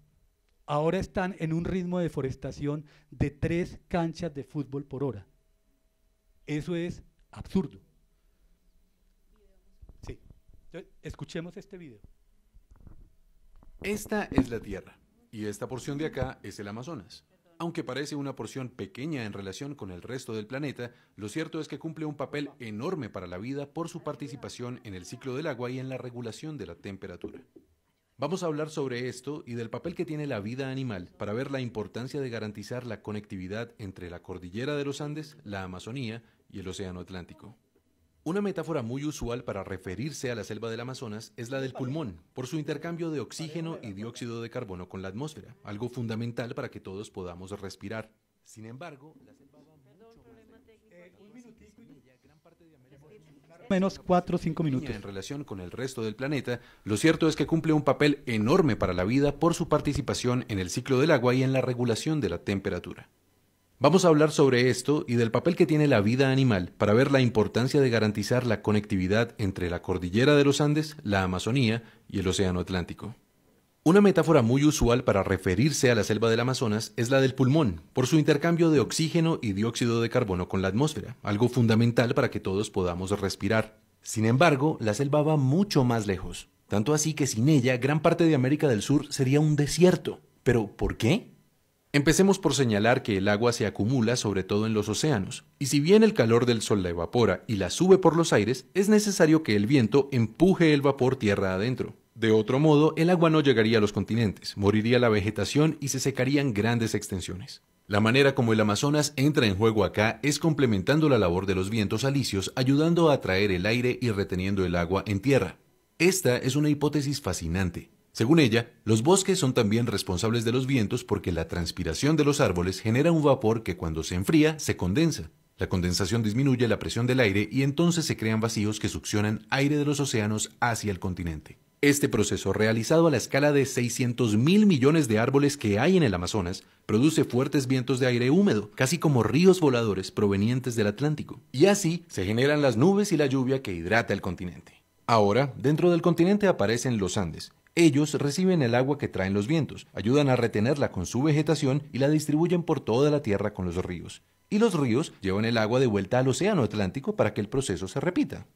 Ahora están en un ritmo de deforestación de tres canchas de fútbol por hora. Eso es absurdo. Sí. escuchemos este video. Esta es la Tierra y esta porción de acá es el Amazonas. Aunque parece una porción pequeña en relación con el resto del planeta, lo cierto es que cumple un papel enorme para la vida por su participación en el ciclo del agua y en la regulación de la temperatura. Vamos a hablar sobre esto y del papel que tiene la vida animal para ver la importancia de garantizar la conectividad entre la cordillera de los Andes, la Amazonía y el Océano Atlántico. Una metáfora muy usual para referirse a la selva del Amazonas es la del pulmón, por su intercambio de oxígeno y dióxido de carbono con la atmósfera, algo fundamental para que todos podamos respirar. Sin embargo, menos 4 o 5 minutos. En relación con el resto del planeta, lo cierto es que cumple un papel enorme para la vida por su participación en el ciclo del agua y en la regulación de la temperatura. Vamos a hablar sobre esto y del papel que tiene la vida animal para ver la importancia de garantizar la conectividad entre la cordillera de los Andes, la Amazonía y el Océano Atlántico. Una metáfora muy usual para referirse a la selva del Amazonas es la del pulmón, por su intercambio de oxígeno y dióxido de carbono con la atmósfera, algo fundamental para que todos podamos respirar. Sin embargo, la selva va mucho más lejos, tanto así que sin ella gran parte de América del Sur sería un desierto. ¿Pero por qué? Empecemos por señalar que el agua se acumula sobre todo en los océanos, y si bien el calor del sol la evapora y la sube por los aires, es necesario que el viento empuje el vapor tierra adentro. De otro modo, el agua no llegaría a los continentes, moriría la vegetación y se secarían grandes extensiones. La manera como el Amazonas entra en juego acá es complementando la labor de los vientos alisios, ayudando a atraer el aire y reteniendo el agua en tierra. Esta es una hipótesis fascinante, según ella, los bosques son también responsables de los vientos porque la transpiración de los árboles genera un vapor que cuando se enfría se condensa. La condensación disminuye la presión del aire y entonces se crean vacíos que succionan aire de los océanos hacia el continente. Este proceso, realizado a la escala de 600 mil millones de árboles que hay en el Amazonas, produce fuertes vientos de aire húmedo, casi como ríos voladores provenientes del Atlántico. Y así se generan las nubes y la lluvia que hidrata el continente. Ahora, dentro del continente aparecen los Andes, ellos reciben el agua que traen los vientos, ayudan a retenerla con su vegetación y la distribuyen por toda la Tierra con los ríos. Y los ríos llevan el agua de vuelta al Océano Atlántico para que el proceso se repita.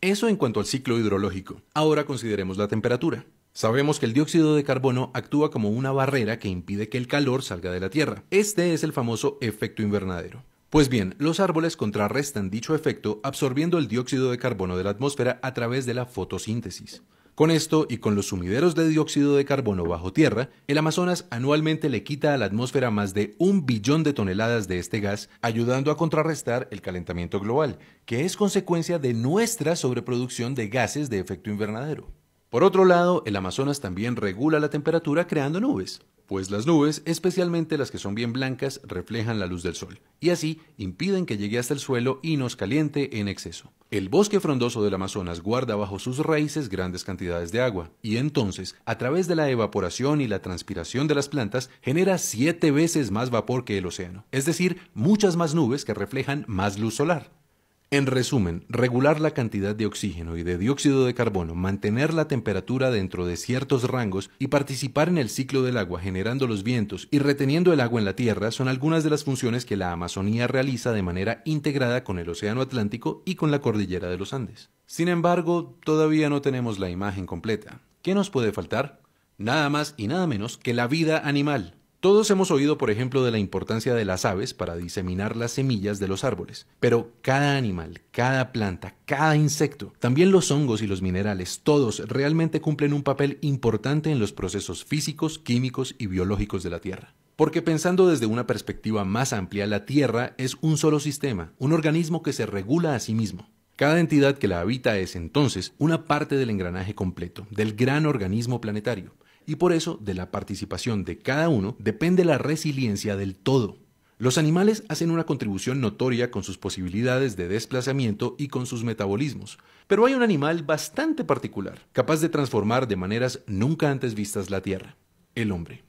Eso en cuanto al ciclo hidrológico. Ahora consideremos la temperatura. Sabemos que el dióxido de carbono actúa como una barrera que impide que el calor salga de la Tierra. Este es el famoso efecto invernadero. Pues bien, los árboles contrarrestan dicho efecto absorbiendo el dióxido de carbono de la atmósfera a través de la fotosíntesis. Con esto y con los sumideros de dióxido de carbono bajo tierra, el Amazonas anualmente le quita a la atmósfera más de un billón de toneladas de este gas, ayudando a contrarrestar el calentamiento global, que es consecuencia de nuestra sobreproducción de gases de efecto invernadero. Por otro lado, el Amazonas también regula la temperatura creando nubes pues las nubes, especialmente las que son bien blancas, reflejan la luz del sol, y así impiden que llegue hasta el suelo y nos caliente en exceso. El bosque frondoso del Amazonas guarda bajo sus raíces grandes cantidades de agua, y entonces, a través de la evaporación y la transpiración de las plantas, genera siete veces más vapor que el océano, es decir, muchas más nubes que reflejan más luz solar. En resumen, regular la cantidad de oxígeno y de dióxido de carbono, mantener la temperatura dentro de ciertos rangos y participar en el ciclo del agua generando los vientos y reteniendo el agua en la tierra son algunas de las funciones que la Amazonía realiza de manera integrada con el Océano Atlántico y con la cordillera de los Andes. Sin embargo, todavía no tenemos la imagen completa. ¿Qué nos puede faltar? Nada más y nada menos que la vida animal, todos hemos oído, por ejemplo, de la importancia de las aves para diseminar las semillas de los árboles, pero cada animal, cada planta, cada insecto, también los hongos y los minerales, todos realmente cumplen un papel importante en los procesos físicos, químicos y biológicos de la Tierra. Porque pensando desde una perspectiva más amplia, la Tierra es un solo sistema, un organismo que se regula a sí mismo. Cada entidad que la habita es entonces una parte del engranaje completo, del gran organismo planetario, y por eso de la participación de cada uno depende la resiliencia del todo. Los animales hacen una contribución notoria con sus posibilidades de desplazamiento y con sus metabolismos, pero hay un animal bastante particular, capaz de transformar de maneras nunca antes vistas la Tierra, el hombre.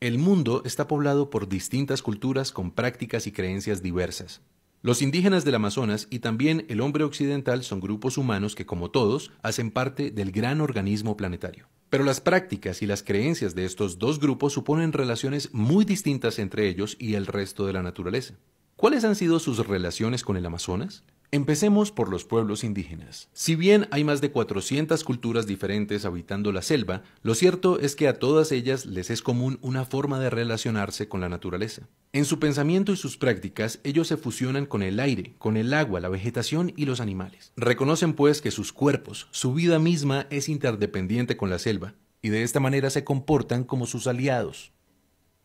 El mundo está poblado por distintas culturas con prácticas y creencias diversas. Los indígenas del Amazonas y también el hombre occidental son grupos humanos que, como todos, hacen parte del gran organismo planetario. Pero las prácticas y las creencias de estos dos grupos suponen relaciones muy distintas entre ellos y el resto de la naturaleza. ¿Cuáles han sido sus relaciones con el Amazonas? Empecemos por los pueblos indígenas. Si bien hay más de 400 culturas diferentes habitando la selva, lo cierto es que a todas ellas les es común una forma de relacionarse con la naturaleza. En su pensamiento y sus prácticas, ellos se fusionan con el aire, con el agua, la vegetación y los animales. Reconocen pues que sus cuerpos, su vida misma es interdependiente con la selva, y de esta manera se comportan como sus aliados.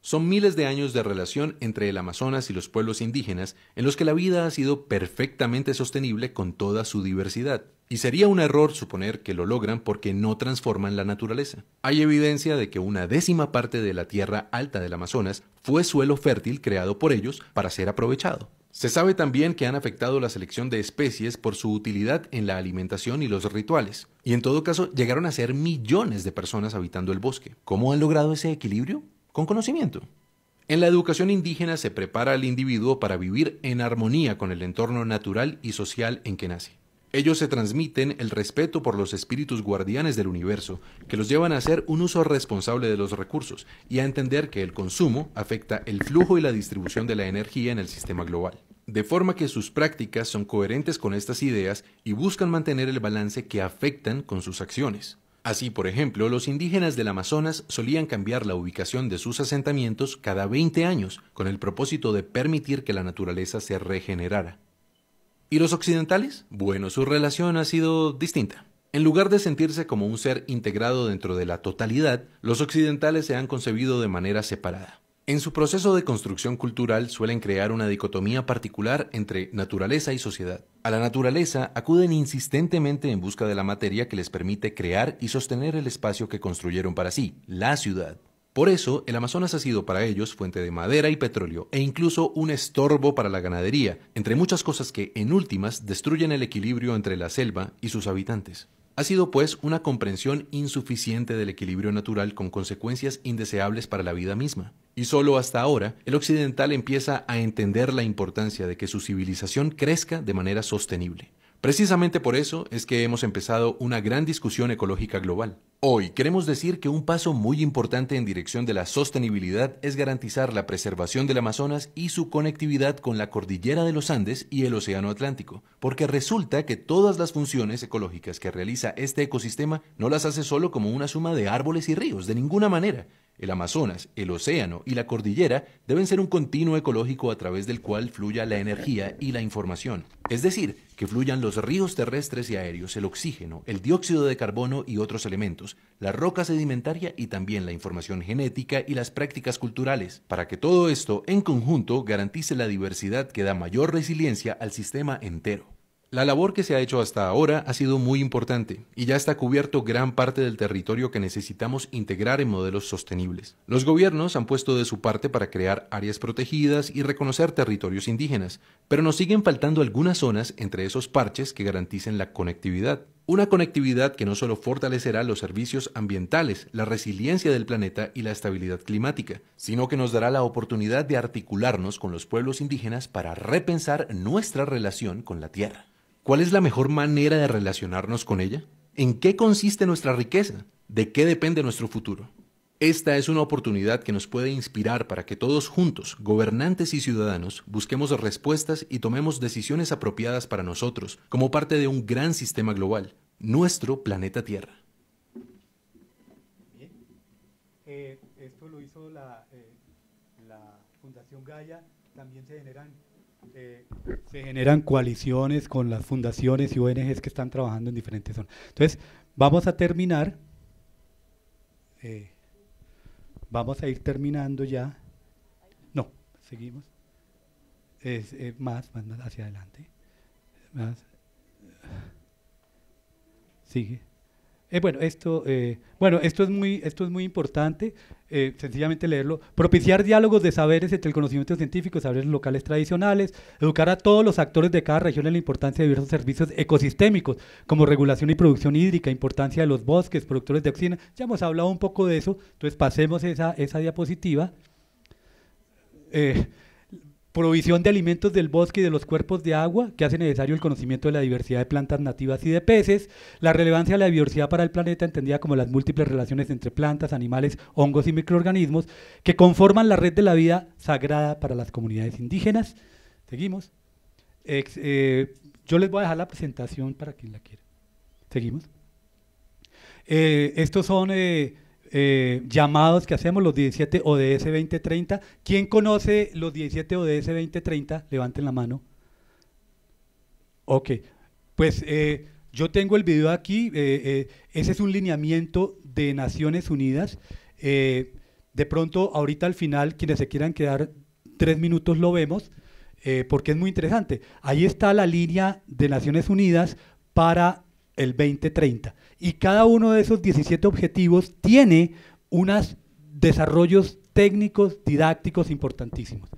Son miles de años de relación entre el Amazonas y los pueblos indígenas en los que la vida ha sido perfectamente sostenible con toda su diversidad. Y sería un error suponer que lo logran porque no transforman la naturaleza. Hay evidencia de que una décima parte de la tierra alta del Amazonas fue suelo fértil creado por ellos para ser aprovechado. Se sabe también que han afectado la selección de especies por su utilidad en la alimentación y los rituales. Y en todo caso, llegaron a ser millones de personas habitando el bosque. ¿Cómo han logrado ese equilibrio? con conocimiento. En la educación indígena se prepara al individuo para vivir en armonía con el entorno natural y social en que nace. Ellos se transmiten el respeto por los espíritus guardianes del universo, que los llevan a hacer un uso responsable de los recursos y a entender que el consumo afecta el flujo y la distribución de la energía en el sistema global. De forma que sus prácticas son coherentes con estas ideas y buscan mantener el balance que afectan con sus acciones. Así, por ejemplo, los indígenas del Amazonas solían cambiar la ubicación de sus asentamientos cada 20 años con el propósito de permitir que la naturaleza se regenerara. ¿Y los occidentales? Bueno, su relación ha sido distinta. En lugar de sentirse como un ser integrado dentro de la totalidad, los occidentales se han concebido de manera separada. En su proceso de construcción cultural suelen crear una dicotomía particular entre naturaleza y sociedad. A la naturaleza acuden insistentemente en busca de la materia que les permite crear y sostener el espacio que construyeron para sí, la ciudad. Por eso, el Amazonas ha sido para ellos fuente de madera y petróleo e incluso un estorbo para la ganadería, entre muchas cosas que, en últimas, destruyen el equilibrio entre la selva y sus habitantes. Ha sido, pues, una comprensión insuficiente del equilibrio natural con consecuencias indeseables para la vida misma. Y solo hasta ahora, el occidental empieza a entender la importancia de que su civilización crezca de manera sostenible. Precisamente por eso es que hemos empezado una gran discusión ecológica global. Hoy queremos decir que un paso muy importante en dirección de la sostenibilidad es garantizar la preservación del Amazonas y su conectividad con la cordillera de los Andes y el Océano Atlántico, porque resulta que todas las funciones ecológicas que realiza este ecosistema no las hace solo como una suma de árboles y ríos, de ninguna manera. El Amazonas, el océano y la cordillera deben ser un continuo ecológico a través del cual fluya la energía y la información. Es decir, que fluyan los ríos terrestres y aéreos, el oxígeno, el dióxido de carbono y otros elementos, la roca sedimentaria y también la información genética y las prácticas culturales, para que todo esto en conjunto garantice la diversidad que da mayor resiliencia al sistema entero. La labor que se ha hecho hasta ahora ha sido muy importante y ya está cubierto gran parte del territorio que necesitamos integrar en modelos sostenibles. Los gobiernos han puesto de su parte para crear áreas protegidas y reconocer territorios indígenas, pero nos siguen faltando algunas zonas entre esos parches que garanticen la conectividad. Una conectividad que no solo fortalecerá los servicios ambientales, la resiliencia del planeta y la estabilidad climática, sino que nos dará la oportunidad de articularnos con los pueblos indígenas para repensar nuestra relación con la Tierra. ¿Cuál es la mejor manera de relacionarnos con ella? ¿En qué consiste nuestra riqueza? ¿De qué depende nuestro futuro? Esta es una oportunidad que nos puede inspirar para que todos juntos, gobernantes y ciudadanos, busquemos respuestas y tomemos decisiones apropiadas para nosotros, como parte de un gran sistema global, nuestro planeta Tierra. Bien. Eh, esto lo hizo la, eh, Fundación Gaia, también eh, se generan, coaliciones con las fundaciones y ONGs que están trabajando en diferentes zonas. Entonces, vamos a terminar. Vamos a ir terminando ya. No, seguimos. Es, eh, más, más, hacia adelante. Más. Sigue. Eh, bueno, esto, eh, bueno, esto es muy, esto es muy importante eh, sencillamente leerlo, propiciar diálogos de saberes entre el conocimiento científico, y saberes locales tradicionales, educar a todos los actores de cada región en la importancia de diversos servicios ecosistémicos, como regulación y producción hídrica, importancia de los bosques, productores de oxígeno, ya hemos hablado un poco de eso, entonces pasemos esa, esa diapositiva. Eh, provisión de alimentos del bosque y de los cuerpos de agua, que hace necesario el conocimiento de la diversidad de plantas nativas y de peces, la relevancia de la diversidad para el planeta, entendida como las múltiples relaciones entre plantas, animales, hongos y microorganismos, que conforman la red de la vida sagrada para las comunidades indígenas. Seguimos. Eh, yo les voy a dejar la presentación para quien la quiera. Seguimos. Eh, estos son... Eh, eh, llamados que hacemos, los 17 ODS 2030. ¿Quién conoce los 17 ODS 2030? Levanten la mano. Ok, pues eh, yo tengo el video aquí. Eh, ese es un lineamiento de Naciones Unidas. de pronto, ahorita al final, quienes se quieran quedar tres minutos lo vemos, porque es muy interesante. Ahí está la línea de Naciones Unidas para el 2030 y cada uno de esos 17 objetivos tiene unos desarrollos técnicos, didácticos importantísimos.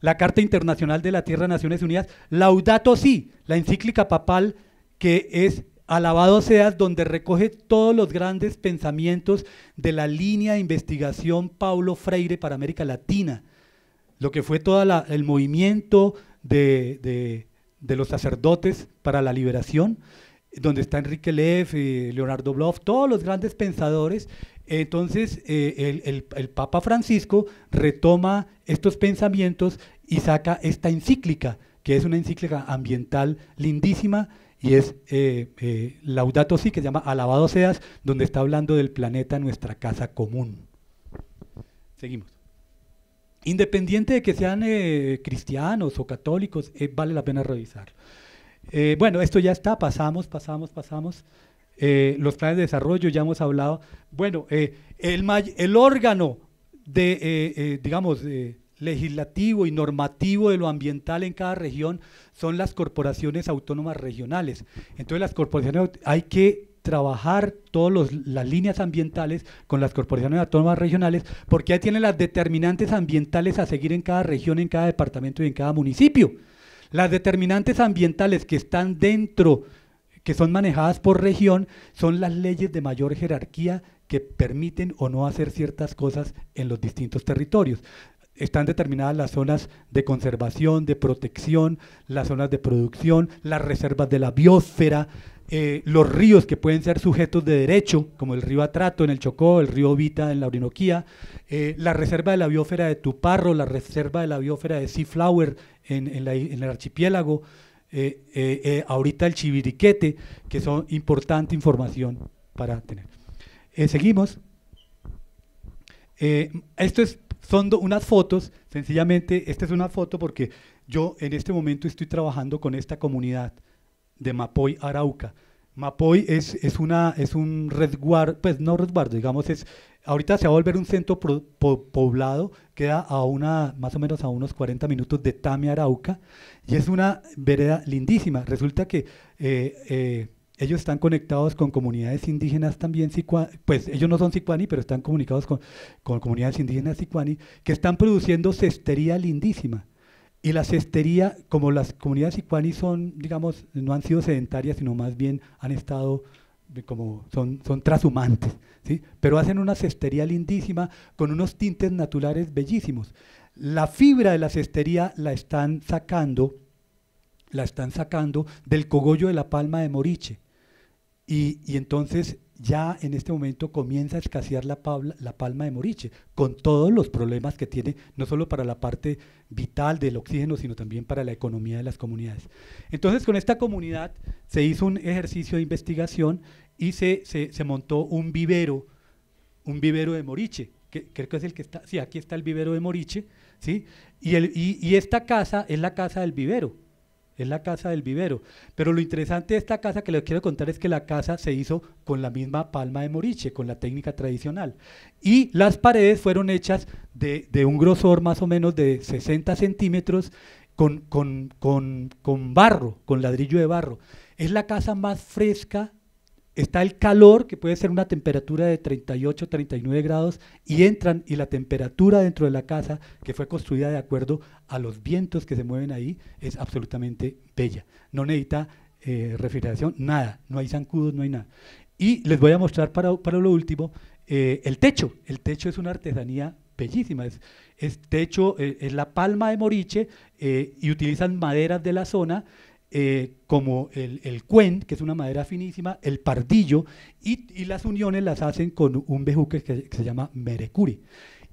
La Carta Internacional de la Tierra, de Naciones Unidas, Laudato Si, la encíclica papal que es Alabado seas, donde recoge todos los grandes pensamientos de la línea de investigación Paulo Freire para América Latina, lo que fue todo el movimiento de los sacerdotes para la liberación, donde está Enrique Leff, eh, Leonardo Bloff, todos los grandes pensadores. Entonces, eh, el, Papa Francisco retoma estos pensamientos y saca esta encíclica, que es una encíclica ambiental lindísima, y es eh, Laudato Si, que se llama Alabado Seas, donde está hablando del planeta nuestra casa común. Seguimos. Independiente de que sean cristianos o católicos, vale la pena revisar. Eh, bueno, esto ya está, pasamos, pasamos, pasamos. Eh, los planes de desarrollo, ya hemos hablado. Bueno, eh, el, órgano de, digamos, legislativo y normativo de lo ambiental en cada región son las corporaciones autónomas regionales. Entonces las corporaciones hay que trabajar todas las líneas ambientales con las corporaciones autónomas regionales, porque ahí tienen las determinantes ambientales a seguir en cada región, en cada departamento y en cada municipio. Las determinantes ambientales que están dentro, que son manejadas por región, son las leyes de mayor jerarquía que permiten o no hacer ciertas cosas en los distintos territorios. Están determinadas las zonas de conservación, de protección, las zonas de producción, las reservas de la biosfera, eh, los ríos que pueden ser sujetos de derecho, como el río Atrato en el Chocó, el río Vita en la Orinoquía, eh, la reserva de la biósfera de Tuparro, la reserva de la biósfera de Seaflower en, el archipiélago, eh, ahorita el Chiviriquete, que son importante información para tener. seguimos. esto son unas fotos, sencillamente, esta es una foto porque yo en este momento estoy trabajando con esta comunidad de Mapoy Arauca. Mapoy es, una, es un resguardo, pues no resguardo, digamos, es, ahorita se va a volver un centro poblado, queda a una, más o menos a unos 40 minutos de Tame Arauca, y es una vereda lindísima. Resulta que eh, eh, ellos están conectados con comunidades indígenas también, pues ellos no son sicuani, pero están comunicados con, con comunidades indígenas sicuani, que están produciendo cestería lindísima y la cestería, como las comunidades icuaní son, digamos, no han sido sedentarias, sino más bien han estado como son, son trashumantes, ¿sí? pero hacen una cestería lindísima con unos tintes naturales bellísimos. La fibra de la cestería la están sacando, la están sacando del cogollo de la palma de Moriche. Y, y entonces ya en este momento comienza a escasear la, palma, de Moriche, con todos los problemas que tiene, no solo para la parte vital del oxígeno, sino también para la economía de las comunidades. Entonces, con esta comunidad se hizo un ejercicio de investigación y se, montó un vivero, un vivero de Moriche, que creo que es el que está, sí, aquí está el vivero de Moriche, ¿sí? y esta casa es la casa del vivero, es la casa del vivero. Pero lo interesante de esta casa que les quiero contar es que la casa se hizo con la misma palma de moriche, con la técnica tradicional. Y las paredes fueron hechas de, un grosor más o menos de 60 centímetros con, con, con barro, con ladrillo de barro. Es la casa más fresca está el calor, que puede ser una temperatura de 38, 39 grados, y entran y la temperatura dentro de la casa, que fue construida de acuerdo a los vientos que se mueven ahí, es absolutamente bella. No necesita eh, refrigeración, nada, no hay zancudos, no hay nada. Y les voy a mostrar para, lo último eh, el techo. El techo es una artesanía bellísima. Es, techo, eh, es la palma de Moriche y utilizan maderas de la zona eh, como el, cuen, que es una madera finísima, el pardillo, y, las uniones las hacen con un bejuque que, que se llama merecuri.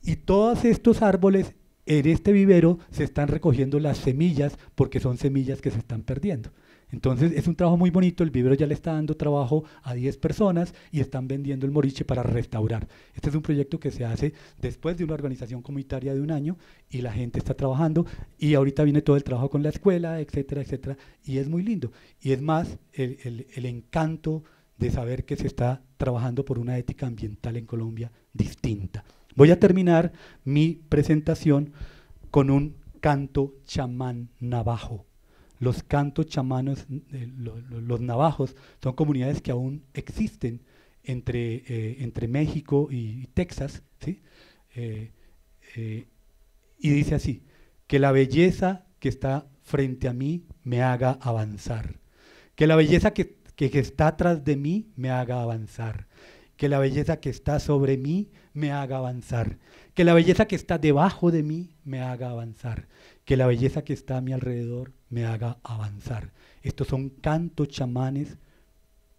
Y todos estos árboles en este vivero se están recogiendo las semillas porque son semillas que se están perdiendo. Entonces es un trabajo muy bonito, el vivero ya le está dando trabajo a 10 personas y están vendiendo el moriche para restaurar. Este es un proyecto que se hace después de una organización comunitaria de un año y la gente está trabajando y ahorita viene todo el trabajo con la escuela, etcétera, etcétera, y es muy lindo. Y es más el encanto de saber que se está trabajando por una ética ambiental en Colombia distinta. Voy a terminar mi presentación con un canto chamán navajo los cantos chamanos, los navajos, son comunidades que aún existen entre, eh, entre México y, Texas, ¿sí? Eh, eh, y dice así, que la belleza que está frente a mí me haga avanzar, que la belleza que, está atrás de mí me haga avanzar, que la belleza que está sobre mí me haga avanzar, que la belleza que está debajo de mí me haga avanzar, que la belleza que está a mi alrededor me haga avanzar. Estos son cantos chamanes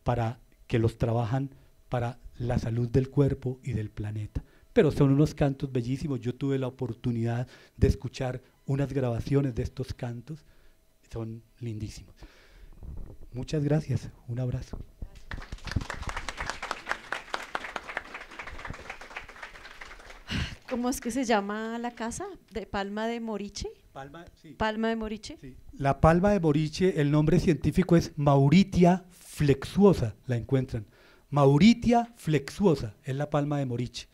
para que los trabajan para la salud del cuerpo y del planeta. Pero son unos cantos bellísimos. Yo tuve la oportunidad de escuchar unas grabaciones de estos cantos. Son lindísimos. Muchas gracias. Un abrazo. ¿Cómo es que se llama la casa de Palma de Moriche? Palma, de moriche. La palma de moriche, el nombre científico es Mauritia flexuosa, la encuentran. Mauritia flexuosa es la palma de moriche.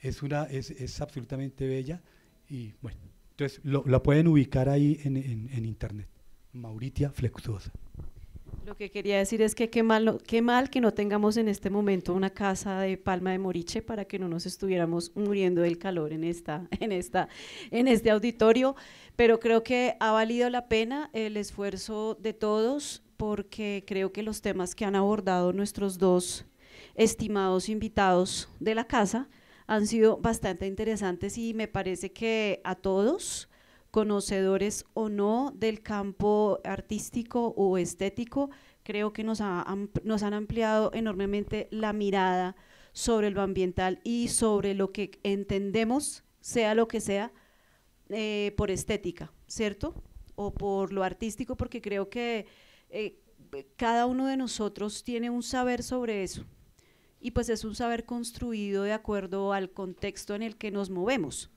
Es, una, es, absolutamente bella y bueno, entonces la pueden ubicar ahí en, en internet. Mauritia flexuosa. Lo que quería decir es que qué mal, qué mal que no tengamos en este momento una casa de palma de moriche para que no nos estuviéramos muriendo del calor en, esta, en, esta, en este auditorio, pero creo que ha valido la pena el esfuerzo de todos porque creo que los temas que han abordado nuestros dos estimados invitados de la casa han sido bastante interesantes y me parece que a todos conocedores o no del campo artístico o estético, creo que nos, han ampliado enormemente la mirada sobre lo ambiental y sobre lo que entendemos, sea lo que sea, eh, por estética, ¿cierto? O por lo artístico, porque creo que eh, cada uno de nosotros tiene un saber sobre eso. Y pues es un saber construido de acuerdo al contexto en el que nos movemos.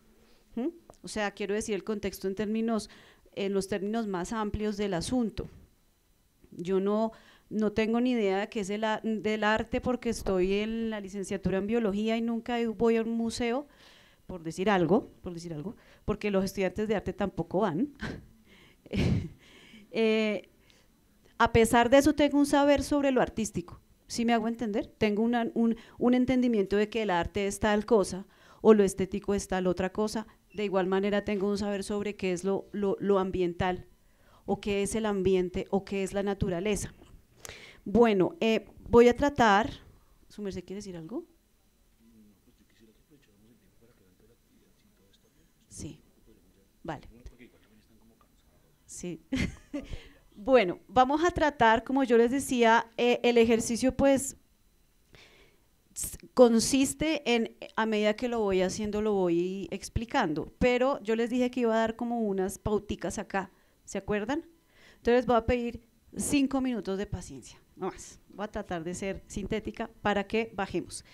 O sea, quiero decir el contexto en términos, en los términos más amplios del asunto. Yo no, tengo ni idea de qué es el, del arte porque estoy en la licenciatura en biología y nunca voy a un museo, por decir algo, por decir algo, porque los estudiantes de arte tampoco van. Eh, a pesar de eso tengo un saber sobre lo artístico, ¿sí me hago entender, tengo un, un, entendimiento de que el arte es tal cosa o lo estético es tal otra cosa, de igual manera tengo un saber sobre qué es lo, ambiental o qué es el ambiente o qué es la naturaleza. Bueno, eh, voy a tratar, ¿su merced quiere decir algo? Sí, vale. Sí. bueno, vamos a tratar, como yo les decía, eh, el ejercicio pues consiste en, a medida que lo voy haciendo, lo voy explicando, pero yo les dije que iba a dar como unas pauticas acá, ¿se acuerdan? Entonces voy a pedir cinco minutos de paciencia, no más. Voy a tratar de ser sintética para que bajemos.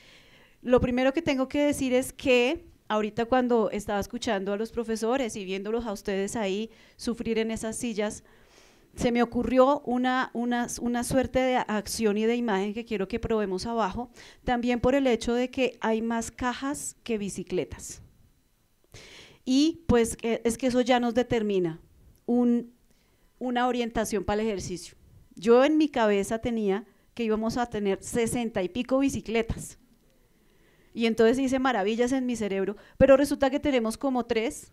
Lo primero que tengo que decir es que ahorita cuando estaba escuchando a los profesores y viéndolos a ustedes ahí sufrir en esas sillas, se me ocurrió una, una, suerte de acción y de imagen que quiero que probemos abajo, también por el hecho de que hay más cajas que bicicletas. Y pues eh, es que eso ya nos determina una orientación para el ejercicio. Yo en mi cabeza tenía que íbamos a tener sesenta y pico bicicletas. Y entonces hice maravillas en mi cerebro, pero resulta que tenemos como tres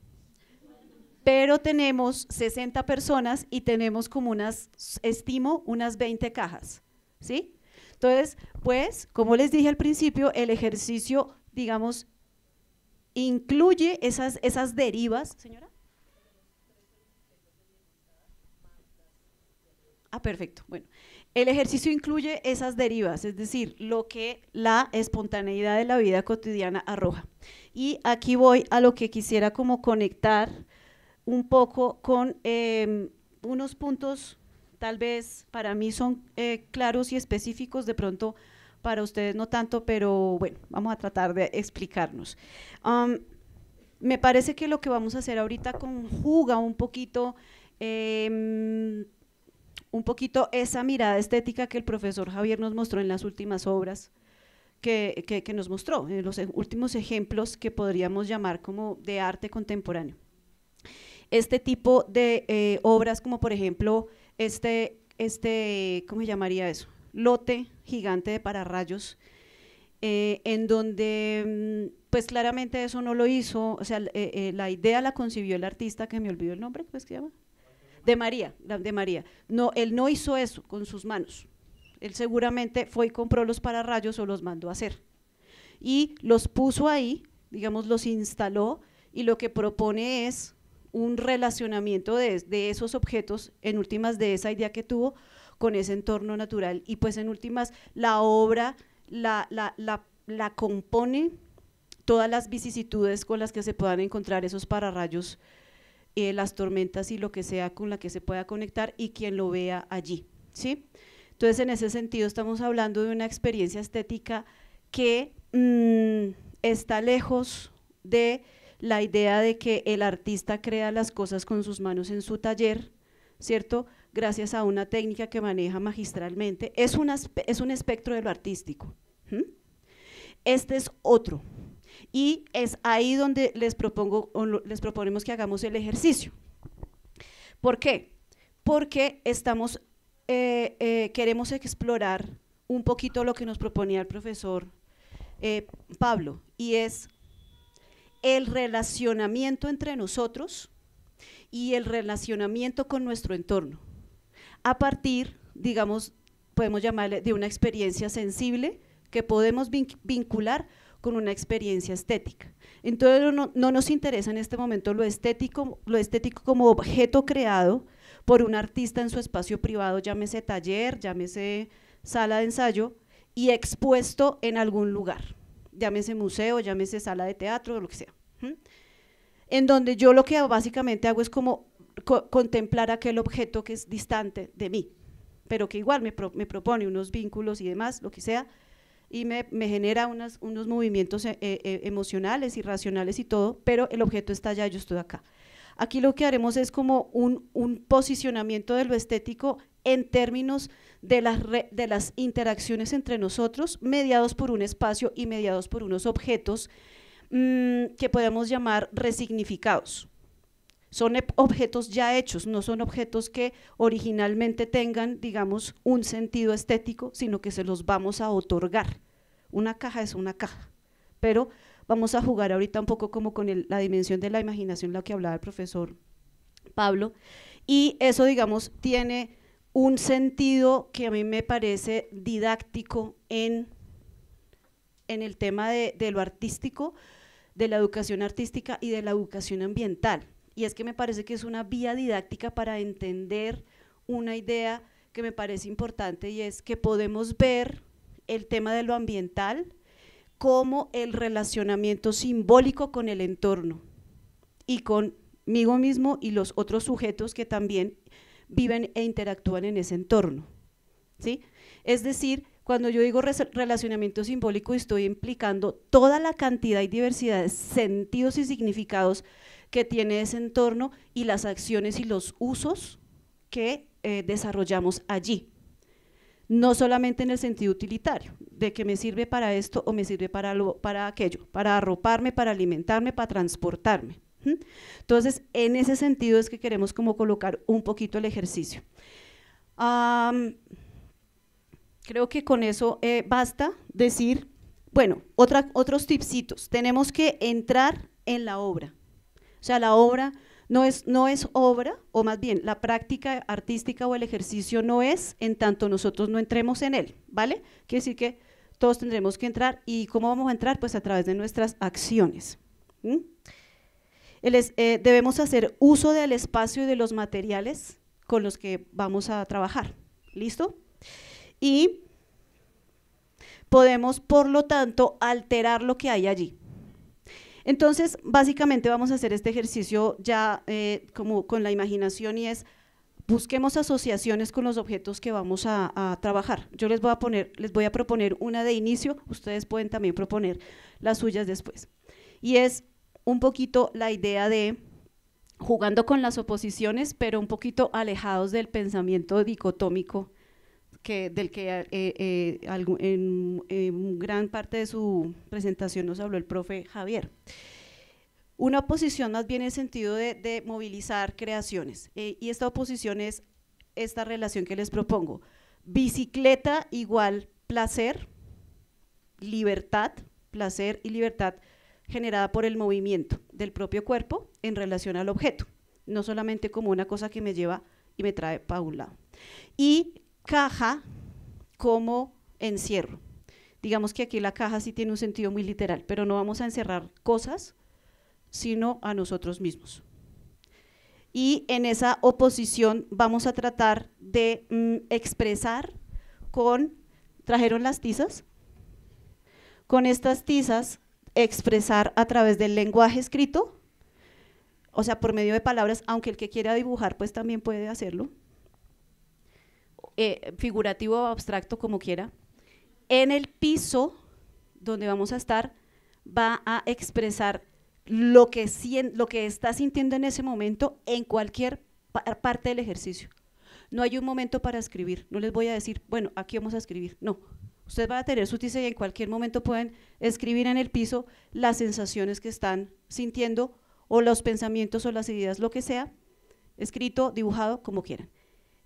pero tenemos 60 personas y tenemos como unas, estimo, unas 20 cajas, ¿sí? Entonces, pues, como les dije al principio, el ejercicio, digamos, incluye esas, esas derivas, señora. Ah, perfecto. Bueno, el ejercicio incluye esas derivas, es decir, lo que la espontaneidad de la vida cotidiana arroja. Y aquí voy a lo que quisiera como conectar un poco con em, unos puntos, tal vez para mí son eh, claros y específicos, de pronto para ustedes no tanto, pero bueno, vamos a tratar de explicarnos. me parece que lo que vamos a hacer ahorita conjuga un poquito, em, un poquito esa mirada estética que el profesor Javier nos mostró en las últimas obras, que nos mostró, en los e-, últimos ejemplos que podríamos llamar como de arte contemporáneo este tipo de eh, obras como por ejemplo este, este, ¿cómo se llamaría eso? Lote gigante de pararrayos, eh, en donde mm, pues claramente eso no lo hizo, o sea, eh, la idea la concibió el artista que me olvidó el nombre, ¿cómo es que se llama? De María, de María. No, él no hizo eso con sus manos. Él seguramente fue y compró los pararrayos o los mandó a hacer. Y los puso ahí, digamos, los instaló y lo que propone es un relacionamiento de, esos objetos, en últimas de esa idea que tuvo, con ese entorno natural. Y pues en últimas, la obra la, compone todas las vicisitudes con las que se puedan encontrar esos pararrayos, eh, las tormentas y lo que sea con la que se pueda conectar y quien lo vea allí. ¿sí? Entonces, en ese sentido, estamos hablando de una experiencia estética que mm, está lejos de la idea de que el artista crea las cosas con sus manos en su taller, ¿cierto? Gracias a una técnica que maneja magistralmente. Es un, es un espectro de lo artístico. Este es otro. Y es ahí donde les, propongo, les proponemos que hagamos el ejercicio. ¿Por qué? Porque estamos, eh, eh, queremos explorar un poquito lo que nos proponía el profesor eh, Pablo, y es el relacionamiento entre nosotros y el relacionamiento con nuestro entorno, a partir, digamos, podemos llamarle de una experiencia sensible que podemos vincular con una experiencia estética. Entonces no, nos interesa en este momento lo estético, lo estético como objeto creado por un artista en su espacio privado, llámese taller, llámese sala de ensayo, y expuesto en algún lugar llámese museo, llámese sala de teatro, lo que sea. En donde yo lo que básicamente hago es como contemplar aquel objeto que es distante de mí, pero que igual me, me propone unos vínculos y demás, lo que sea, y me, me genera unos movimientos eh, eh, eh, emocionales y racionales y todo, pero el objeto está allá, yo estoy acá. Aquí lo que haremos es como un, un posicionamiento de lo estético en términos de las, de las interacciones entre nosotros, mediados por un espacio y mediados por unos objetos mm, que podemos llamar resignificados. Son objetos ya hechos, no son objetos que originalmente tengan, digamos, un sentido estético, sino que se los vamos a otorgar. Una caja es una caja, pero vamos a jugar ahorita un poco como con la dimensión de la imaginación, la que hablaba el profesor Pablo, y eso, digamos, tiene un sentido que a mí me parece didáctico en, en el tema de, de lo artístico, de la educación artística y de la educación ambiental. Y es que me parece que es una vía didáctica para entender una idea que me parece importante y es que podemos ver el tema de lo ambiental como el relacionamiento simbólico con el entorno y conmigo mismo y los otros sujetos que también viven e interactúan en ese entorno. ¿sí? Es decir, cuando yo digo relacionamiento simbólico, estoy implicando toda la cantidad y diversidad de sentidos y significados que tiene ese entorno y las acciones y los usos que eh, desarrollamos allí. No solamente en el sentido utilitario, de que me sirve para esto o me sirve para, lo, para aquello, para arroparme, para alimentarme, para transportarme entonces, en ese sentido es que queremos como colocar un poquito el ejercicio. creo que con eso eh, basta decir, bueno, otros tipsitos. Tenemos que entrar en la obra. O sea, la obra no es, no es obra, o más bien, la práctica artística o el ejercicio no es en tanto nosotros no entremos en él, ¿vale? Quiere decir que todos tendremos que entrar. ¿Y cómo vamos a entrar? Pues a través de nuestras acciones. Eh, debemos hacer uso del espacio y de los materiales con los que vamos a trabajar. ¿Listo? Y podemos, por lo tanto, alterar lo que hay allí. Entonces, básicamente vamos a hacer este ejercicio ya eh, como con la imaginación y es busquemos asociaciones con los objetos que vamos a, a, trabajar. Yo les voy a poner, les voy a proponer una de inicio, ustedes pueden también proponer las suyas después. Y es un poquito la idea de jugando con las oposiciones, pero un poquito alejados del pensamiento dicotómico que, del que eh, eh, en, gran parte de su presentación nos habló el profe Javier. Una oposición más bien en el sentido de, movilizar creaciones. Eh, y esta oposición es esta relación que les propongo. Bicicleta igual placer, libertad, placer y libertad generada por el movimiento del propio cuerpo en relación al objeto, no solamente como una cosa que me lleva y me trae para un lado. Y caja como encierro. Digamos que aquí la caja sí tiene un sentido muy literal, pero no vamos a encerrar cosas, sino a nosotros mismos. Y en esa oposición vamos a tratar de mm, expresar con, trajeron las tizas, con estas tizas expresar a través del lenguaje escrito, o sea, por medio de palabras, aunque el que quiera dibujar pues también puede hacerlo, eh, figurativo o abstracto como quiera, en el piso donde vamos a estar va a expresar lo que, lo que está sintiendo en ese momento en cualquier parte del ejercicio. No hay un momento para escribir, no les voy a decir, bueno, aquí vamos a escribir, no Usted va a tener su tiza y en cualquier momento pueden escribir en el piso las sensaciones que están sintiendo o los pensamientos o las ideas, lo que sea, escrito, dibujado, como quieran.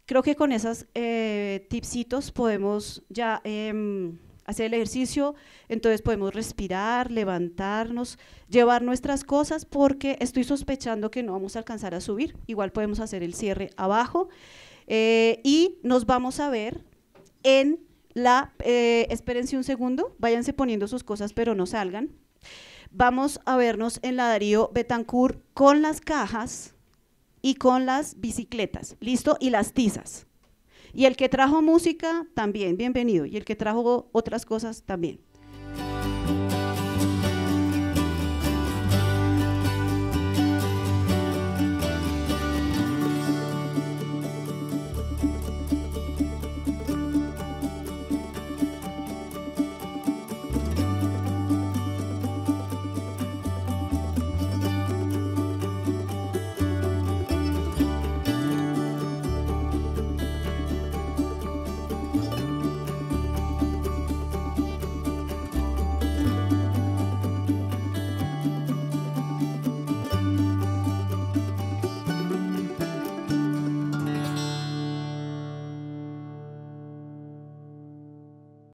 Creo que con esos eh, tipsitos podemos ya em, hacer el ejercicio, entonces podemos respirar, levantarnos, llevar nuestras cosas porque estoy sospechando que no vamos a alcanzar a subir, igual podemos hacer el cierre abajo eh, y nos vamos a ver en la, eh, espérense un segundo, váyanse poniendo sus cosas, pero no salgan. Vamos a vernos en la Darío Betancourt con las cajas y con las bicicletas, ¿listo? Y las tizas. Y el que trajo música, también, bienvenido. Y el que trajo otras cosas, también.